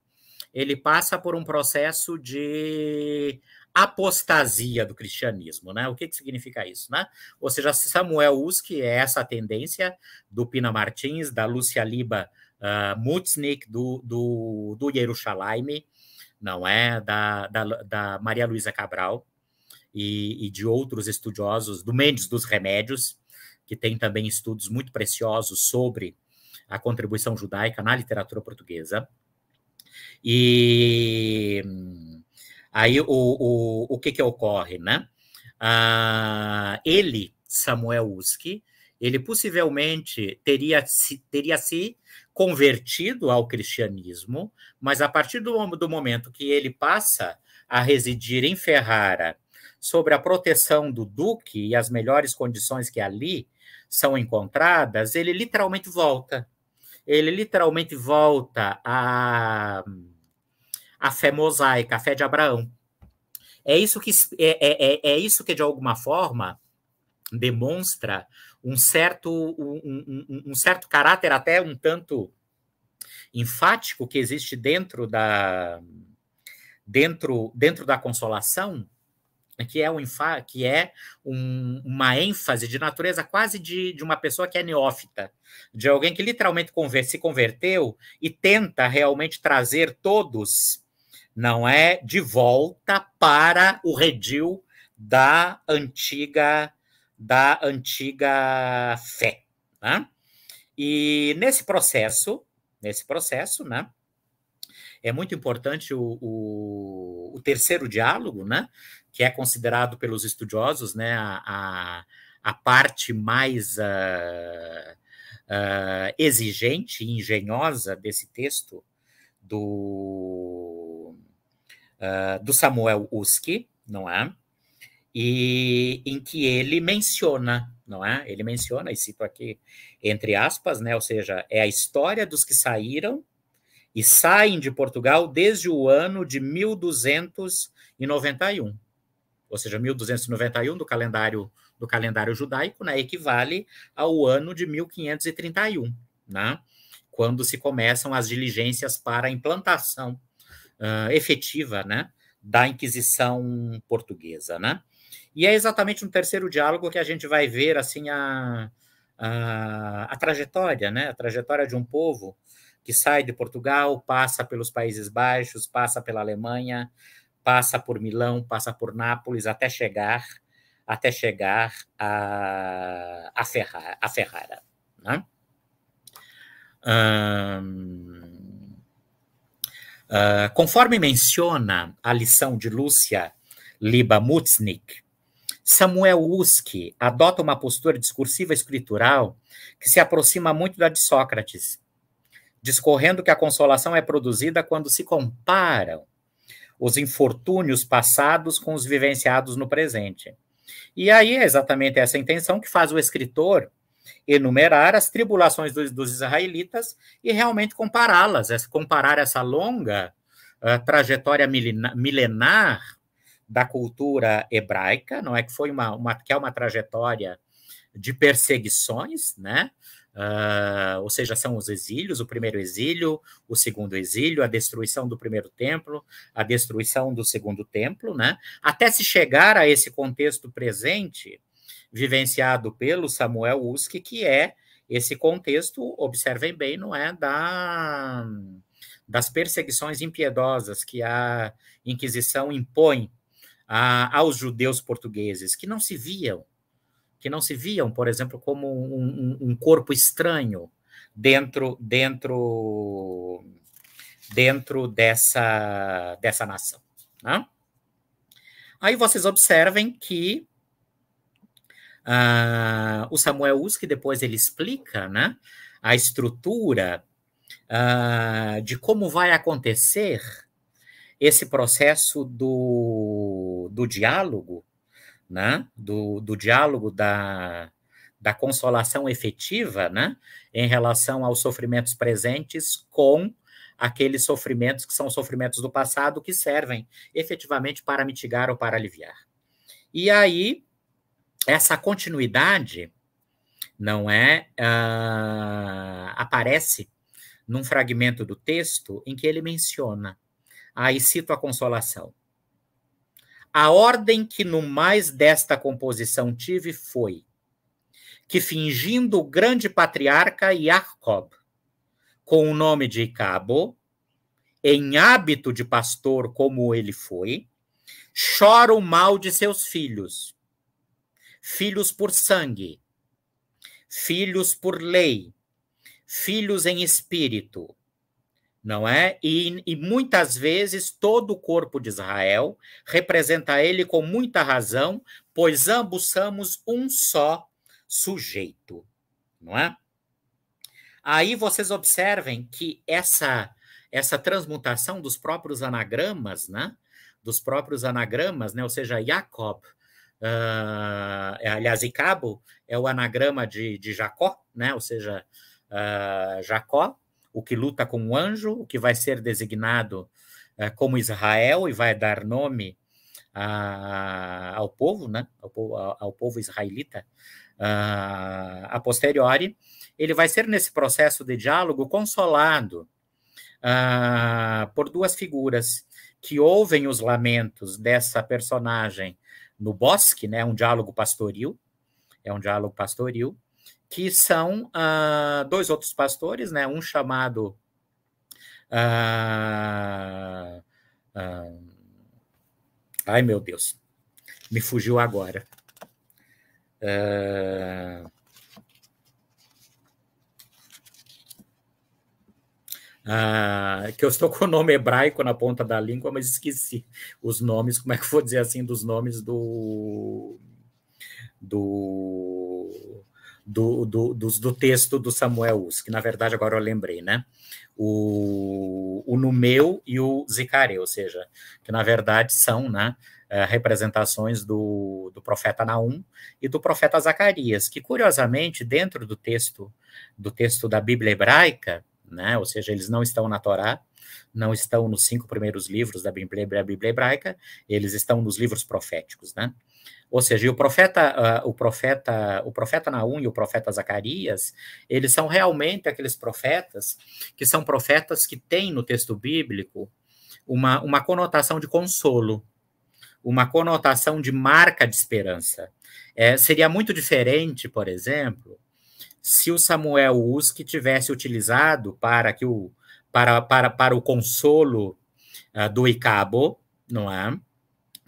[SPEAKER 3] ele passa por um processo de apostasia do cristianismo, né? O que, que significa isso, né? Ou seja, Samuel Uski é essa tendência do Pina Martins, da Lúcia Liba uh, ah, Mutznik, do, do, do Yerushalayim, não é? Da, da, da Maria Luísa Cabral e, e, de outros estudiosos, do Mendes dos Remédios, que tem também estudos muito preciosos sobre a contribuição judaica na literatura portuguesa. E hum, aí o, o, o que, que ocorre, né? Ah, ele, Samuel Uski, ele possivelmente teria se, teria se convertido ao cristianismo, mas a partir do, do momento que ele passa a residir em Ferrara, sobre a proteção do duque e as melhores condições que ali são encontradas, ele literalmente volta. Ele literalmente volta à, à fé mosaica, à fé de Abraão. É isso que, é, é, é, é isso que de alguma forma, demonstra um certo, um, um, um, certo caráter até um tanto enfático que existe dentro da dentro, dentro da consolação que é, um, que é um, uma ênfase de natureza quase de, de uma pessoa que é neófita, de alguém que literalmente conver, se converteu e tenta realmente trazer todos, não é, de volta para o redil da antiga da antiga fé, né? E nesse processo, nesse processo, né? É muito importante o, o, o terceiro diálogo, né? que é considerado pelos estudiosos né, a, a, parte mais ah, ah, exigente e engenhosa desse texto do, ah, do Samuel Uski, não é? E em que ele menciona, não é? Ele menciona, e cito aqui entre aspas, né? Ou seja, é a história dos que saíram e saem de Portugal desde o ano de 1291 ou seja, 1291 do calendário do calendário judaico, né, equivale ao ano de 1531, né, quando se começam as diligências para a implantação uh, efetiva, né, da Inquisição portuguesa, né? E é exatamente no terceiro diálogo que a gente vai ver assim a, a, a trajetória, né, a trajetória de um povo que sai de Portugal, passa pelos Países Baixos, passa pela Alemanha, passa por Milão, passa por Nápoles, até chegar até chegar a, a, Ferrara. A Ferrara né? hum, uh, conforme menciona a lição de Lúcia Libamutznik, Samuel Uski adota uma postura discursiva escritural que se aproxima muito da de Sócrates, discorrendo que a consolação é produzida quando se comparam os infortúnios passados com os vivenciados no presente. E aí é exatamente essa intenção que faz o escritor enumerar as tribulações dos, dos israelitas e realmente compará-las, comparar essa longa ah, trajetória milenar da cultura hebraica, não é que foi uma, uma que é uma trajetória de perseguições, né? Uh, ou seja, são os exílios, o primeiro exílio, o segundo exílio, a destruição do primeiro templo, a destruição do segundo templo, né? Até se chegar a esse contexto presente, vivenciado pelo Samuel Uski, que é esse contexto, observem bem, não é da das perseguições impiedosas que a Inquisição impõe a, aos judeus portugueses, que não se viam que não se viam, por exemplo, como um, um corpo estranho dentro dentro dentro dessa dessa nação. Né? Aí vocês observem que uh, o Samuel Uski depois ele explica, né, a estrutura uh, de como vai acontecer esse processo do, do diálogo né, do, do diálogo, da, da consolação efetiva né, em relação aos sofrimentos presentes com aqueles sofrimentos que são sofrimentos do passado que servem efetivamente para mitigar ou para aliviar. E aí, essa continuidade não é uh, aparece num fragmento do texto em que ele menciona aí cito a consolação a ordem que no mais desta composição tive foi que, fingindo o grande patriarca Jacob, com o nome de Cabo, em hábito de pastor como ele foi, chora o mal de seus filhos, filhos por sangue, filhos por lei, filhos em espírito, não é? E, e, muitas vezes todo o corpo de Israel representa ele com muita razão, pois ambos somos um só sujeito, não é? Aí vocês observem que essa essa transmutação dos próprios anagramas, né? Dos próprios anagramas, né? Ou seja, Jacob, uh, aliás, Icabo é o anagrama de, de Jacó, né? Ou seja, uh, Jacó, o que luta com um anjo, o que vai ser designado eh, como Israel e vai dar nome a, ao povo, né? ao, povo, ao, ao povo israelita, ah, a posteriori, ele vai ser nesse processo de diálogo consolado ah, por duas figuras que ouvem os lamentos dessa personagem no bosque, né? um diálogo pastoril, é um diálogo pastoril, que são uh, dois outros pastores, né? Um chamado uh, uh, ai meu Deus, me fugiu agora. que eu estou com o nome hebraico na ponta da língua, mas esqueci os nomes, como é que eu vou dizer assim, dos nomes do, do do, do, do texto do Samuel Us, que na verdade agora eu lembrei, né? O, o Numeu e o Zicare, ou seja, que na verdade são, né? Eh, representações do, do profeta Naum e do profeta Zacarias, que curiosamente dentro do texto do texto da Bíblia hebraica, né, ou seja, eles não estão na Torá, não estão nos cinco primeiros livros da Bíblia, da Bíblia hebraica, eles estão nos livros proféticos, né? Ou seja, o profeta, uh, o profeta, o profeta Naum e o profeta Zacarias, eles são realmente aqueles profetas que são profetas que têm no texto bíblico uma, uma conotação de consolo, uma conotação de marca de esperança. É, seria muito diferente, por exemplo, se o Samuel Uski tivesse utilizado para que o para, para, para o consolo uh, do Icabo, não é?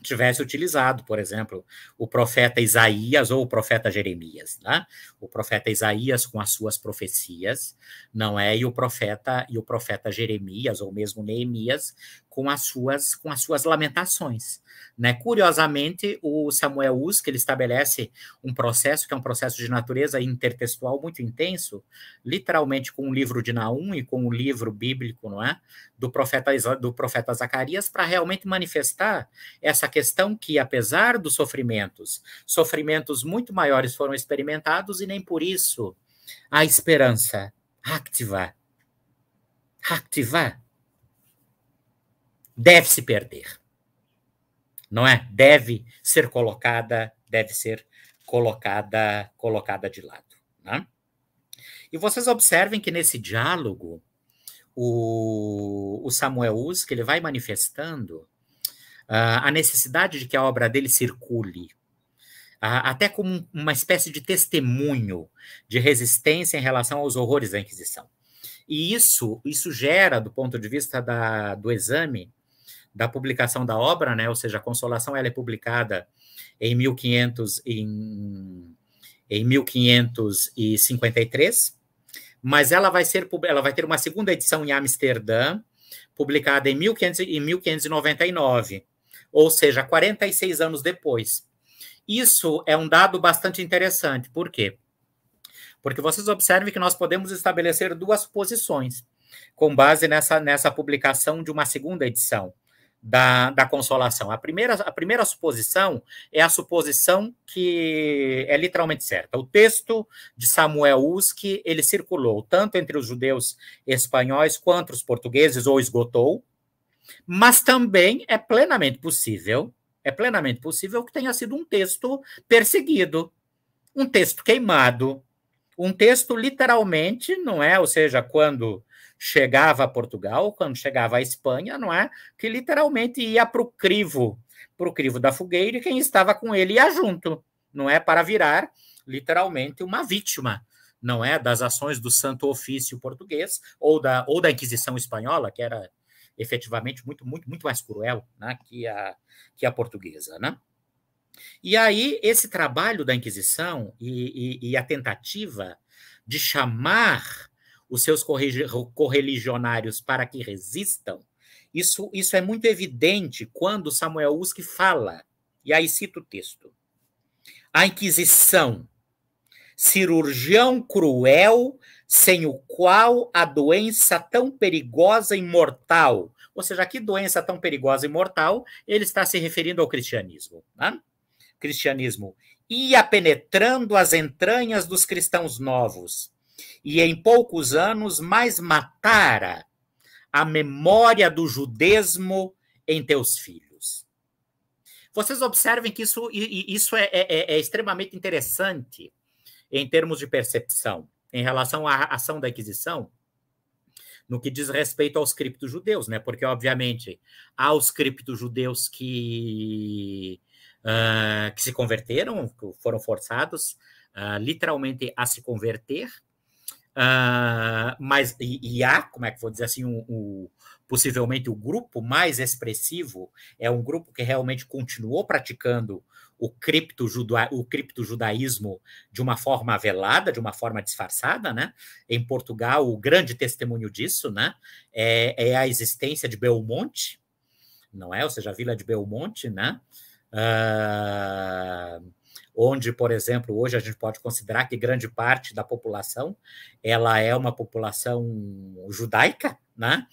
[SPEAKER 3] tivesse utilizado, por exemplo, o profeta Isaías ou o profeta Jeremias, né? O profeta Isaías com as suas profecias, não é? E o profeta e o profeta Jeremias ou mesmo Neemias com as suas com as suas lamentações, né? Curiosamente, o Samuel Usk que ele estabelece um processo que é um processo de natureza intertextual muito intenso, literalmente com o livro de Naum e com o livro bíblico, não é, do profeta do profeta Zacarias para realmente manifestar essa questão que apesar dos sofrimentos, sofrimentos muito maiores foram experimentados e nem por isso a esperança activa, activar deve se perder. Não é? Deve ser colocada, deve ser colocada, colocada de lado. Né? E vocês observem que nesse diálogo, o, o Samuel Usk ele vai manifestando uh, a necessidade de que a obra dele circule, ah, até como uma espécie de testemunho de resistência em relação aos horrores da Inquisição. E isso, isso gera, do ponto de vista da, do exame, da publicação da obra, né? Ou seja, a Consolação ela é publicada em 1500 em, em 1553, mas ela vai ser ela vai ter uma segunda edição em Amsterdã, publicada em, 1500, em 1599, ou seja, 46 anos depois. Isso é um dado bastante interessante. Por quê? Porque vocês observem que nós podemos estabelecer duas posições com base nessa, nessa publicação de uma segunda edição da, da consolação. A primeira, a primeira suposição é a suposição que é literalmente certa. O texto de Samuel Uski, ele circulou tanto entre os judeus espanhóis quanto os portugueses, ou esgotou, mas também é plenamente possível, é plenamente possível que tenha sido um texto perseguido, um texto queimado, um texto literalmente, não é? Ou seja, quando chegava a Portugal, quando chegava à Espanha, não é? Que literalmente ia para o crivo, para o crivo da fogueira, e quem estava com ele ia junto, não é? Para virar literalmente uma vítima, não é? Das ações do Santo Ofício português ou da, ou da Inquisição espanhola, que era efetivamente muito, muito, muito mais cruel né? que, a, que a portuguesa, né? E aí, esse trabalho da Inquisição e, e, e a tentativa de chamar os seus correligionários para que resistam, isso, isso é muito evidente quando Samuel Uski fala, e aí cito o texto: a Inquisição, cirurgião cruel, sem o qual a doença tão perigosa e mortal. Ou seja, que doença tão perigosa e mortal, ele está se referindo ao cristianismo. Né? Cristianismo ia penetrando as entranhas dos cristãos novos e em poucos anos mais matara a memória do judesmo em teus filhos. Vocês observem que isso, isso é, é, é, é extremamente interessante em termos de percepção, em relação à ação da Inquisição, no que diz respeito aos criptos judeus, né? Porque, obviamente, há os criptos judeus que, uh, que se converteram, que foram forçados uh, literalmente a se converter, Uh, mas e, e, há, como é que vou dizer assim, o, possivelmente o grupo mais expressivo é um grupo que realmente continuou praticando o cripto-judaísmo cripto de uma forma velada, de uma forma disfarçada, né? Em Portugal, o grande testemunho disso, né? É, é a existência de Belmonte, não é? Ou seja, a vila de Belmonte, né? Uh, onde, por exemplo, hoje a gente pode considerar que grande parte da população ela é uma população judaica, né?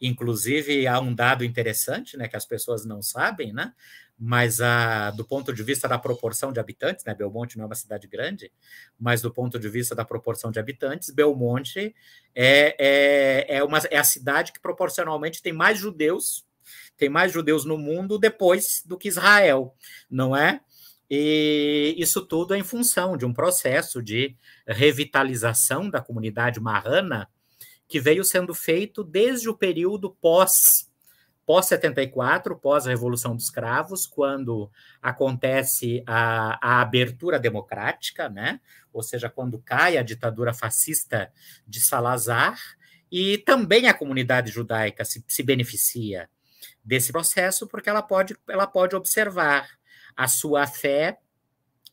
[SPEAKER 3] Inclusive há um dado interessante, né, que as pessoas não sabem, né? Mas a, ah, do ponto de vista da proporção de habitantes, né, Belmonte não é uma cidade grande, mas do ponto de vista da proporção de habitantes, Belmonte é, é, é, uma, é a cidade que proporcionalmente tem mais judeus tem mais judeus no mundo depois do que Israel, não é? E isso tudo é em função de um processo de revitalização da comunidade marrana que veio sendo feito desde o período pós pós 74, pós a Revolução dos Cravos, quando acontece a, a, abertura democrática, né? Ou seja, quando cai a ditadura fascista de Salazar e também a comunidade judaica se, se beneficia desse processo porque ela pode ela pode observar a sua fé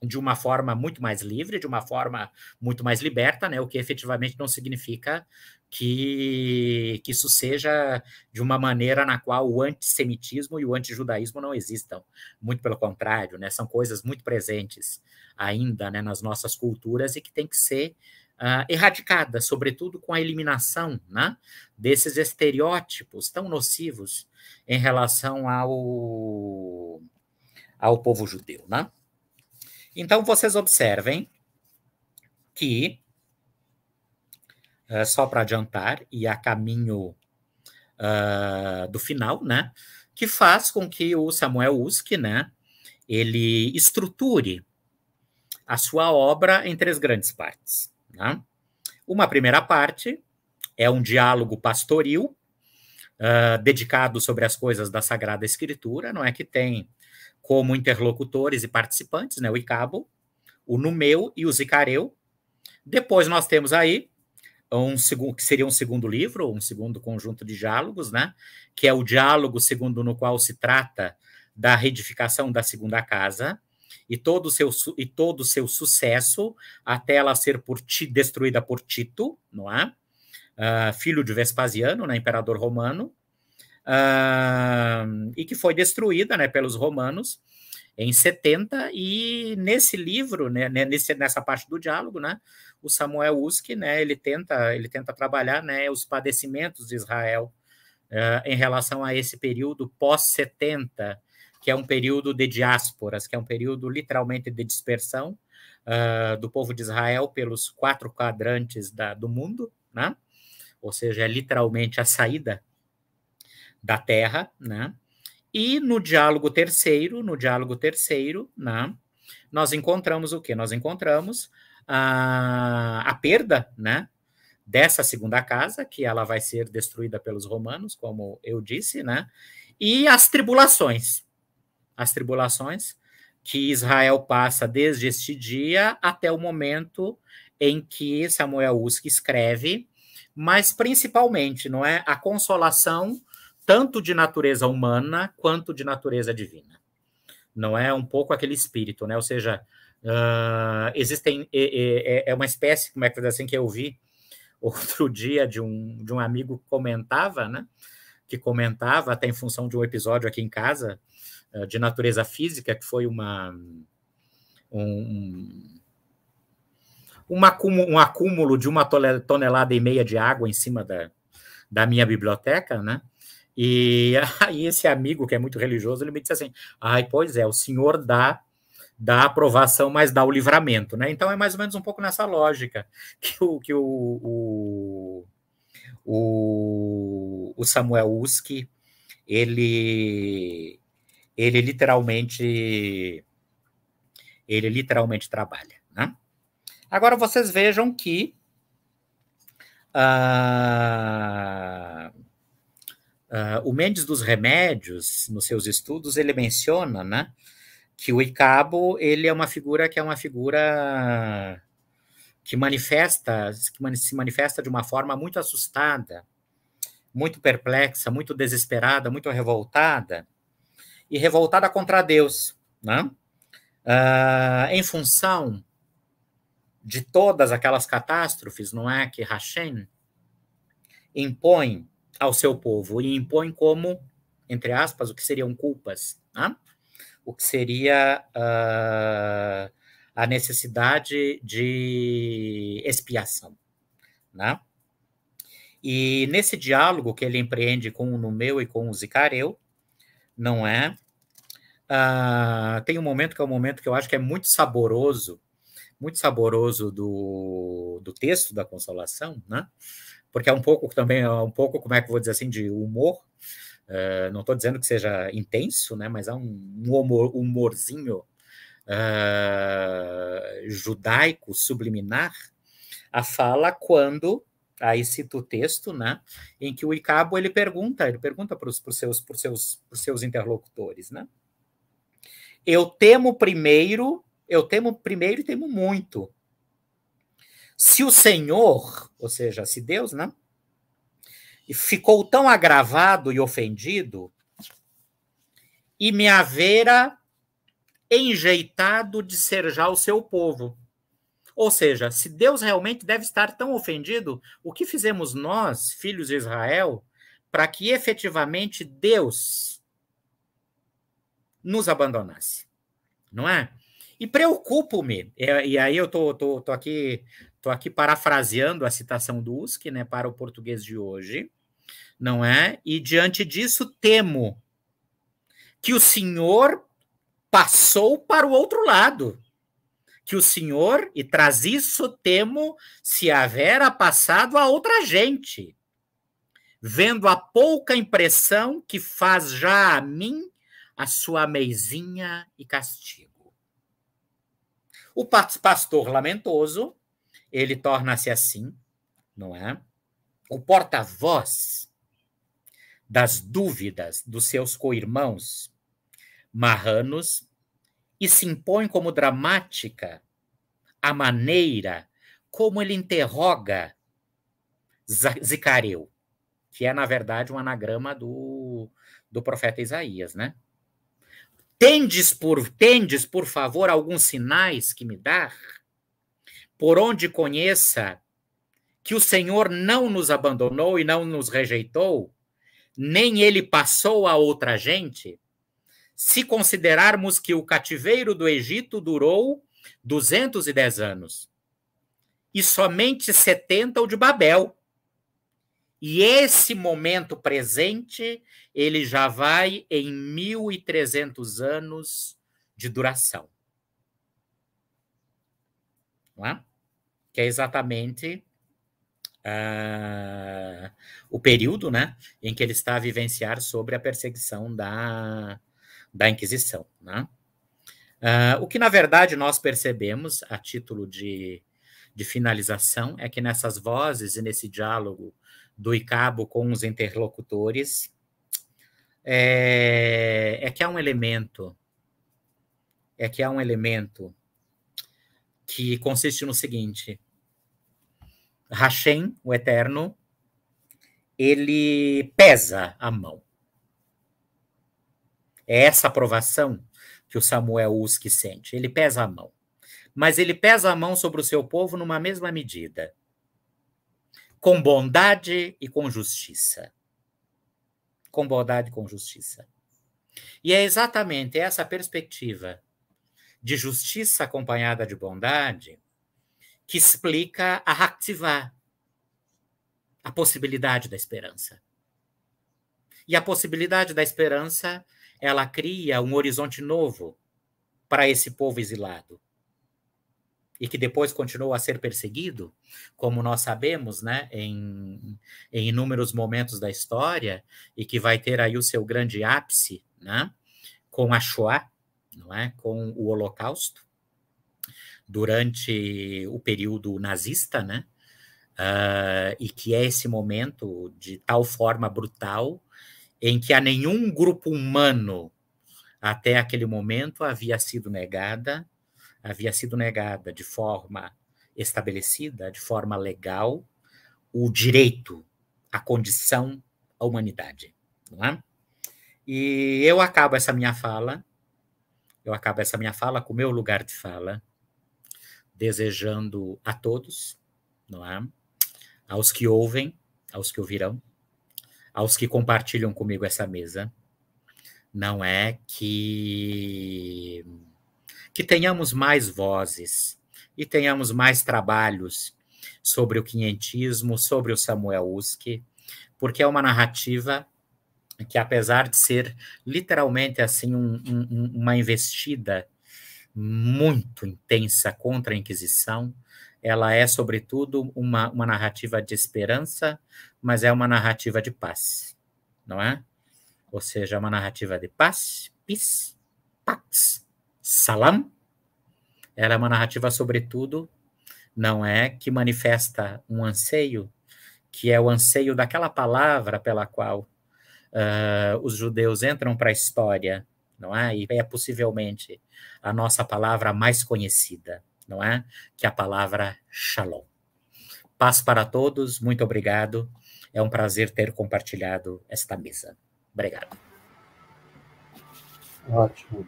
[SPEAKER 3] de uma forma muito mais livre, de uma forma muito mais liberta, né? O que efetivamente não significa que, que isso seja de uma maneira na qual o antissemitismo e o antijudaísmo não existam. Muito pelo contrário, né? São coisas muito presentes ainda né, nas nossas culturas e que têm que ser uh, erradicada, sobretudo com a eliminação né, desses estereótipos tão nocivos em relação ao ao povo judeu, né? Então vocês observem que eh, só para adiantar e a caminho uh, do final, né, que faz com que o Samuel Uski, né, ele estruture a sua obra em três grandes partes. Né? Uma primeira parte é um diálogo pastoril uh, dedicado sobre as coisas da Sagrada Escritura, não é que tem como interlocutores e participantes, né, o ICABO, o Numeu e o Zicareu. Depois nós temos aí um segundo que seria um segundo livro, um segundo conjunto de diálogos, né, que é o diálogo segundo no qual se trata da reedificação da segunda casa e todo o seu e todo o seu sucesso até ela ser por ti, destruída por Tito, não é? Uh, filho de Vespasiano, né, imperador romano, uh, e que foi destruída né, pelos romanos em 70, e nesse livro, né, né, nesse, nessa parte do diálogo, né, o Samuel Uski, né, ele tenta, ele tenta trabalhar, né, os padecimentos de Israel uh, em relação a esse período pós-70, que é um período de diásporas, que é um período literalmente de dispersão uh, do povo de Israel pelos quatro quadrantes da, do mundo, né, ou seja, é literalmente a saída da Terra, né? E no diálogo terceiro, no diálogo terceiro, né, nós encontramos o que? Nós encontramos a, ah, a perda, né, dessa segunda casa, que ela vai ser destruída pelos romanos, como eu disse, né? E as tribulações. As tribulações que Israel passa desde este dia até o momento em que Samuel Usk escreve, mas principalmente, não é, a consolação tanto de natureza humana quanto de natureza divina. Não é um pouco aquele espírito, né? Ou seja, uh, existem é, é, uma espécie, como é que eu assim que eu vi [laughs] outro dia de um de um amigo que comentava, né? Que comentava até em função de um episódio aqui em casa uh, de natureza física que foi uma um, um, acúmulo, um acúmulo de uma tonelada e meia de água em cima da, da minha biblioteca, né? E [laughs] aí esse amigo, que é muito religioso, ele me disse assim, ai, pois é, o senhor dá dá aprovação, mas dá o livramento, né? Então é mais ou menos um pouco nessa lógica [laughs] que o, que o, o, o, o Samuel Uski ele ele literalmente ele literalmente trabalha, né? Agora vocês vejam que uh, Uh, o Mendes dos Remédios, nos seus estudos, ele menciona, né, que o Icabo, ele é uma figura que é uma figura que manifesta, que se manifesta de uma forma muito assustada, muito perplexa, muito desesperada, muito revoltada, e revoltada contra Deus, né? Uh, em função de todas aquelas catástrofes, não é, que Hashem impõe ao seu povo e impõe como, entre aspas, o que seriam culpas, né? o que seria uh, a necessidade de expiação. Né? E nesse diálogo que ele empreende com o Numeu e com o Zicareu, não é? Uh, tem um momento que é um momento que eu acho que é muito saboroso, muito saboroso do, do texto da Consolação, né? porque é um pouco também, é um pouco, como é que eu vou dizer assim, de humor. Uh, não estou dizendo que seja intenso, né, mas há é um, humor, humorzinho uh, judaico, subliminar, a fala quando aí cita o texto, né, em que o Icabo ele pergunta, ele pergunta para os seus, pros seus, pros seus interlocutores, né? Eu temo primeiro, eu temo primeiro e temo muito. Se o Senhor, ou seja, se Deus, né, ficou tão agravado e ofendido, e me havera enjeitado de ser já o seu povo. Ou seja, se Deus realmente deve estar tão ofendido, o que fizemos nós, filhos de Israel, para que efetivamente Deus nos abandonasse? Não é? E preocupo-me, e aí eu tô, tô, tô aqui Estou aqui parafraseando a citação do USC, né, para o português de hoje, não é? E diante disso, temo que o senhor passou para o outro lado. Que o senhor, e traz isso, temo, se havera passado a outra gente, vendo a pouca impressão que faz já a mim a sua meizinha e castigo. O pastor lamentoso ele torna-se assim, não é? O porta-voz das dúvidas dos seus co-irmãos marranos e se impõe como dramática a maneira como ele interroga Zicareu, que é, na verdade, um anagrama do, do profeta Isaías, né? Tendes por, tendes, por favor, alguns sinais que me dar? por onde conheça que o Senhor não nos abandonou e não nos rejeitou, nem ele passou a outra gente, se considerarmos que o cativeiro do Egito durou 210 anos e somente 70 o de Babel. E esse momento presente, ele já vai em 1300 anos de duração é? que é exatamente uh, o período né, em que ele está a vivenciar sobre a perseguição da, da Inquisição. Né? Uh, o que, na verdade, nós percebemos, a título de, de finalização, é que nessas vozes e nesse diálogo do ICABO com os interlocutores, é, é que há um elemento, é que há um elemento que consiste no seguinte: Hashem, o Eterno, ele pesa a mão. É essa aprovação que o Samuel Uski sente. Ele pesa a mão. Mas ele pesa a mão sobre o seu povo numa mesma medida. Com bondade e com justiça. Com bondade e com justiça. E é exatamente essa perspectiva de justiça acompanhada de bondade que explica a reativar a possibilidade da esperança. E a possibilidade da esperança, ela cria um horizonte novo para esse povo exilado. E que depois continuou a ser perseguido, como nós sabemos, né, em, em inúmeros momentos da história, e que vai ter aí o seu grande ápice, né, com a Shoah, não é, com o Holocausto durante o período nazista, né? Uh, e que é esse momento de tal forma brutal em que a nenhum grupo humano até aquele momento havia sido negada, havia sido negada de forma estabelecida, de forma legal, o direito, a condição, a humanidade. Não é? E eu acabo essa minha fala eu acabo essa minha fala com o meu lugar de fala, desejando a todos, não é? Aos que ouvem, aos que ouvirão, aos que compartilham comigo essa mesa, não é que que tenhamos mais vozes e tenhamos mais trabalhos sobre o quinhentismo, sobre o Samuel Uski, porque é uma narrativa que apesar de ser literalmente assim um, um, uma investida muito intensa contra a Inquisição, ela é sobretudo uma, uma narrativa de esperança, mas é uma narrativa de paz, não é? Ou seja, uma narrativa de paz, pis, pax, salam. Ela é uma narrativa sobretudo, não é, que manifesta um anseio que é o anseio daquela palavra pela qual uh, os judeus entram para a história, não é? E é possivelmente a nossa palavra mais conhecida, não é? Que é a palavra shalom. Paz para todos, muito obrigado. É um prazer ter compartilhado esta mesa. Obrigado.
[SPEAKER 1] Ótimo.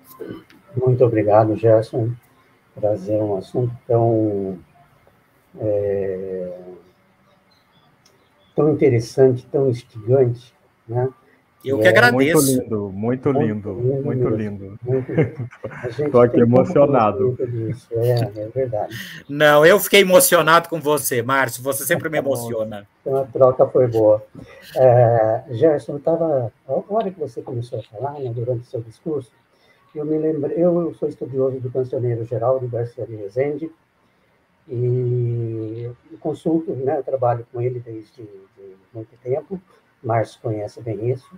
[SPEAKER 1] Muito obrigado, Gerson, trazer um assunto tão, é, tão interessante, tão instigante, né? Eu que é, agradeço. Muito lindo, muito lindo, muito, lindo. [laughs] Estou aqui emocionado. é, é verdade.
[SPEAKER 3] Não, eu fiquei emocionado com você, Márcio. Você sempre me emociona.
[SPEAKER 1] Então a troca foi boa. É, Gerson, estava. A hora que você começou a falar, né, durante o seu discurso, eu me lembro. Eu sou estudioso do cancioneiro Geraldo Garcia de Rezende e consulto, né, trabalho com ele desde de muito tempo Márcio conhece bem isso.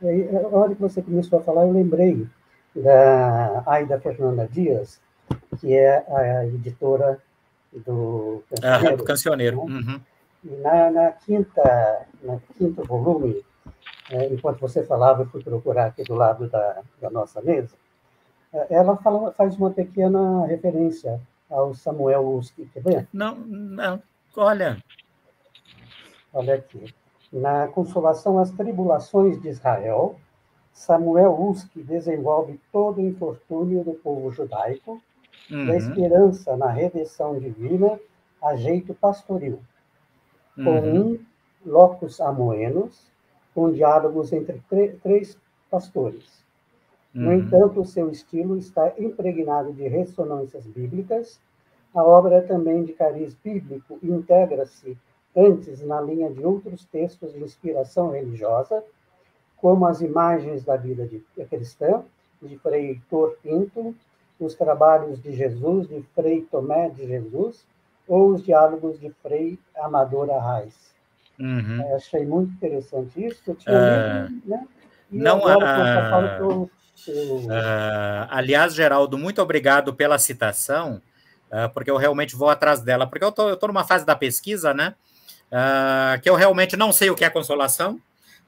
[SPEAKER 1] E, eh, a hora que você começou a falar, eu lembrei da Aida Fernanda Dias, que é a editora do Cancioneiro. Ah, do cancioneiro. Né? Uhum. Na, na, quinta, na quinto volume, é, enquanto você falava, eu fui procurar aqui do lado da, da nossa mesa, eh, ela fala, faz uma pequena referência ao Samuel Uski, quer ver? Não, não, olha. Olha aqui. Na Consolação às Tribulações de Israel, Samuel Uski desenvolve todo o infortúnio do povo judaico, uhum. da esperança na redenção divina a jeito pastoril, com uhum. um locus amoenos, com diálogos entre três pastores.
[SPEAKER 2] Uhum. No entanto,
[SPEAKER 1] o seu estilo está impregnado de ressonâncias bíblicas, a obra é também de cariz bíblico e integra-se antes na linha de outros textos de inspiração religiosa, como as imagens da vida de, é cristã, de Frei Heitor Pinto, os trabalhos de Jesus, de Frei Tomé de Jesus, ou os diálogos de Frei Amador Arraes. Uhum. É, achei muito interessante isso. Eu tinha é, uh, lido, né? E não, há. uh,
[SPEAKER 3] aliás, Geraldo, muito obrigado pela citação, ah, porque eu realmente vou atrás dela, porque eu tô, estou tô numa fase da pesquisa, né? uh, que eu realmente não sei o que é consolação.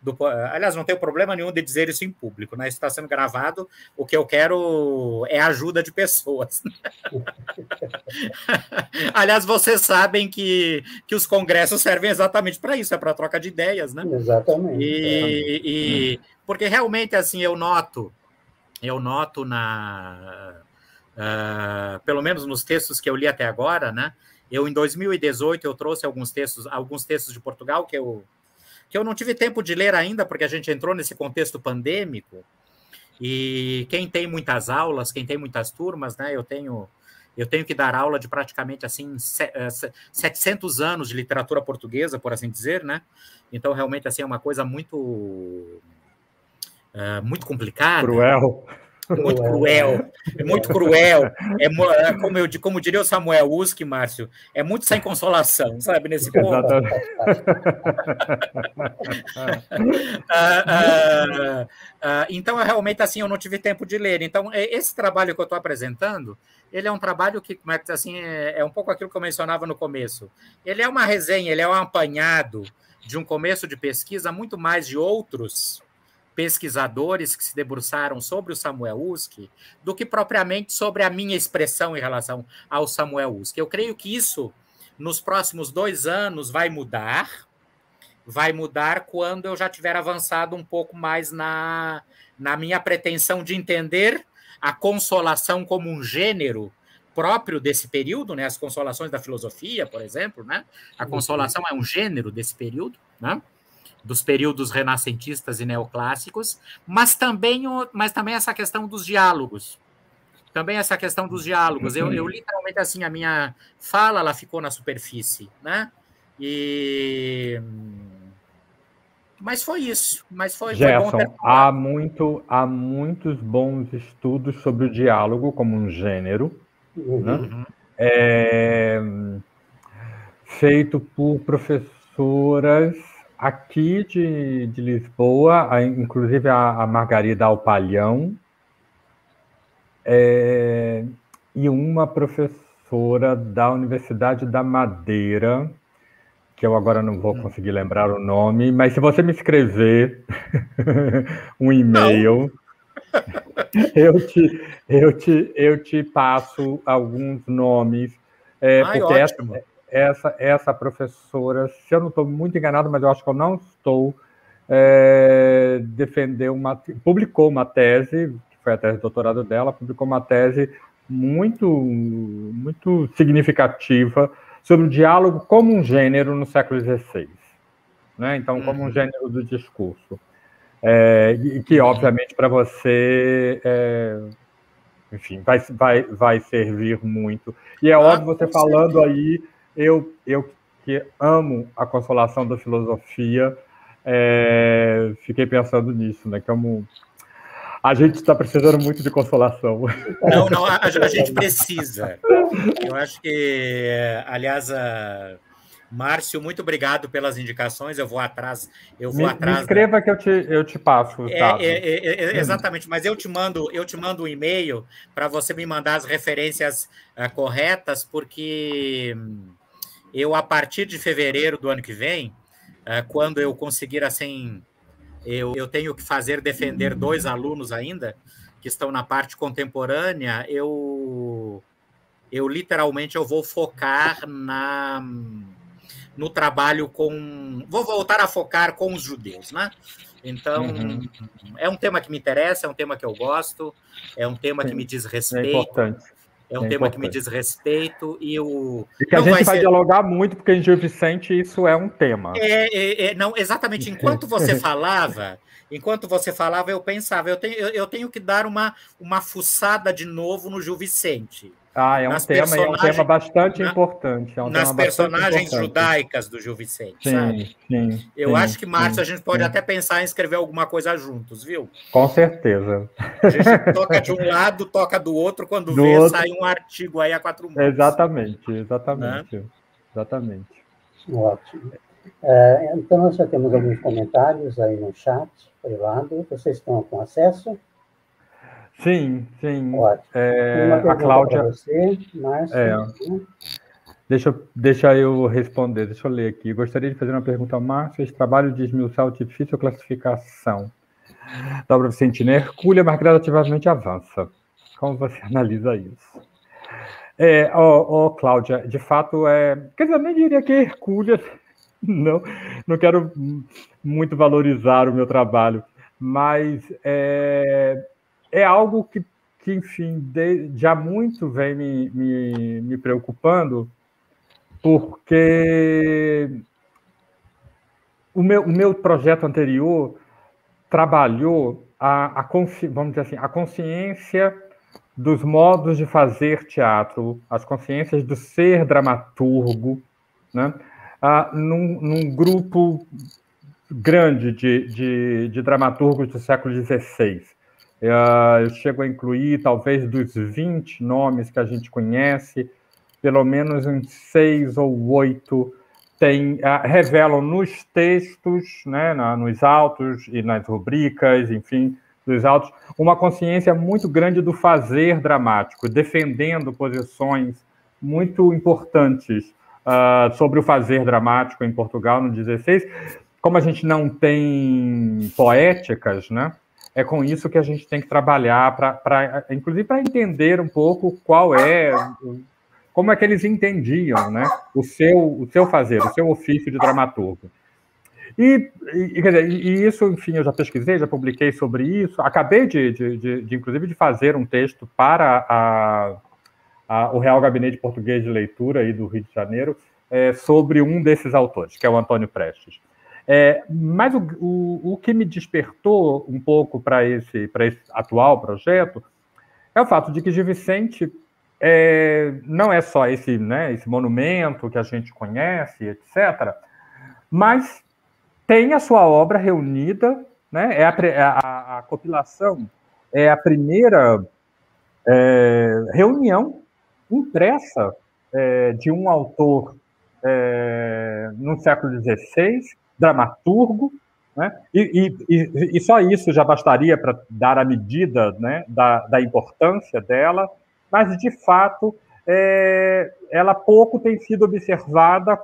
[SPEAKER 3] Do, aliás, não tenho problema nenhum de dizer isso em público, né? Isso está sendo gravado. O que eu quero é ajuda de pessoas. [laughs] aliás, vocês sabem que, que os congressos servem exatamente para isso, é para troca de ideias, né? Exatamente. E, e hum. porque realmente assim eu noto, eu noto na uh, pelo menos nos textos que eu li até agora, né? Eu, em 2018, eu trouxe alguns textos, alguns textos de Portugal que eu, que eu não tive tempo de ler ainda, porque a gente entrou nesse contexto pandêmico. E quem tem muitas aulas, quem tem muitas turmas, né? Eu tenho eu tenho que dar aula de praticamente assim 700 eh, anos de literatura portuguesa, por assim dizer, né? Então realmente assim é uma coisa muito é, muito complicada. Cruel
[SPEAKER 1] muito cruel,
[SPEAKER 3] é muito cruel. É, é, como, eu, como diria o Samuel Uski, Márcio, é muito sem consolação, sabe, nesse ponto. [laughs] ah, ah, ah, então, é realmente, assim, eu não tive tempo de ler. Então, é, esse trabalho que eu estou apresentando, ele é um trabalho que, que assim, é, é um pouco aquilo que eu mencionava no começo. Ele é uma resenha, ele é um apanhado de um começo de pesquisa muito mais de outros pesquisadores que se debruçaram sobre o Samuel Uski do que propriamente sobre a minha expressão em relação ao Samuel Uski. Eu creio que isso, nos próximos dois anos, vai mudar. Vai mudar quando eu já tiver avançado um pouco mais na, na minha pretensão de entender a consolação como um gênero próprio desse período, né? As consolações da filosofia, por exemplo, né? A uhum. consolação é um gênero desse período, né? dos períodos renascentistas e neoclássicos, mas também, o, mas também essa questão dos diálogos. Também essa questão dos diálogos. Eu, eu uhum. literalmente, assim, a minha fala ela ficou na superfície, né? E... Mas foi isso. Mas foi, Gerson, foi
[SPEAKER 2] há, muito, há muitos bons estudos sobre o diálogo como um gênero. Uhum. Né? É... Feito por professoras Aqui de, de Lisboa, a, inclusive a, a, Margarida Alpalhão é, e uma professora da Universidade da Madeira, que eu agora não vou hum. conseguir lembrar o nome, mas se você me escrever [laughs] um e-mail, eu te, eu, te, eu te passo alguns nomes. É, Ai, porque ótimo. Essa, essa, essa professora, se eu não estou muito enganado, mas eu acho que eu não estou, é, defendeu uma, publicou uma tese, que foi a tese de doutorado dela, publicou uma tese muito, muito significativa sobre o diálogo como um gênero no século XVI. Né? Então, como um uhum. gênero do discurso. É, e que, obviamente, para você, é, enfim, vai, vai, vai servir muito. E é ah, óbvio, você falando aí eu, eu que amo a consolação da filosofia, é, fiquei pensando nisso, né? Que amo, a gente está precisando muito de consolação. Não, não, a, a gente
[SPEAKER 3] precisa. Eu acho que, é, aliás, a... Márcio, muito obrigado pelas indicações. Eu vou atrás.
[SPEAKER 2] Eu vou me, atrás. Me né? escreva que eu te, eu te passo. É, é,
[SPEAKER 3] é, é, exatamente, mas eu te mando eu te mando um e-mail para você me mandar as referências uh, corretas, porque hum, eu, a partir de fevereiro do ano que vem, é, quando eu conseguir, assim, eu, eu tenho que fazer defender dois alunos ainda, que estão na parte contemporânea, eu, eu literalmente eu vou focar na no trabalho com. Vou voltar a focar com os judeus, né? Então, uhum. é um tema que me interessa, é um tema que eu gosto, é um tema que me diz é respeito. É
[SPEAKER 2] importante. É um é tema importante. que me
[SPEAKER 3] diz respeito e
[SPEAKER 2] o. E que a gente vai, vai dialogar muito, porque em Vicente isso é um tema.
[SPEAKER 3] É, é, é não, exatamente. Enquanto você [laughs] falava, enquanto você falava, eu pensava, eu tenho, eu, eu tenho que dar uma, uma fuçada de novo no Gil Vicente.
[SPEAKER 2] Ah, é um, tema, é um tema bastante na, importante. É um nas personagens importante.
[SPEAKER 3] judaicas do Gil Vicente, sim, sabe?
[SPEAKER 2] Sim, Eu sim, acho que, Márcio, a gente pode
[SPEAKER 3] até pensar em escrever alguma coisa juntos, viu?
[SPEAKER 2] Com certeza. A gente toca de um
[SPEAKER 3] lado, toca do outro, quando do vê, outro... sai um artigo aí a quatro mãos.
[SPEAKER 2] Exatamente, exatamente. Né? Exatamente.
[SPEAKER 1] Ótimo. É, então, nós já temos alguns comentários aí no chat privado. Vocês estão com acesso?
[SPEAKER 2] Sim, sim. É, a Cláudia.
[SPEAKER 1] Você, Márcio, é. né?
[SPEAKER 2] Deixa, deixa eu responder, deixa eu ler aqui. Gostaria de fazer uma pergunta ao Márcio. Esse trabalho de esmiuçar o difícil classificação da obra Vicentina Hercúlea, é mas gradativamente avança. Como você [laughs] analisa isso? É, ó, Cláudia, de fato, é, quer dizer, eu nem diria que é Hercúlea, [laughs] não, não quero muito valorizar o meu trabalho, mas é, é algo que, que enfim, de, já muito vem me, me, me preocupando, porque o meu, o meu projeto anterior trabalhou a, a vamos dizer assim, a consciência dos modos de fazer teatro, as consciências do ser dramaturgo, né? Ah, num, num, grupo grande de, de, de dramaturgos do século XVI. Ah, eu chego a incluir, talvez, dos 20 nomes que a gente conhece, pelo menos uns seis ou oito tem, ah, revelam nos textos, né, nos autos e nas rubricas, enfim, dos autos, uma consciência muito grande do fazer dramático, defendendo posições muito importantes uh, sobre o fazer dramático em Portugal no 16. Como a gente não tem poéticas, né? é com isso que a gente tem que trabalhar, pra, pra inclusive para entender um pouco qual é, como é que eles entendiam né, o, seu, o seu fazer, o seu ofício de dramaturgo. E, e, dizer, e isso, enfim, eu já pesquisei, já publiquei sobre isso, acabei de, de, de, de inclusive, de fazer um texto para a, a, o Real Gabinete Português de Leitura aí do Rio de Janeiro é, sobre um desses autores, que é o Antônio Prestes. É, mas o, o, o, que me despertou um pouco para esse, esse atual projeto é o fato de que Gil Vicente é, não é só esse, né, esse monumento que a gente conhece, etc., mas tem a sua obra reunida, né, é a, é a, a compilação, é a primeira é, reunião impressa é, de um autor é, no século XVI dramaturgo, né? E, e, e, só isso já bastaria para dar a medida né, da, da, importância dela, mas de fato é, ela pouco tem sido observada,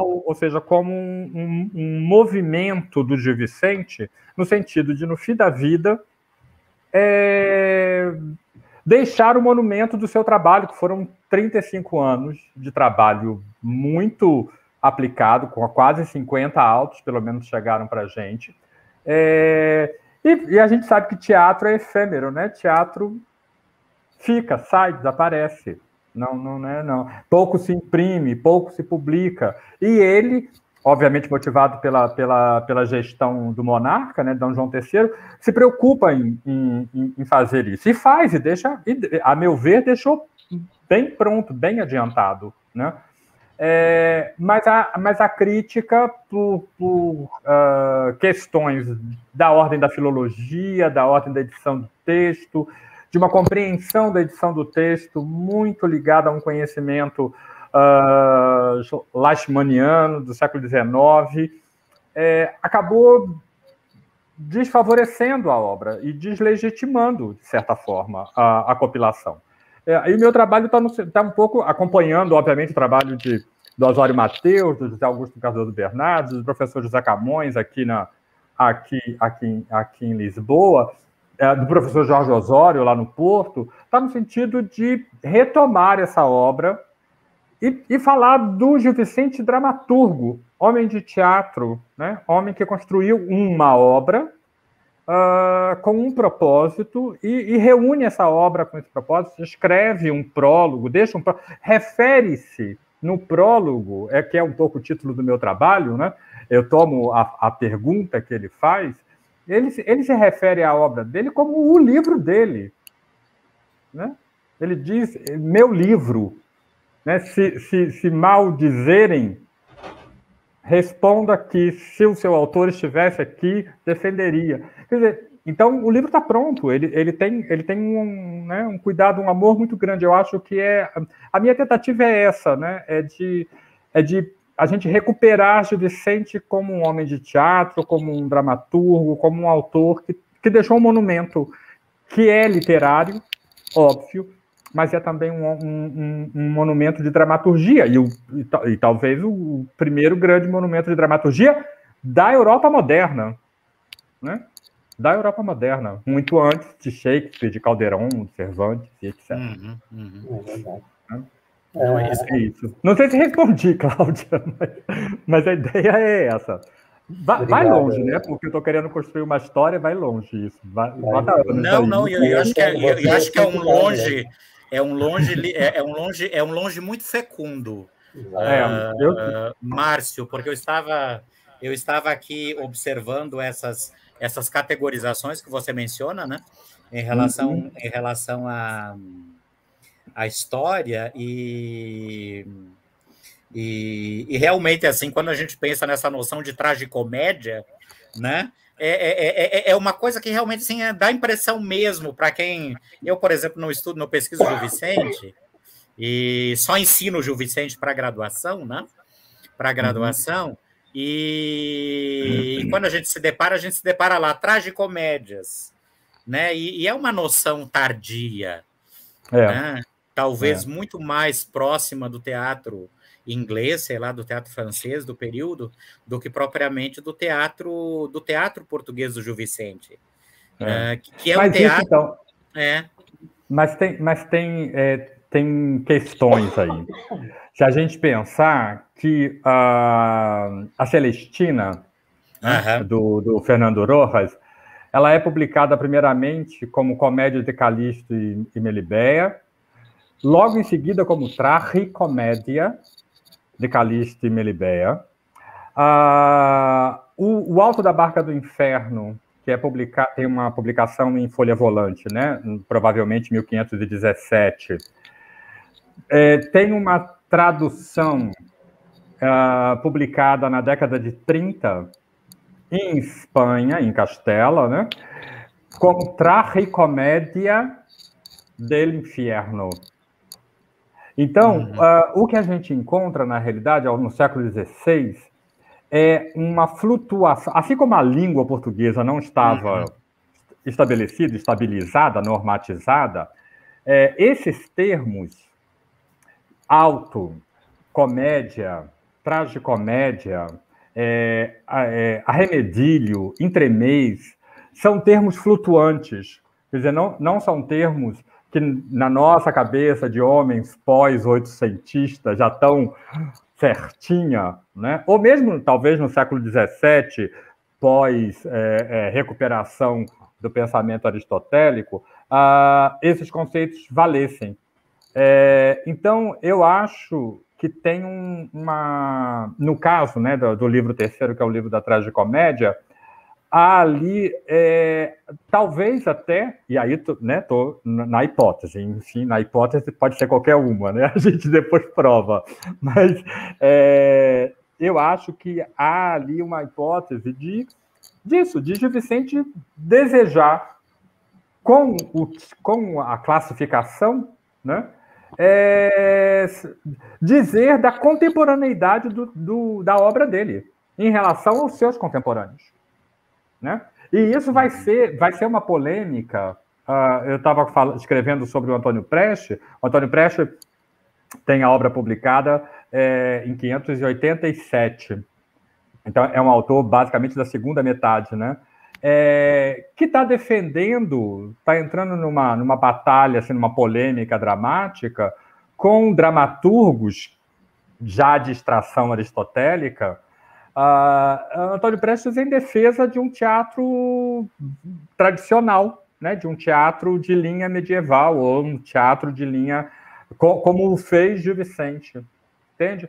[SPEAKER 2] ou seja, como um, um, um, movimento do Gil Vicente, no sentido de, no fim da vida, é, deixar o monumento do seu trabalho, que foram 35 anos de trabalho muito aplicado, com quase 50 autos, pelo menos, chegaram para a gente. É, e, e, a gente sabe que teatro é efêmero, né? Teatro fica, sai, desaparece. Não, não, não, é, não. Pouco se imprime, pouco se publica. E ele, obviamente motivado pela, pela, pela gestão do monarca, né, Dom João III, se preocupa em, em, em fazer isso. E faz, e deixa, e, a meu ver, deixou bem pronto, bem adiantado. Né? É, mas, a, mas a crítica por, por uh, questões da ordem da filologia, da ordem da edição do texto, de uma compreensão da edição do texto muito ligada a um conhecimento uh, ah, leishmaniano do século XIX, é, acabou desfavorecendo a obra e deslegitimando, de certa forma, a, a compilação. É, e o meu trabalho está tá um pouco acompanhando, obviamente, o trabalho de, do Osório Mateus, do José Augusto Cardoso Bernardes, do professor José Camões aqui, na, aqui, aqui, aqui em Lisboa, é, do professor Jorge Osório lá no Porto, está no sentido de retomar essa obra e, e, falar do Gil Vicente dramaturgo, homem de teatro, né? homem que construiu uma obra uh, com um propósito e, e, reúne essa obra com esse propósito, escreve um prólogo, deixa um prólogo, refere-se no prólogo, é que é um pouco o título do meu trabalho, né? Eu tomo a, a pergunta que ele faz, ele, ele se refere à obra dele como o livro dele, né? Ele diz meu livro, né? Se, se, se mal dizerem responda que se o seu autor estivesse aqui, defenderia. Quer dizer, então o livro está pronto, ele, ele tem, ele tem um, né, um cuidado, um amor muito grande. Eu acho que é. A minha tentativa é essa, né? É de, é de a gente recuperar Gil Vicente como um homem de teatro, como um dramaturgo, como um autor que, que deixou um monumento que é literário, óbvio, mas é também um, um, um monumento de dramaturgia, e, o, e, e talvez o primeiro grande monumento de dramaturgia da Europa moderna. Né? da Europa moderna, muito antes de Shakespeare, de Calderon, de Cervantes e etc. Uhum,
[SPEAKER 1] uhum. É né? é, então, é. É, é,
[SPEAKER 2] isso, Não sei se respondi, [laughs] Cláudia, mas, mas a ideia é essa. Vai, Obrigado, vai longe, né? Porque eu estou querendo construir uma história, vai longe isso. Vai, vai, não, não, eu, eu, acho que é, eu, eu acho que é um longe.
[SPEAKER 3] É um longe, é, é um longe, é um longe muito fecundo. É, eu... uh, Márcio, porque eu estava, eu estava aqui observando essas, essas categorizações que você menciona, né? Em relação, uhum. em relação a, a história e, e, e realmente assim, quando a gente pensa nessa noção de tragicomédia, né? É é é, é, é, é, uma coisa que realmente assim, dá impressão mesmo para quem. Eu, por exemplo, não estudo, não pesquiso o Vicente, e só ensino o Gil Vicente para graduação, né? Para uhum. graduação. E, e, quando a gente se depara, a gente se depara lá atrás de comédias, né? E, e é uma noção tardia, é. né? talvez é. muito mais próxima do teatro inglês, sei lá, do teatro francês do período, do que propriamente do teatro do teatro português do Gil Vicente, é. Uh, que é mas um teatro. Isso, então, é.
[SPEAKER 2] Mas tem, mas tem, é, tem questões aí. Se a gente pensar que a, a Celestina né, do, do Fernando Rojas ela é publicada primeiramente como Comédia de Calixto e, e Melibéia, logo em seguida como Tragicomédia, de Calixto e Melibea. Ah, o, o, Alto da Barca do Inferno, que é publicar, tem uma publicação em folha volante, né? provavelmente 1517, é, tem uma tradução ah, publicada na década de 30 em Espanha, em Castela, né? Contra Comédia del Inferno, então, uh, o que a gente encontra na realidade no século XVI é uma flutuação. Assim como a língua portuguesa não estava uhum. estabelecida, estabilizada, normatizada, é, esses termos alto, comédia, tragicomédia, é, é, arremedilho, entremês, são termos flutuantes, quer dizer, não, não são termos que na nossa cabeça de homens pós-oitocentistas já tão certinha, né? ou mesmo talvez no século XVII, pós-recuperação é, é, do pensamento aristotélico, ah, esses conceitos valessem. É, então, eu acho que tem um, uma... No caso né, do, do livro terceiro, que é o livro da Tragicomédia, comédia há ali, é, talvez até, e aí estou né, tô na hipótese, enfim, na hipótese pode ser qualquer uma, né? [laughs] A gente depois prova, mas é, eu acho que há ali uma hipótese de disso, de Gil Vicente desejar com, o, com a classificação, né? É, dizer da contemporaneidade do, do, da obra dele em relação aos seus contemporâneos. Né? E isso vai uhum. ser, vai ser uma polêmica. Uh, eu estava escrevendo sobre o Antônio Preste. O Antônio Preste tem a obra publicada é, em 587. Então, é um autor basicamente da segunda metade, né? É, que está defendendo, está entrando numa, numa batalha, assim, numa polêmica dramática com dramaturgos já de extração aristotélica, Uh, Antônio Prestes em defesa de um teatro tradicional, né, de um teatro de linha medieval ou um teatro de linha co como fez Gil Vicente, entende?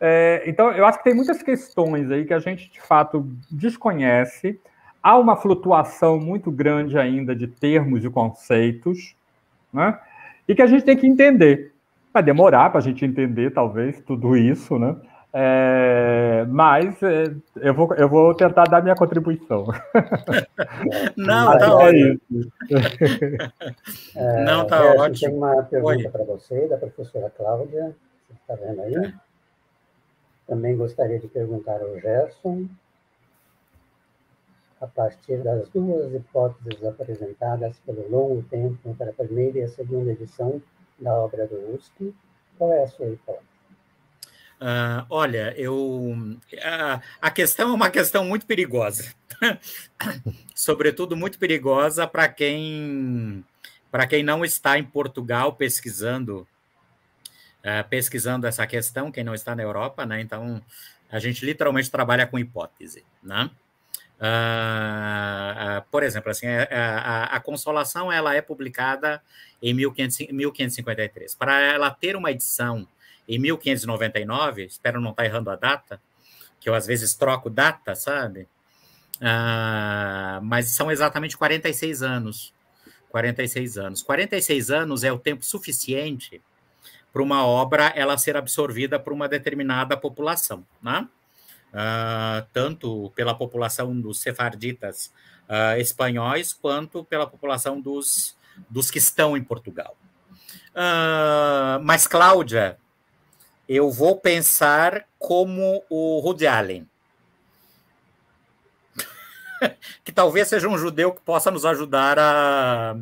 [SPEAKER 2] É, então, eu acho que tem muitas questões aí que a gente de fato desconhece. Há uma flutuação muito grande ainda de termos e conceitos, né? E que a gente tem que entender. Vai demorar para a gente entender, talvez, tudo isso, né? É, mas é, eu, vou, eu vou tentar dar minha contribuição. [laughs] Não, tá é ótimo.
[SPEAKER 1] [laughs] É, Não, tá Gerson, é, ótimo. Tem uma pergunta para você, da professora Cláudia. Você está vendo aí? Também gostaria de perguntar ao Gerson, a partir das duas hipóteses apresentadas pelo longo tempo para a primeira e a segunda edição da obra do USP, qual é a sua hipótese?
[SPEAKER 3] Uh, olha, eu a, a questão é uma questão muito perigosa, [laughs] sobretudo muito perigosa para quem para quem não está em Portugal pesquisando uh, pesquisando essa questão, quem não está na Europa, né? Então a gente literalmente trabalha com hipótese, né? Uh, por exemplo, assim, a, é, é, a, a, Consolação ela é publicada em 15, 1553. Para ela ter uma edição em 1599, espero não estar tá errando a data, que eu às vezes troco data, sabe? Ah, mas são exatamente 46 anos. 46 anos. 46 anos é o tempo suficiente para uma obra ela ser absorvida por uma determinada população, né? Ah, tanto pela população dos sefarditas ah, espanhóis quanto pela população dos, dos que estão em Portugal. Ah, mas Cláudia, eu vou pensar como o Rudy Allen. [laughs] que talvez seja um judeu que possa nos ajudar a,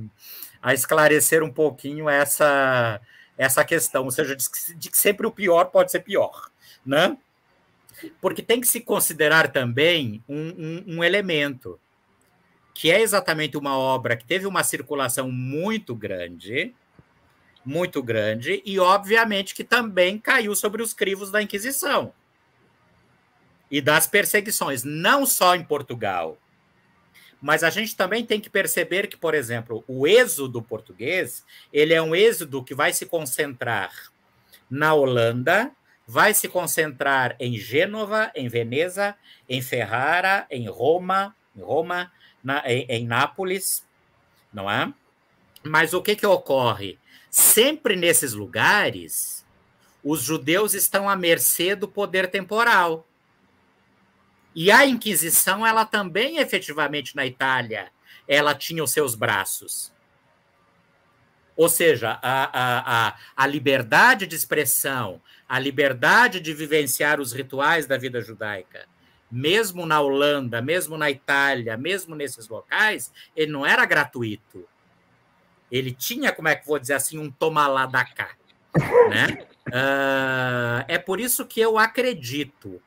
[SPEAKER 3] a esclarecer um pouquinho essa, essa questão, ou seja, de que, de que sempre o pior pode ser pior, né? Porque tem que se considerar também um, um, um elemento, que é exatamente uma obra que teve uma circulação muito grande, muito grande e, obviamente, que também caiu sobre os crivos da Inquisição e das perseguições, não só em Portugal. Mas a gente também tem que perceber que, por exemplo, o êxodo português, ele é um êxodo que vai se concentrar na Holanda, vai se concentrar em Gênova, em Veneza, em Ferrara, em Roma, em Roma, na, em, em Nápoles, não é? Mas o que, que ocorre? sempre nesses lugares, os judeus estão à mercê do poder temporal. E a Inquisição, ela também efetivamente na Itália, ela tinha os seus braços. Ou seja, a, a, a, a liberdade de expressão, a liberdade de vivenciar os rituais da vida judaica, mesmo na Holanda, mesmo na Itália, mesmo nesses locais, ele não era gratuito. Ele tinha, como é que vou dizer assim, um toma lá da cá. Né? Uh, é por isso que eu acredito.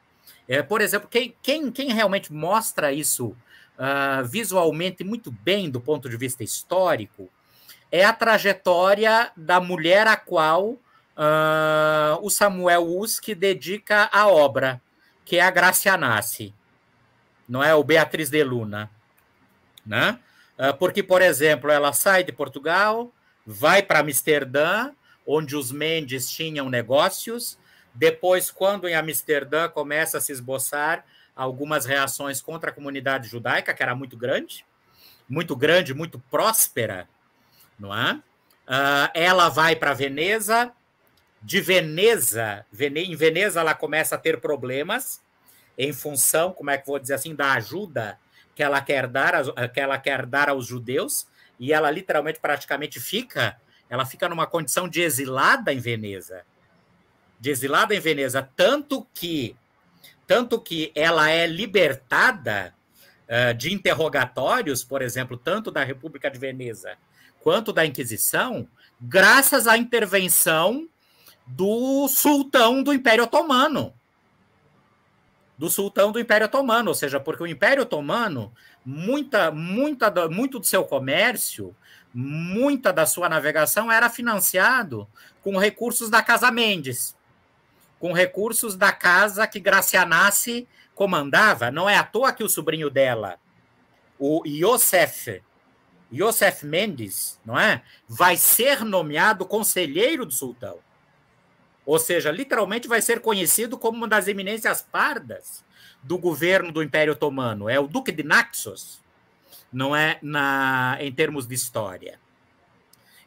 [SPEAKER 3] É, por exemplo, quem, quem, quem realmente mostra isso uh, visualmente muito bem do ponto de vista histórico é a trajetória da mulher a qual uh, o Samuel Uski dedica a obra, que é a Gracianassi, não é? O Beatriz de Luna, né? Ah, porque, por exemplo, ela sai de Portugal, vai para Amsterdã, onde os Mendes tinham negócios. Depois, quando em Amsterdã começa a se esboçar algumas reações contra a comunidade judaica, que era muito grande, muito grande, muito próspera, não é? Ah, ela vai para Veneza, de Veneza, em Veneza ela começa a ter problemas em função, como é que vou dizer assim, da ajuda que ela quer dar, eh, que ela quer dar aos judeus, e ela literalmente praticamente fica, ela fica numa condição de exilada em Veneza. De exilada em Veneza, tanto que tanto que ela é libertada uh, de interrogatórios, por exemplo, tanto da República de Veneza quanto da Inquisição, graças à intervenção do sultão do Império Otomano do sultão do Império Otomano, ou seja, porque o Império Otomano, muita, muita, muito do seu comércio, muita da sua navegação era financiado com recursos da Casa Mendes, com recursos da casa que Gracianassi comandava. Não é à toa que o sobrinho dela, o Iosef, Iosef Mendes, não é? Vai ser nomeado conselheiro do sultão ou seja, literalmente vai ser conhecido como uma das eminências pardas do governo do Império Otomano. É o Duque de Naxos, não é na, em termos de história.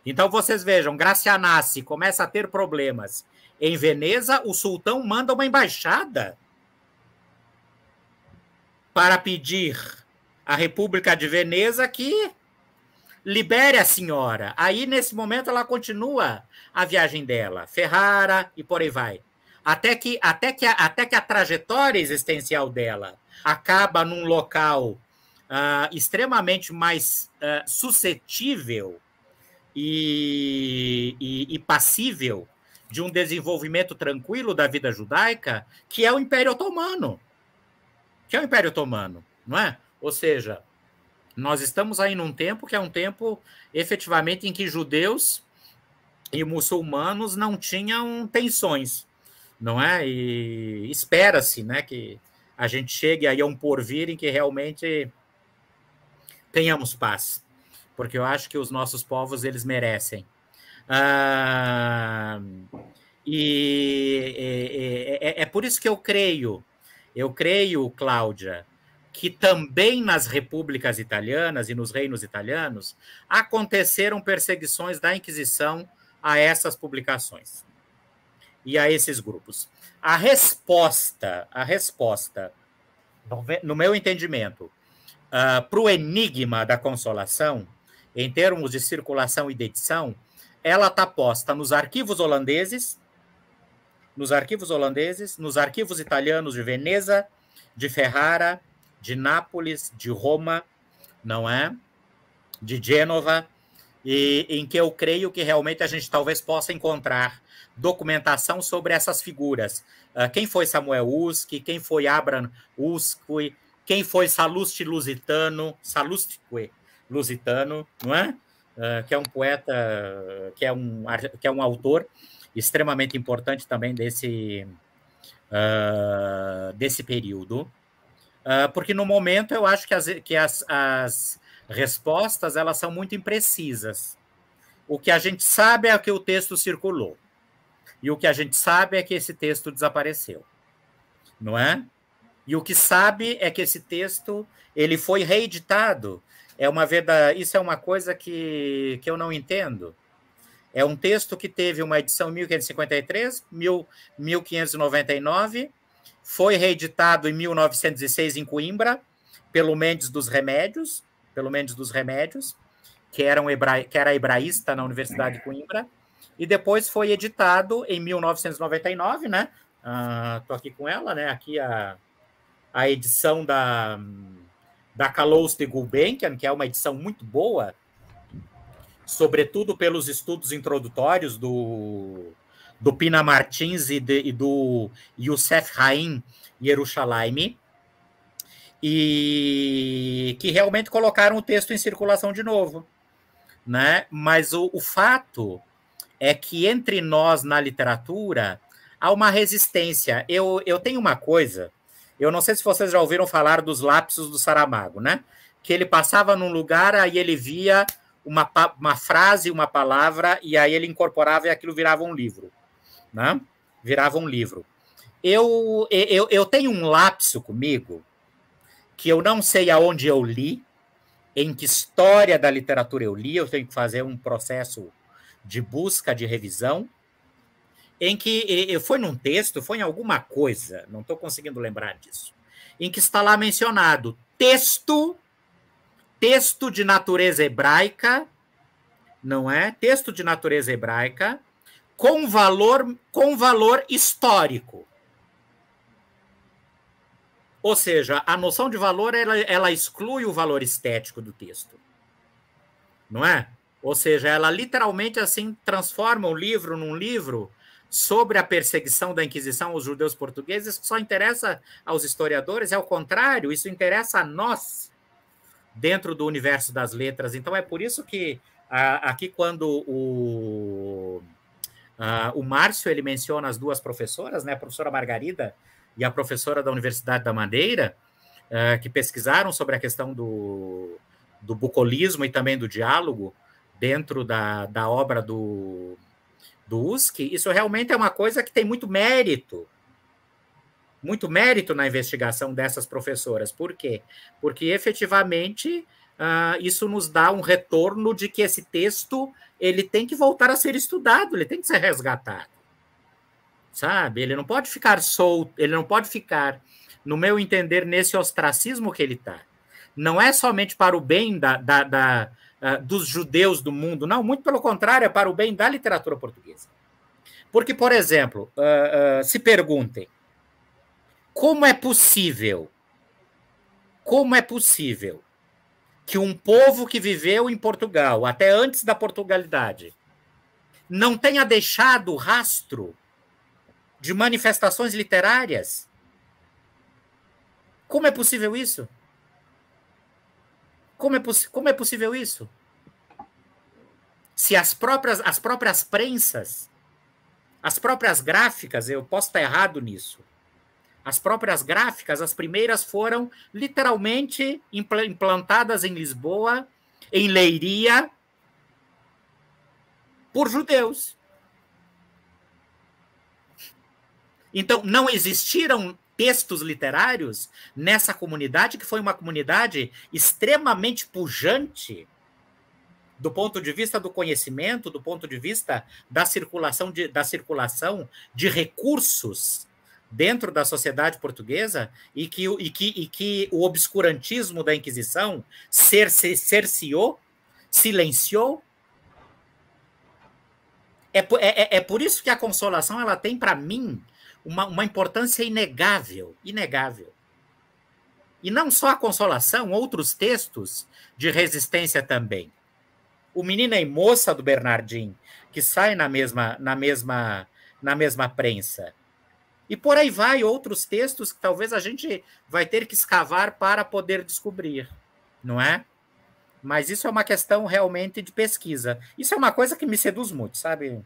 [SPEAKER 3] Então vocês vejam, Gracianassi começa a ter problemas. Em Veneza, o sultão manda uma embaixada para pedir à República de Veneza que libere a senhora. Aí, nesse momento, ela continua a viagem dela, Ferrara e por aí vai. Até que, até que, até que a trajetória existencial dela acaba num local uh, extremamente mais uh, suscetível e, e, e passível de um desenvolvimento tranquilo da vida judaica, que é o Império Otomano. Que é o Império Otomano, não é? Ou seja, nós estamos aí num tempo que é um tempo efetivamente em que judeus e muçulmanos não tinham tensões, não é? E espera-se, né, que a gente chegue aí a um porvir em que realmente tenhamos paz, porque eu acho que os nossos povos eles merecem. Ah, e é, é, é, é por isso que eu creio, eu creio, Cláudia, que também nas repúblicas italianas e nos reinos italianos aconteceram perseguições da Inquisição a essas publicações e a esses grupos. A resposta, a resposta, no meu entendimento, uh, para o enigma da consolação, em termos de circulação e de edição, ela está posta nos arquivos holandeses, nos arquivos holandeses, nos arquivos italianos de Veneza, de Ferrara de Nápoles, de Roma, não é? De Gênova, e em que eu creio que realmente a gente talvez possa encontrar documentação sobre essas figuras. Uh, quem foi Samuel Usque, quem foi Abraham Usque, quem foi Salusti Lusitano, Salustique Lusitano, não é? Uh, que é um poeta, que é um, que é um autor extremamente importante também desse, uh, desse período. Ah, porque no momento eu acho que as, que as, as respostas elas são muito imprecisas. O que a gente sabe é que o texto circulou. E o que a gente sabe é que esse texto desapareceu. Não é? E o que sabe é que esse texto ele foi reeditado. É uma verdade, isso é uma coisa que, que eu não entendo. É um texto que teve uma edição 1553, 1599 foi reeditado em 1906 em Coimbra pelo Mendes dos Remédios, pelo Mendes dos Remédios, que era, um hebra... que era hebraísta na Universidade de Coimbra, e depois foi editado em 1999, né? Estou uh, ah, aqui com ela, né? Aqui a, a edição da, da Calouste Gulbenkian, que é uma edição muito boa, sobretudo pelos estudos introdutórios do, do Pina Martins e, de, e do Youssef Haim Yerushalayim, e que realmente colocaram o texto em circulação de novo. Né? Mas o, o fato é que entre nós na literatura há uma resistência. Eu, eu tenho uma coisa, eu não sei se vocês já ouviram falar dos lapsos do Saramago, né? Que ele passava num lugar, aí ele via uma, uma frase, uma palavra, e aí ele incorporava e aquilo virava um livro né? Virava um livro. Eu, eu, eu tenho um lapso comigo que eu não sei aonde eu li, em que história da literatura eu li, eu tenho que fazer um processo de busca, de revisão, em que foi num texto, foi em alguma coisa, não estou conseguindo lembrar disso, em que está lá mencionado texto, texto de natureza hebraica, não é? Texto de natureza hebraica, com valor, com valor histórico. Ou seja, a noção de valor ela, ela exclui o valor estético do texto. Não é? Ou seja, ela literalmente assim transforma o livro num livro sobre a perseguição da Inquisição aos judeus portugueses, que só interessa aos historiadores, é o contrário, isso interessa a nós dentro do universo das letras. Então é por isso que a, aqui quando o Uh, o Márcio ele menciona as duas professoras, né, a professora Margarida e a professora da Universidade da Madeira, uh, que pesquisaram sobre a questão do, do bucolismo e também do diálogo dentro da, da obra do, do USC. Isso realmente é uma coisa que tem muito mérito, muito mérito na investigação dessas professoras. Por quê? Porque efetivamente uh, isso nos dá um retorno de que esse texto ele tem que voltar a ser estudado, ele tem que ser resgatado, sabe? Ele não pode ficar solto, ele não pode ficar, no meu entender, nesse ostracismo que ele está. Não é somente para o bem da, da, da uh, dos judeus do mundo, não, muito pelo contrário, é para o bem da literatura portuguesa. Porque, por exemplo, uh, uh, se perguntem como é possível, como é possível que um povo que viveu em Portugal, até antes da Portugalidade, não tenha deixado rastro de manifestações literárias? Como é possível isso? Como é, como é possível isso? Se as próprias, as próprias prensas, as próprias gráficas, eu posso estar errado nisso, as próprias gráficas, as primeiras foram literalmente implantadas em Lisboa, em Leiria, por judeus. Então, não existiram textos literários nessa comunidade, que foi uma comunidade extremamente pujante do ponto de vista do conhecimento, do ponto de vista da circulação de, da circulação de recursos dentro da sociedade portuguesa e que, e que, e que o obscurantismo da Inquisição cerce, cerceou, silenciou. É, é, é, é por isso que a consolação ela tem para mim uma, uma importância inegável, inegável. E não só a consolação, outros textos de resistência também. O Menina e Moça do Bernardim, que sai na mesma na mesma na mesma prensa. E por aí vai outros textos que talvez a gente vai ter que escavar para poder descobrir, não é? Mas isso é uma questão realmente de pesquisa. Isso é uma coisa que me seduz muito, sabe?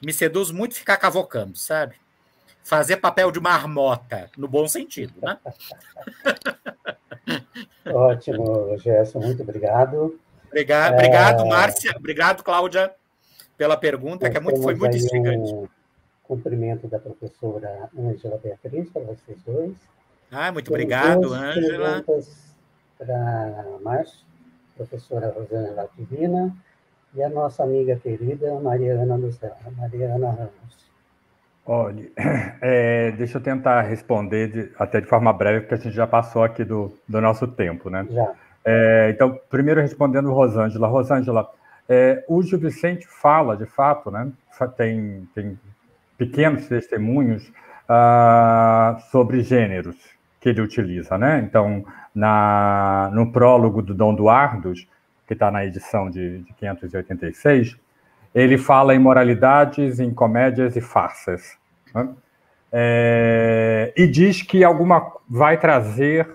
[SPEAKER 3] Me seduz muito ficar cavocando, sabe? Fazer papel de marmota, no bom sentido, né? [laughs]
[SPEAKER 1] Ótimo, Gerson, muito obrigado.
[SPEAKER 3] Obrigado, é... obrigado Márcia. Obrigado, Cláudia, pela pergunta, que é muito, foi muito instigante. Um
[SPEAKER 1] cumprimento da professora Ângela Beatriz para vocês dois. Ah, muito obrigado, Ângela. Para Márcio, professora Rosana Divina, e a nossa amiga querida Mariana, Mariana Ramos.
[SPEAKER 2] Olha, [clears throat] é, deixa eu tentar responder de, até de forma breve, porque a gente já passou aqui do, do nosso tempo, né? Já. É, então, primeiro respondendo Rosângela. Rosângela, é, o Gil Vicente fala, de fato, né? Tem, tem pequenos testemunhos uh, sobre gêneros que ele utiliza, né? Então, na, no prólogo do Dom Duardos, que está na edição de, de 586, ele fala em moralidades, em comédias e farsas. Né? É, e diz que alguma vai trazer,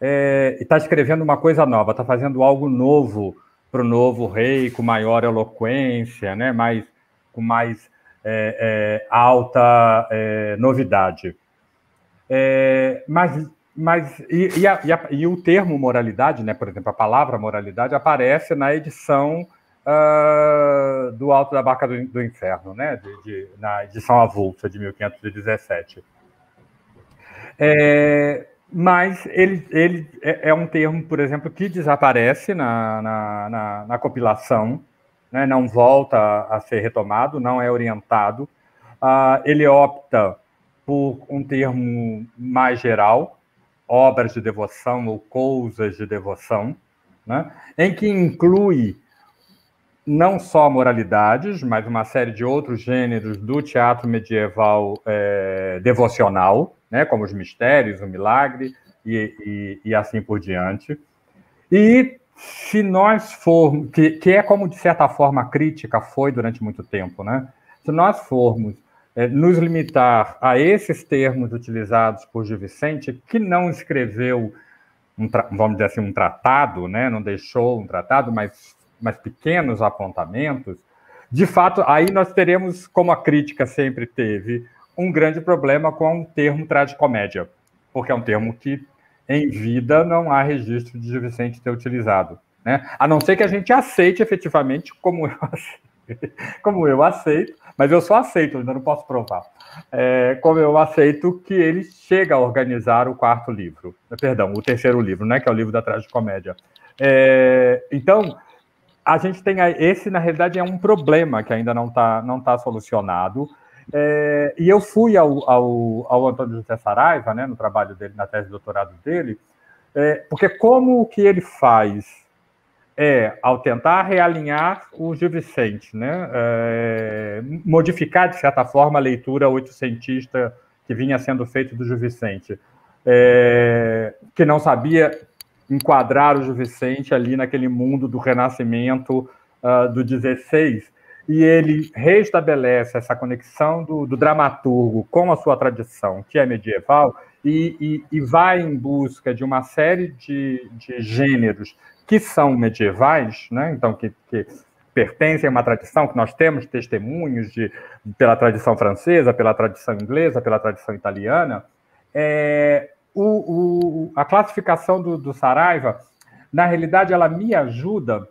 [SPEAKER 2] é, está escrevendo uma coisa nova, está fazendo algo novo para o novo rei, com maior eloquência, né? mais, com mais é, é, alta é, novidade. É, mas mas e, e, a, e, a, e, o termo moralidade, né? Por exemplo, a palavra moralidade aparece na edição uh, do Alto da Barca do, do Inferno, né? De, de, na edição avulsa de 1517. É, mas ele, ele é, é um termo, por exemplo, que desaparece na, na, na, na compilação né, não volta a, ser retomado, não é orientado. Uh, ele opta por um termo mais geral, obras de devoção ou coisas de devoção, né, em que inclui não só moralidades, mas uma série de outros gêneros do teatro medieval é, devocional, né, como os mistérios, o milagre e, e, e assim por diante. E se nós formos, que, que é como de certa forma a crítica foi durante muito tempo, né? Se nós formos é, nos limitar a esses termos utilizados por Gil Vicente, que não escreveu, um, vamos dizer assim, um tratado, né? Não deixou um tratado, mas, mas pequenos apontamentos. De fato, aí nós teremos, como a crítica sempre teve, um grande problema com o termo tragicomédia, porque é um termo que em vida não há registro de Vicente ter utilizado. Né? A não ser que a gente aceite efetivamente como eu [laughs] aceito, como eu aceito mas eu só aceito, ainda não posso provar. É, como eu aceito que ele chega a organizar o quarto livro, perdão, o terceiro livro, né, que é o livro da Tragicomédia. É, então, a gente tem a, esse, na realidade, é um problema que ainda não está não tá solucionado. É, e eu fui ao, ao, ao Antônio José Saraiva, né, no trabalho dele, na tese de doutorado dele, é, porque como o que ele faz é, ao tentar realinhar o Gil Vicente, né, é, modificar, de certa forma, a leitura oitocentista que vinha sendo feita do Gil Vicente, é, que não sabia enquadrar o Gil Vicente ali naquele mundo do renascimento uh, do 16, e ele reestabelece essa conexão do, do, dramaturgo com a sua tradição, que é medieval, e, e, e vai em busca de uma série de, de gêneros que são medievais, né? então, que, que, pertencem a uma tradição, que nós temos testemunhos de, pela tradição francesa, pela tradição inglesa, pela tradição italiana. É, o, o, a classificação do, do Saraiva, na realidade, ela me ajuda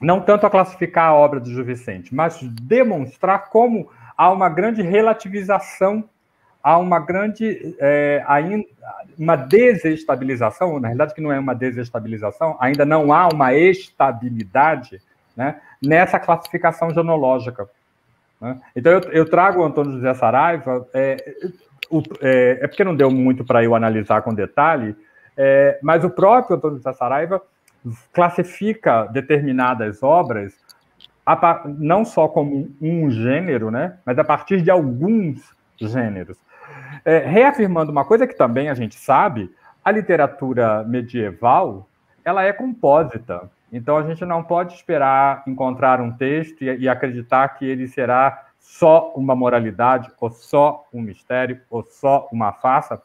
[SPEAKER 2] não tanto a classificar a obra do Gil Vicente, mas demonstrar como há uma grande relativização, há uma grande é, uma desestabilização, na realidade que não é uma desestabilização, ainda não há uma estabilidade né, nessa classificação genológica. Né? Então eu, eu trago o Antônio José Saraiva, é, o, é, é, porque não deu muito para eu analisar com detalhe, é, mas o próprio Antônio José Saraiva classifica determinadas obras não só como um gênero, né, mas a partir de alguns gêneros. É, reafirmando uma coisa que também a gente sabe, a literatura medieval ela é compósita. Então a gente não pode esperar encontrar um texto e, e acreditar que ele será só uma moralidade, ou só um mistério, ou só uma farsa,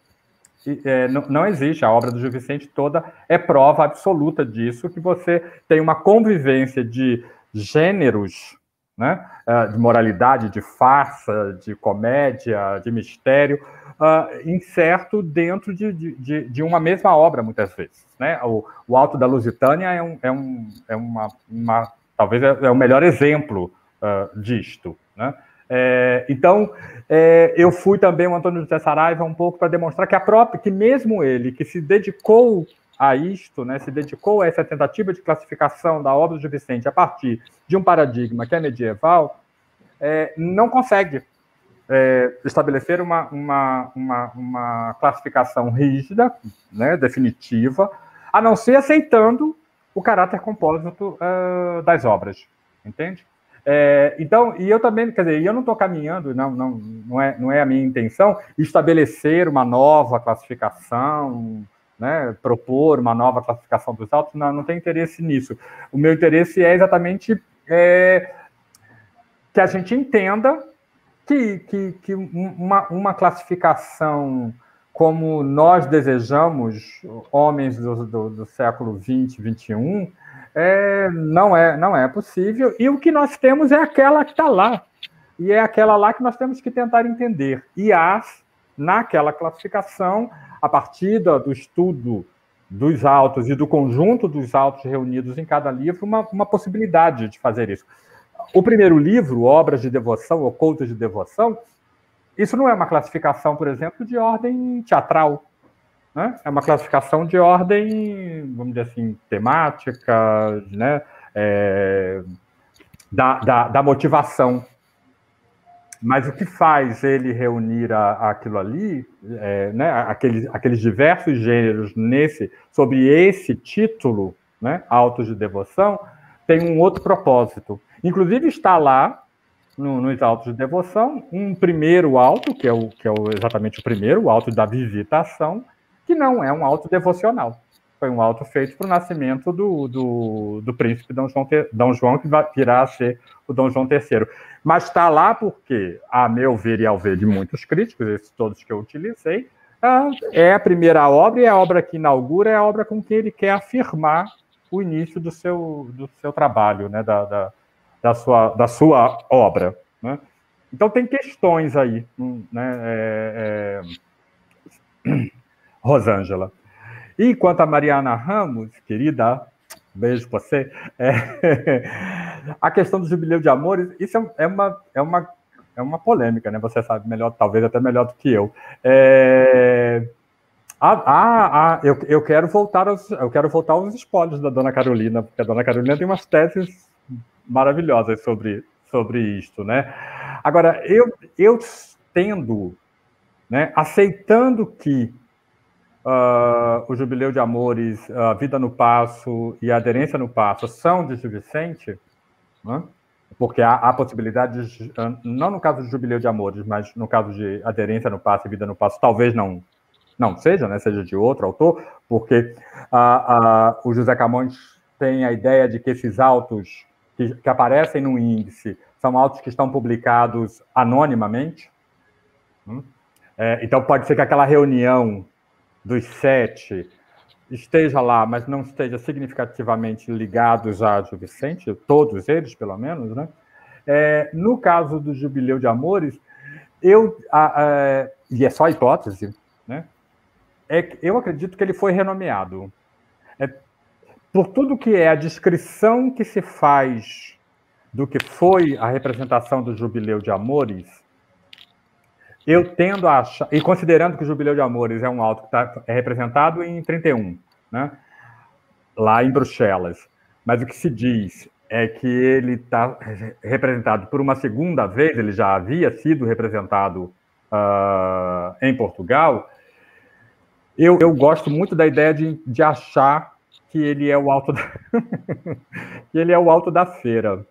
[SPEAKER 2] que é, não, não, existe. A obra do Gil Vicente toda é prova absoluta disso, que você tem uma convivência de gêneros, né, ah, de moralidade, de farsa, de comédia, de mistério, uh, incerto dentro de, de, de, uma mesma obra, muitas vezes. Né? O, o Alto da Lusitânia é, um, é, um, é uma, uma, talvez é, é o melhor exemplo uh, disto. Né? É, então, é, eu fui também o Antônio José Saraiva um pouco para demonstrar que a própria, que mesmo ele, que se dedicou a isto, né, se dedicou a essa tentativa de classificação da obra de Vicente a partir de um paradigma que é medieval, é, não consegue é, estabelecer uma, uma, uma, uma classificação rígida, né, definitiva, a não ser aceitando o caráter compósito uh, das obras, entende? É, então, e eu também, quer dizer, eu não estou caminhando, não, não, não, é, não é a minha intenção estabelecer uma nova classificação, né, propor uma nova classificação dos autos, não, não tem interesse nisso. O meu interesse é exatamente é, que a gente entenda que, que, que uma, uma classificação como nós desejamos, homens do, do, do século XX, XXI, é, não é, não é possível. E o que nós temos é aquela que está lá. E é aquela lá que nós temos que tentar entender. E as, naquela classificação, a partir do estudo dos autos e do conjunto dos autos reunidos em cada livro, uma, uma possibilidade de fazer isso. O primeiro livro, Obras de Devoção ou Cultos de Devoção, isso não é uma classificação, por exemplo, de ordem teatral. Né? É uma classificação de ordem, vamos dizer assim, temática, né? É, da, da, da, motivação. Mas o que faz ele reunir a, aquilo ali, é, né, aqueles, aqueles diversos gêneros nesse, sobre esse título, né, Autos de Devoção, tem um outro propósito. Inclusive está lá no, nos autos de devoção um primeiro alto que é o que é o, exatamente o primeiro, o alto da visitação, que não é um alto devocional. Foi um alto feito para o nascimento do, do, do príncipe Dom João, Dom João, que virá a ser o Dom João III. Mas está lá porque, a meu ver e ao ver de muitos críticos, esses todos que eu utilizei, ah, é a primeira obra e é a obra que inaugura, é a obra com que ele quer afirmar o início do seu, do seu trabalho, né? da, da, da, sua, da sua obra. Né? Então, tem questões aí. Né? É, é... Rosângela. E quanto a Mariana Ramos, querida, beijo para você. É, [laughs] a questão do jubileu de amores, isso é, é uma, é uma, é uma polêmica, né? Você sabe melhor, talvez até melhor do que eu. É, ah, ah, ah eu, eu, quero voltar aos, eu quero voltar aos spoilers da Dona Carolina, porque a Dona Carolina tem umas teses maravilhosas sobre, sobre isto, né? Agora, eu, eu tendo, né, aceitando que uh, o Jubileu de Amores, a Vida no Passo e a Aderência no Passo são de Gil Vicente, né? porque há, há ah, não no caso de Jubileu de Amores, mas no caso de Aderência no Passo e Vida no Passo, talvez não não seja, né? seja de outro autor, porque uh, uh, o José Camões tem a ideia de que esses autos que, que aparecem no índice são autos que estão publicados anonimamente. Né? É, então, pode ser que aquela reunião dos sete esteja lá, mas não esteja significativamente ligados a Gil Vicente, todos eles, pelo menos, né? É, no caso do Jubileu de Amores, eu a, a, e é só hipótese, né? É, eu acredito que ele foi renomeado. É, por tudo que é a descrição que se faz do que foi a representação do Jubileu de Amores, eu tendo a achar, e considerando que o Jubileu de Amores é um alto que tá, é representado em 31, né? lá em Bruxelas, mas o que se diz é que ele está representado por uma segunda vez, ele já havia sido representado uh, em Portugal. Eu, eu, gosto muito da ideia de, de achar que ele é o alto da, [laughs] que ele é o alto da feira.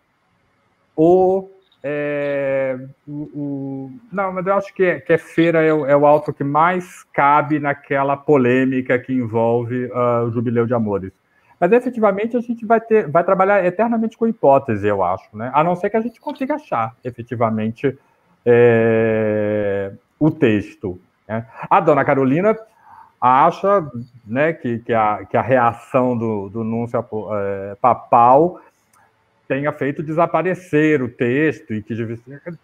[SPEAKER 2] O é, o, o, não, mas eu acho que, é, que é feira é o, é o alto que mais cabe naquela polêmica que envolve uh, o Jubileu de Amores. Mas efetivamente a gente vai ter, vai trabalhar eternamente com hipótese, eu acho, né? A não ser que a gente consiga achar efetivamente é, o texto. Né? A dona Carolina acha né, que, que, a, que a reação do, do Núncio é, Papal tenha feito desaparecer o texto e que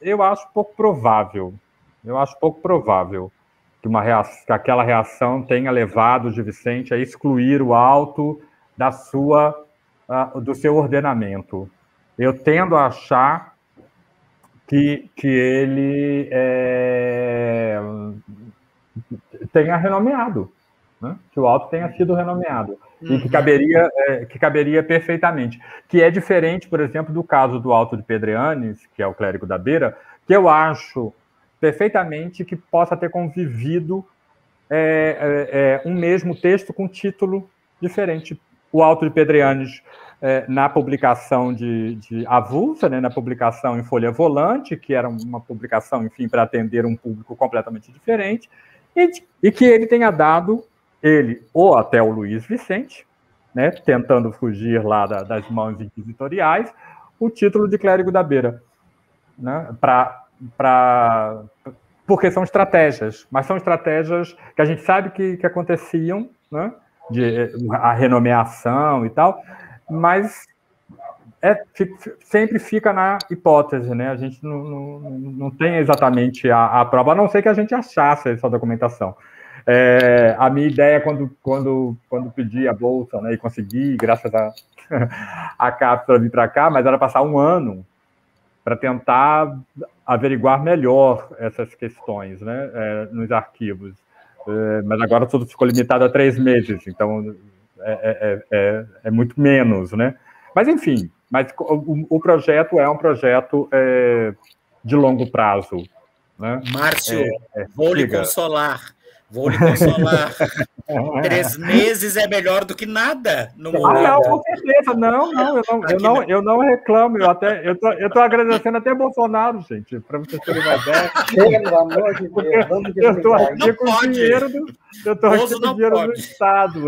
[SPEAKER 2] eu acho pouco provável. Eu acho pouco provável que, uma reação, que aquela reação tenha levado o de Vicente a excluir o alto da sua uh, do seu ordenamento. Eu tendo a achar que, que ele é, tenha renomeado, né? que o alto tenha sido renomeado uhum. e que uhum. caberia, é, que caberia perfeitamente. Que é diferente, por exemplo, do caso do Alto de Pedreanes, que é o clérigo da beira, que eu acho perfeitamente que possa ter convivido é, é, é um mesmo texto com título diferente. O Alto de Pedreanes, é, na publicação de, de avulsa, né, na publicação em folha volante, que era uma publicação, enfim, para atender um público completamente diferente, e, e que ele tenha dado ele ou até o Luiz Vicente, né, tentando fugir lá da, das mãos inquisitoriais, o título de clérigo da beira. Né, pra, pra, porque são estratégias, mas são estratégias que a gente sabe que, que aconteciam, né, de, a renomeação e tal, mas é, sempre fica na hipótese, né? A gente não, não, não tem exatamente a, a prova, a não ser que a gente achasse essa documentação. É, a minha ideia é quando, quando, quando pedi a bolsa né, e consegui, graças a, [laughs] a cápsula, vir para cá, mas era passar um ano para tentar averiguar melhor essas questões né, é, nos arquivos. É, mas agora tudo ficou limitado a três meses, então é, é, é, é, é muito menos, né? Mas enfim, mas o, o projeto é um projeto de longo prazo. Né? Márcio, vou
[SPEAKER 1] lhe
[SPEAKER 3] consolar.
[SPEAKER 1] Vou lhe consolar. [laughs] Três meses
[SPEAKER 3] é melhor do que nada no ah, mundo. Ah, não, com certeza. Não, não, eu não, eu não, não,
[SPEAKER 2] eu não reclamo. Eu até, eu tô, eu tô agradecendo até Bolsonaro, gente, para vocês terem uma ideia. Pelo amor de Deus, Eu estou aqui não com o dinheiro do, eu estou aqui com dinheiro pode. do
[SPEAKER 1] Estado. [laughs]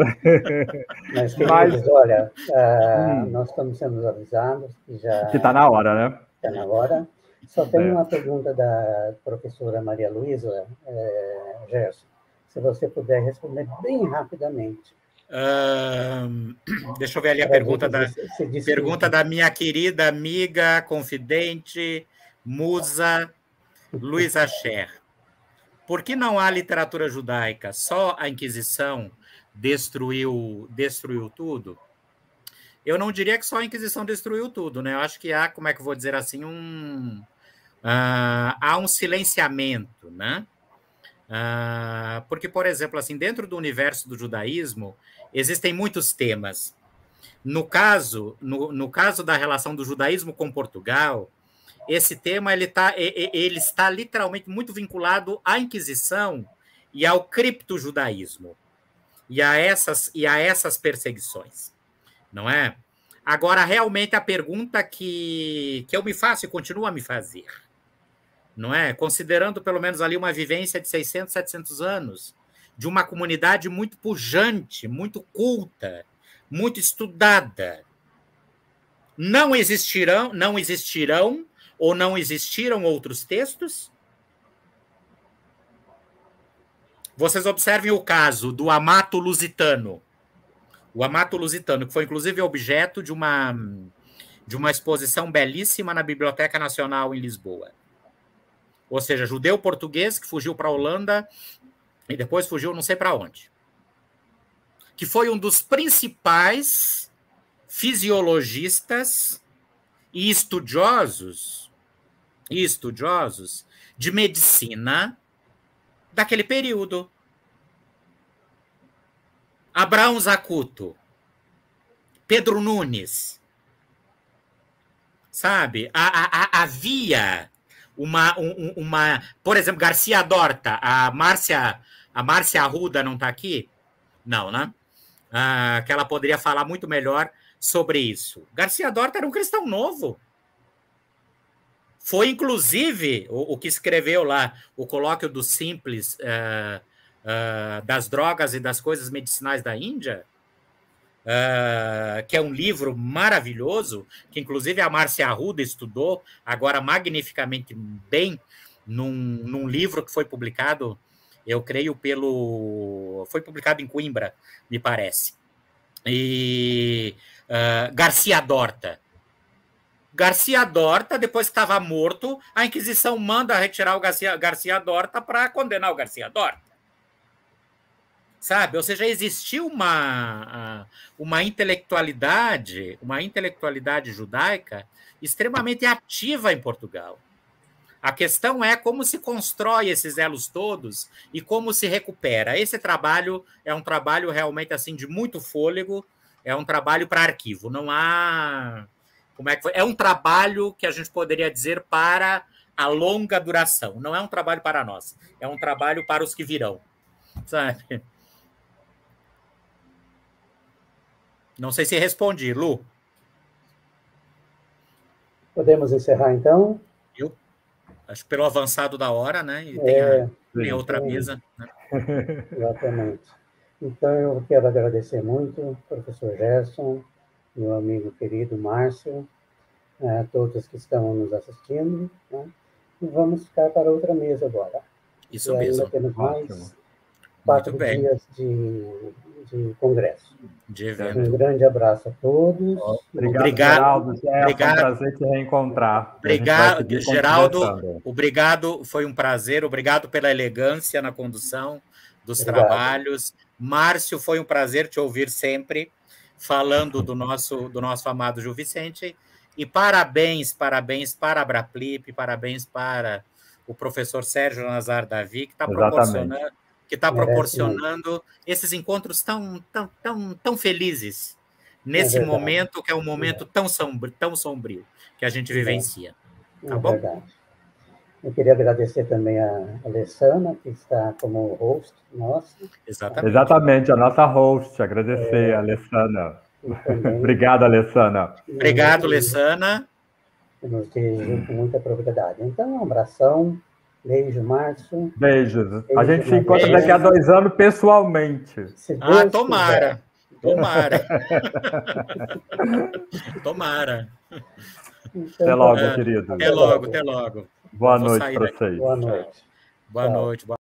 [SPEAKER 1] Mas, Mas olha, uh, hum. nós estamos sendo avisados que já... Que está
[SPEAKER 2] na hora, né?
[SPEAKER 1] Está na hora. Só tem é. uma pergunta da professora Maria Luísa é, Gerson se você puder responder bem rapidamente.
[SPEAKER 3] [clears throat] deixa eu ver ali a pergunta da, pergunta da minha querida amiga, confidente, musa, Luísa Cher. Por que não há literatura judaica? Só a Inquisição destruiu, destruiu tudo? Eu não diria que só a Inquisição destruiu tudo, né? Eu acho que há, como é que eu vou dizer assim, um. Uh, há um silenciamento, né? Ah, porque, por exemplo, assim, dentro do universo do judaísmo, existem muitos temas. No caso, no, no caso da relação do judaísmo com Portugal, esse tema ele, está ele está literalmente muito vinculado à Inquisição e ao criptojudaísmo e a essas e a essas perseguições, não é? Agora realmente a pergunta que, que eu me faço e continuo a me fazer não é? Considerando pelo menos ali uma vivência de 600, 700 anos, de uma comunidade muito pujante, muito culta, muito estudada. Não existirão, não existirão ou não existiram outros textos? Vocês observem o caso do Amato Lusitano. O Amato Lusitano, que foi inclusive objeto de uma de uma exposição belíssima na Biblioteca Nacional em Lisboa ou seja, judeu português que fugiu para a Holanda e depois fugiu não sei para onde. Que foi um dos principais fisiologistas e estudiosos e estudiosos de medicina daquele período. Abraão Zacuto, Pedro Nunes, sabe? A, a, a, havia uma, um, uma por exemplo, Garcia Dorta, a Márcia, a Márcia Arruda não está aqui? Não, né? Ah, que ela poderia falar muito melhor sobre isso. Garcia Dorta era um cristão novo. Foi, inclusive, o, o que escreveu lá, o colóquio do Simples uh, uh, das drogas e das coisas medicinais da Índia, Uh, que é um livro maravilhoso, que inclusive a Márcia Arruda estudou agora magnificamente bem num, num, livro que foi publicado, eu creio, pelo. Foi publicado em Coimbra, me parece. E uh, Garcia Dorta. Garcia Dorta, depois que estava morto, a Inquisição manda retirar o Garcia, Garcia Dorta para condenar o Garcia Dorta sabe? Ou seja, existiu uma, uma intelectualidade, uma intelectualidade judaica extremamente ativa em Portugal. A questão é como se constrói esses elos todos e como se recupera. Esse trabalho é um trabalho realmente assim de muito fôlego, é um trabalho para arquivo, não há como é que foi? É um trabalho que a gente poderia dizer para a longa duração. Não é um trabalho para nós, é um trabalho para os que virão, sabe? Não sei se respondi, Lu.
[SPEAKER 1] Podemos encerrar então?
[SPEAKER 3] Eu acho que pelo avançado da hora, né? E tem, é, a, tem outra mesa. Né?
[SPEAKER 1] [laughs] [laughs] Exatamente. Então eu quero agradecer muito, professor Gerson, meu amigo querido Márcio, né, a todos que estão nos assistindo. Né? E vamos ficar para outra mesa agora. Isso e mesmo. Ainda temos mais
[SPEAKER 2] quatro dias
[SPEAKER 1] de, de, congresso. De então, evento. Um grande abraço a todos. Obrigado, obrigado Geraldo. É, obrigado. um prazer te reencontrar. Obrigado, Geraldo.
[SPEAKER 3] Obrigado, foi um prazer. Obrigado pela elegância na condução dos obrigado. trabalhos. Márcio, foi um prazer te ouvir sempre falando do nosso do nosso amado Gil Vicente. E parabéns, parabéns para a Braplip, parabéns para o professor Sérgio Nazar Davi, que está proporcionando que está é, proporcionando esses encontros tão, tão, tão, tão felizes
[SPEAKER 1] nesse é momento,
[SPEAKER 3] que é um momento é. tão sombrio, tão sombrio que a gente é vivencia.
[SPEAKER 1] Tá é bom? Verdade. Eu queria agradecer também a Alessandra, que está como host nosso. Exatamente.
[SPEAKER 2] Exatamente, a nossa host. Agradecer, é... Alessandra. [laughs] Obrigado, Alessandra. Obrigado,
[SPEAKER 1] Alessandra. Que nos com muita propriedade. Então, um abração. Beijo, Márcio.
[SPEAKER 2] Beijo, a gente se encontra beijo. daqui a dois anos pessoalmente.
[SPEAKER 1] Ah, tomara.
[SPEAKER 3] Tomara. [laughs] tomara. Então, até logo, é, querido. Até logo, até logo. Boa noite para vocês. Boa noite. Boa noite.